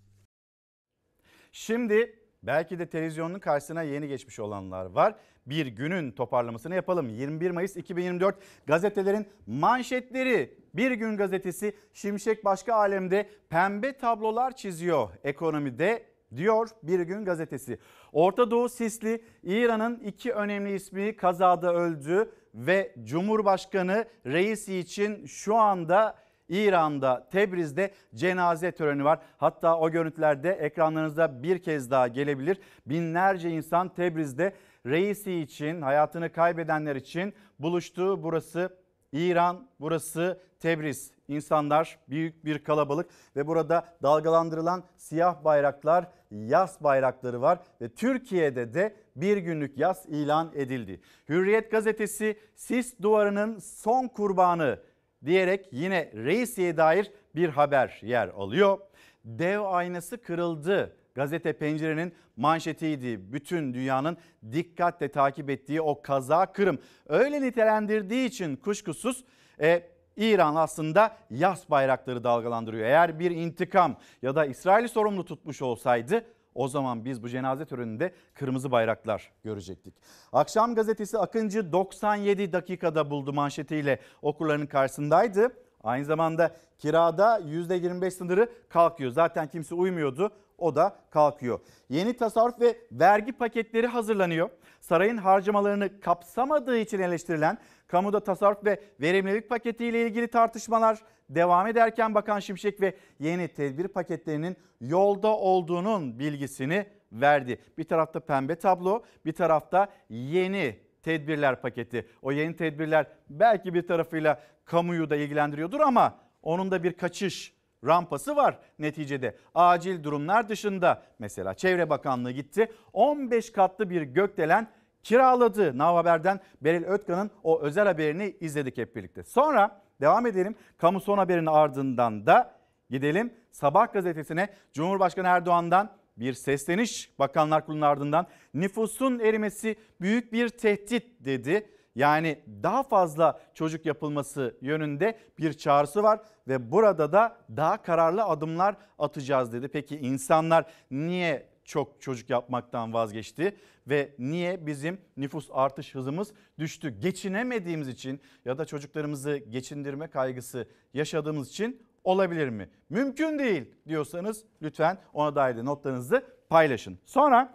A: Şimdi belki de televizyonun karşısına yeni geçmiş olanlar var bir günün toparlamasını yapalım. 21 Mayıs 2024 gazetelerin manşetleri Bir Gün Gazetesi Şimşek başka alemde pembe tablolar çiziyor ekonomide diyor Bir Gün Gazetesi. Orta Doğu sisli İran'ın iki önemli ismi kazada öldü ve Cumhurbaşkanı reisi için şu anda İran'da Tebriz'de cenaze töreni var. Hatta o görüntülerde ekranlarınızda bir kez daha gelebilir. Binlerce insan Tebriz'de reisi için, hayatını kaybedenler için buluştu. Burası İran, burası Tebriz. İnsanlar büyük bir kalabalık ve burada dalgalandırılan siyah bayraklar, yaz bayrakları var ve Türkiye'de de bir günlük yaz ilan edildi. Hürriyet gazetesi sis duvarının son kurbanı diyerek yine reisiye dair bir haber yer alıyor. Dev aynası kırıldı gazete pencerenin manşetiydi. Bütün dünyanın dikkatle takip ettiği o kaza Kırım. Öyle nitelendirdiği için kuşkusuz e, İran aslında yas bayrakları dalgalandırıyor. Eğer bir intikam ya da İsrail'i sorumlu tutmuş olsaydı o zaman biz bu cenaze töreninde kırmızı bayraklar görecektik. Akşam gazetesi Akıncı 97 dakikada buldu manşetiyle okurların karşısındaydı. Aynı zamanda kirada %25 sınırı kalkıyor. Zaten kimse uymuyordu o da kalkıyor. Yeni tasarruf ve vergi paketleri hazırlanıyor. Sarayın harcamalarını kapsamadığı için eleştirilen kamuda tasarruf ve verimlilik paketiyle ilgili tartışmalar devam ederken Bakan Şimşek ve yeni tedbir paketlerinin yolda olduğunun bilgisini verdi. Bir tarafta pembe tablo, bir tarafta yeni tedbirler paketi. O yeni tedbirler belki bir tarafıyla kamuyu da ilgilendiriyordur ama onun da bir kaçış rampası var neticede. Acil durumlar dışında mesela Çevre Bakanlığı gitti 15 katlı bir gökdelen kiraladı. Nav Haber'den Beril Ötkan'ın o özel haberini izledik hep birlikte. Sonra devam edelim. Kamu son haberinin ardından da gidelim Sabah gazetesine Cumhurbaşkanı Erdoğan'dan bir sesleniş Bakanlar Kurulu'nun ardından nüfusun erimesi büyük bir tehdit dedi. Yani daha fazla çocuk yapılması yönünde bir çağrısı var ve burada da daha kararlı adımlar atacağız dedi. Peki insanlar niye çok çocuk yapmaktan vazgeçti ve niye bizim nüfus artış hızımız düştü? Geçinemediğimiz için ya da çocuklarımızı geçindirme kaygısı yaşadığımız için olabilir mi? Mümkün değil diyorsanız lütfen ona dair de notlarınızı paylaşın. Sonra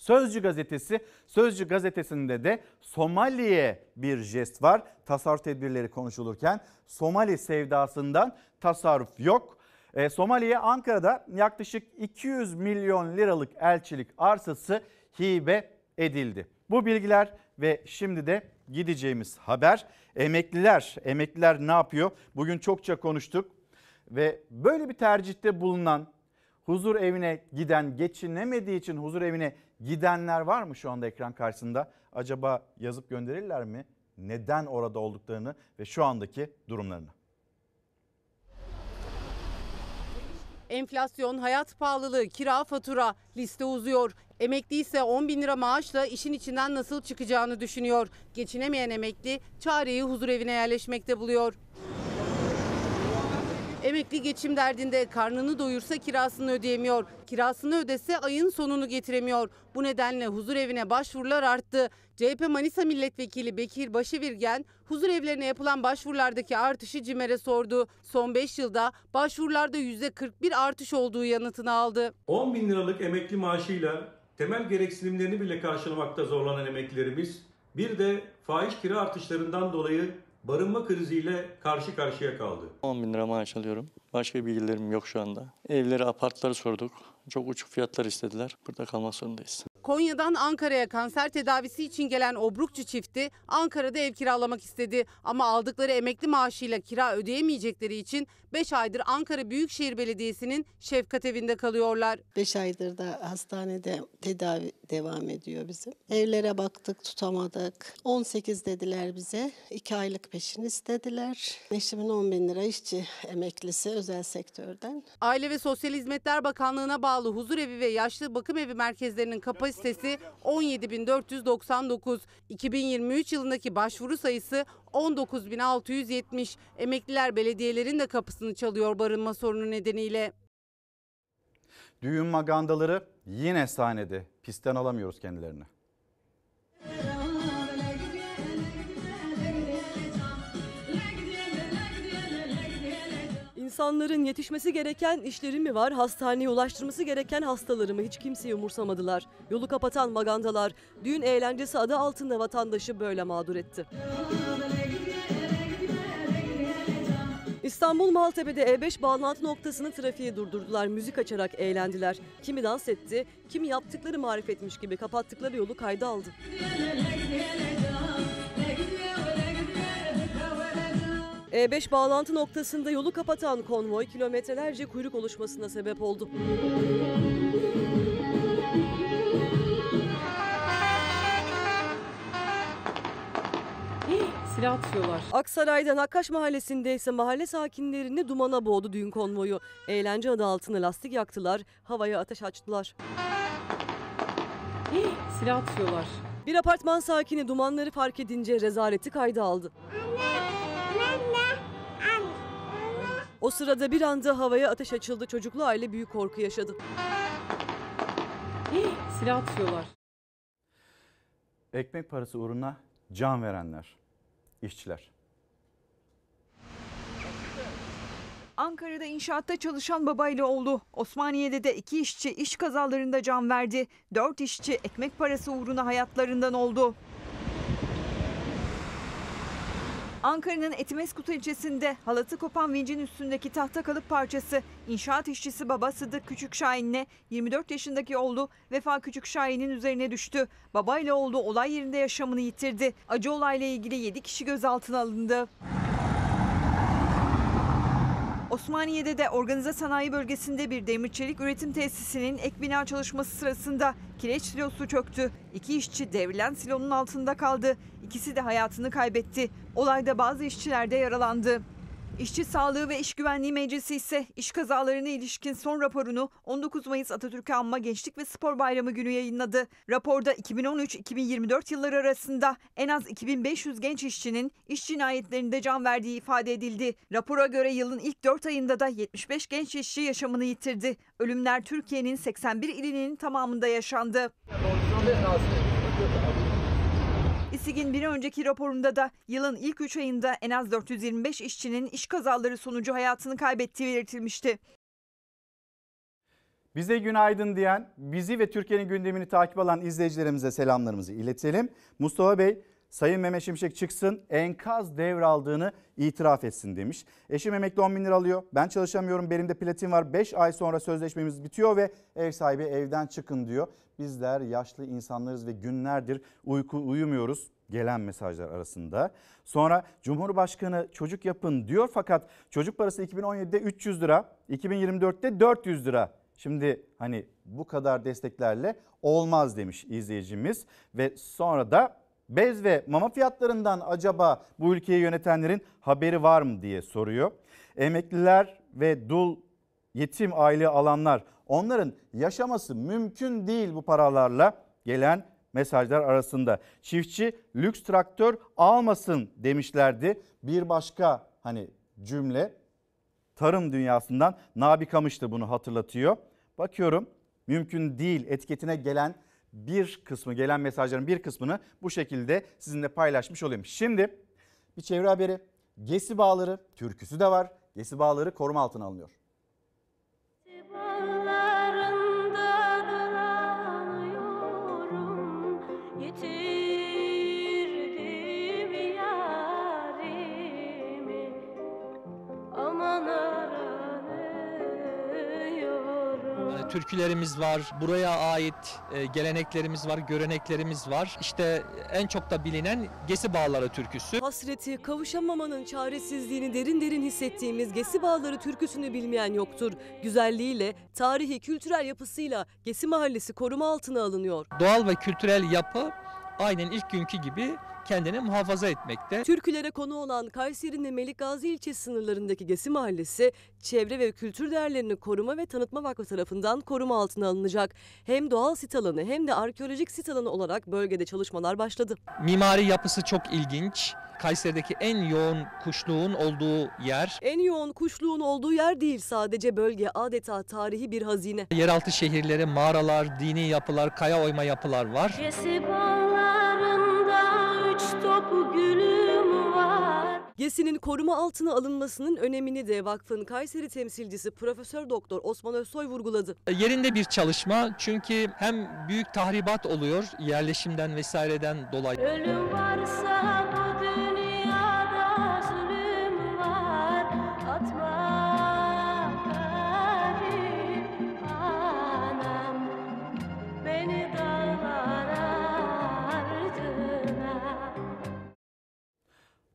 A: Sözcü gazetesi, Sözcü gazetesinde de Somali'ye bir jest var. Tasarruf tedbirleri konuşulurken Somali sevdasından tasarruf yok. E, Somali'ye Ankara'da yaklaşık 200 milyon liralık elçilik arsası hibe edildi. Bu bilgiler ve şimdi de gideceğimiz haber emekliler. Emekliler ne yapıyor? Bugün çokça konuştuk ve böyle bir tercihte bulunan huzur evine giden geçinemediği için huzur evine gidenler var mı şu anda ekran karşısında? Acaba yazıp gönderirler mi? Neden orada olduklarını ve şu andaki durumlarını.
B: Enflasyon, hayat pahalılığı, kira fatura liste uzuyor. Emekli ise 10 bin lira maaşla işin içinden nasıl çıkacağını düşünüyor. Geçinemeyen emekli çareyi huzur evine yerleşmekte buluyor. Emekli geçim derdinde karnını doyursa kirasını ödeyemiyor. Kirasını ödese ayın sonunu getiremiyor. Bu nedenle huzur evine başvurular arttı. CHP Manisa Milletvekili Bekir Başevirgen huzur evlerine yapılan başvurulardaki artışı CİMER'e sordu. Son 5 yılda başvurularda %41 artış olduğu yanıtını aldı.
I: 10 bin liralık emekli maaşıyla temel gereksinimlerini bile karşılamakta zorlanan emeklilerimiz bir de faiz kira artışlarından dolayı barınma kriziyle karşı
E: karşıya kaldı.
D: 10 bin lira maaş alıyorum. Başka bilgilerim yok şu anda. Evleri, apartları sorduk. Çok uçuk fiyatlar istediler. Burada kalmak zorundayız.
B: Konya'dan Ankara'ya kanser tedavisi için gelen Obrukçu çifti Ankara'da ev kiralamak istedi. Ama aldıkları emekli maaşıyla kira ödeyemeyecekleri için 5 aydır Ankara Büyükşehir Belediyesi'nin şefkat evinde kalıyorlar. 5 aydır da hastanede tedavi devam ediyor bizim. Evlere baktık tutamadık. 18 dediler bize. 2 aylık peşin istediler. Eşimin 10 bin lira işçi emeklisi özel sektörden. Aile ve Sosyal Hizmetler Bakanlığı'na bağlı bağlı huzur evi ve yaşlı bakım evi merkezlerinin kapasitesi 17.499. 2023 yılındaki başvuru sayısı 19.670. Emekliler belediyelerin de kapısını çalıyor barınma sorunu nedeniyle.
A: Düğün magandaları yine sahnede. Pisten alamıyoruz kendilerini.
M: İnsanların yetişmesi gereken işleri mi var, hastaneye ulaştırması gereken hastaları mı hiç kimseyi umursamadılar. Yolu kapatan magandalar düğün eğlencesi adı altında vatandaşı böyle mağdur etti. İstanbul Maltepe'de E5 bağlantı noktasını trafiğe durdurdular. Müzik açarak eğlendiler. Kimi dans etti, kimi yaptıkları marifetmiş gibi kapattıkları yolu kayda aldı. E5 bağlantı noktasında yolu kapatan konvoy kilometrelerce kuyruk oluşmasına sebep oldu. silah atıyorlar. Aksaray'dan Akkaş Mahallesi'nde ise mahalle sakinlerini dumana boğdu düğün konvoyu. Eğlence adı altına lastik yaktılar, havaya ateş açtılar. silah atıyorlar. Bir apartman sakini dumanları fark edince rezaleti kayda aldı. Anne. O sırada bir anda havaya ateş açıldı. Çocuklu aile büyük korku yaşadı. silah atıyorlar.
A: Ekmek parası uğruna can verenler, işçiler.
N: Ankara'da inşaatta çalışan babayla oğlu. Osmaniye'de de iki işçi iş kazalarında can verdi. Dört işçi ekmek parası uğruna hayatlarından oldu. Ankara'nın Etimesgut ilçesinde halatı kopan vincin üstündeki tahta kalıp parçası inşaat işçisi baba Sıdık Küçük Şahin'le 24 yaşındaki oğlu Vefa Küçük Şahin'in üzerine düştü. Babayla oğlu olay yerinde yaşamını yitirdi. Acı olayla ilgili 7 kişi gözaltına alındı. Osmaniye'de de organize sanayi bölgesinde bir demir çelik üretim tesisinin ek bina çalışması sırasında kireç silosu çöktü. İki işçi devrilen silonun altında kaldı ikisi de hayatını kaybetti. Olayda bazı işçiler de yaralandı. İşçi Sağlığı ve İş Güvenliği Meclisi ise iş kazalarına ilişkin son raporunu 19 Mayıs Atatürk'ü anma Gençlik ve Spor Bayramı günü yayınladı. Raporda 2013-2024 yılları arasında en az 2500 genç işçinin iş cinayetlerinde can verdiği ifade edildi. Rapora göre yılın ilk 4 ayında da 75 genç işçi yaşamını yitirdi. Ölümler Türkiye'nin 81 ilinin tamamında yaşandı. TÜSİG'in bir önceki raporunda da yılın ilk 3 ayında en az 425 işçinin iş kazaları sonucu hayatını kaybettiği belirtilmişti.
A: Bize günaydın diyen, bizi ve Türkiye'nin gündemini takip alan izleyicilerimize selamlarımızı iletelim. Mustafa Bey, Sayın Mehmet Şimşek çıksın enkaz devraldığını itiraf etsin demiş. Eşim emekli 10 bin lira alıyor. Ben çalışamıyorum benim de platin var. 5 ay sonra sözleşmemiz bitiyor ve ev sahibi evden çıkın diyor. Bizler yaşlı insanlarız ve günlerdir uyku uyumuyoruz gelen mesajlar arasında. Sonra Cumhurbaşkanı çocuk yapın diyor fakat çocuk parası 2017'de 300 lira, 2024'te 400 lira. Şimdi hani bu kadar desteklerle olmaz demiş izleyicimiz ve sonra da bez ve mama fiyatlarından acaba bu ülkeyi yönetenlerin haberi var mı diye soruyor. Emekliler ve dul yetim aile alanlar onların yaşaması mümkün değil bu paralarla gelen mesajlar arasında. Çiftçi lüks traktör almasın demişlerdi. Bir başka hani cümle tarım dünyasından Nabi Kamış da bunu hatırlatıyor. Bakıyorum mümkün değil etiketine gelen bir kısmı gelen mesajların bir kısmını bu şekilde sizinle paylaşmış olayım. Şimdi bir çevre haberi. Gesi Bağları türküsü de var. Gesi Bağları koruma altına alınıyor.
M: türkülerimiz var, buraya ait e, geleneklerimiz var, göreneklerimiz var. İşte e, en çok da bilinen Gesi Bağları türküsü. Hasreti, kavuşamamanın çaresizliğini derin derin hissettiğimiz Gesi Bağları türküsünü bilmeyen yoktur. Güzelliğiyle, tarihi, kültürel yapısıyla Gesi Mahallesi koruma altına alınıyor. Doğal ve kültürel yapı aynen ilk günkü gibi kendini muhafaza etmekte. Türkülere konu olan Kayseri'nin Melikgazi Gazi ilçe sınırlarındaki Gesi Mahallesi, çevre ve kültür değerlerini koruma ve tanıtma vakfı tarafından koruma altına alınacak. Hem doğal sit alanı hem de arkeolojik sit alanı olarak bölgede çalışmalar başladı.
I: Mimari yapısı çok ilginç. Kayseri'deki en yoğun kuşluğun olduğu yer.
M: En yoğun kuşluğun olduğu yer değil sadece bölge adeta tarihi bir hazine.
I: Yeraltı şehirleri, mağaralar, dini yapılar, kaya oyma yapılar var.
M: Cesibar. Yesin'in koruma altına alınmasının önemini de vakfın Kayseri temsilcisi Profesör Doktor Osman Özsoy vurguladı.
K: E, yerinde
I: bir çalışma çünkü hem büyük tahribat oluyor yerleşimden vesaireden
F: dolayı. Ölüm varsa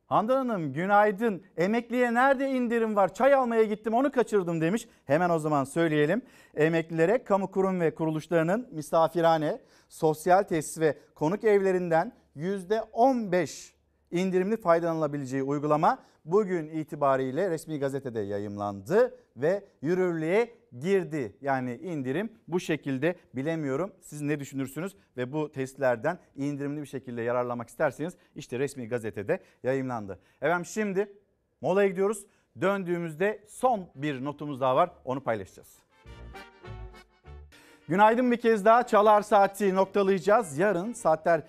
A: Handan Hanım günaydın. Emekliye nerede indirim var? Çay almaya gittim onu kaçırdım demiş. Hemen o zaman söyleyelim. Emeklilere kamu kurum ve kuruluşlarının misafirhane, sosyal tesis ve konuk evlerinden %15 indirimli faydalanabileceği uygulama bugün itibariyle resmi gazetede yayımlandı ve yürürlüğe girdi. Yani indirim bu şekilde bilemiyorum. Siz ne düşünürsünüz ve bu testlerden indirimli bir şekilde yararlamak isterseniz işte resmi gazetede yayınlandı. Efendim şimdi molaya gidiyoruz. Döndüğümüzde son bir notumuz daha var onu paylaşacağız. Günaydın bir kez daha Çalar Saati noktalayacağız. Yarın saatler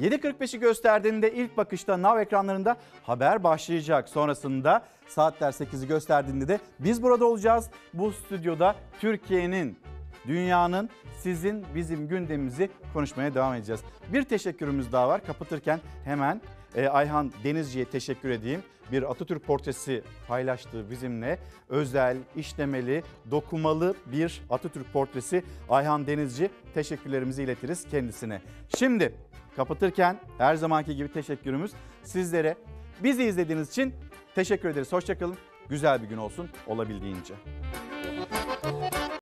A: 7.45'i gösterdiğinde ilk bakışta nav ekranlarında haber başlayacak. Sonrasında saatler 8'i gösterdiğinde de biz burada olacağız. Bu stüdyoda Türkiye'nin, dünyanın, sizin, bizim gündemimizi konuşmaya devam edeceğiz. Bir teşekkürümüz daha var. Kapatırken hemen e, Ayhan Denizci'ye teşekkür edeyim. Bir Atatürk portresi paylaştığı bizimle. Özel, işlemeli, dokumalı bir Atatürk portresi. Ayhan Denizci teşekkürlerimizi iletiriz kendisine. Şimdi Kapatırken her zamanki gibi teşekkürümüz sizlere. Bizi izlediğiniz için teşekkür ederiz. Hoşçakalın. Güzel bir gün olsun olabildiğince.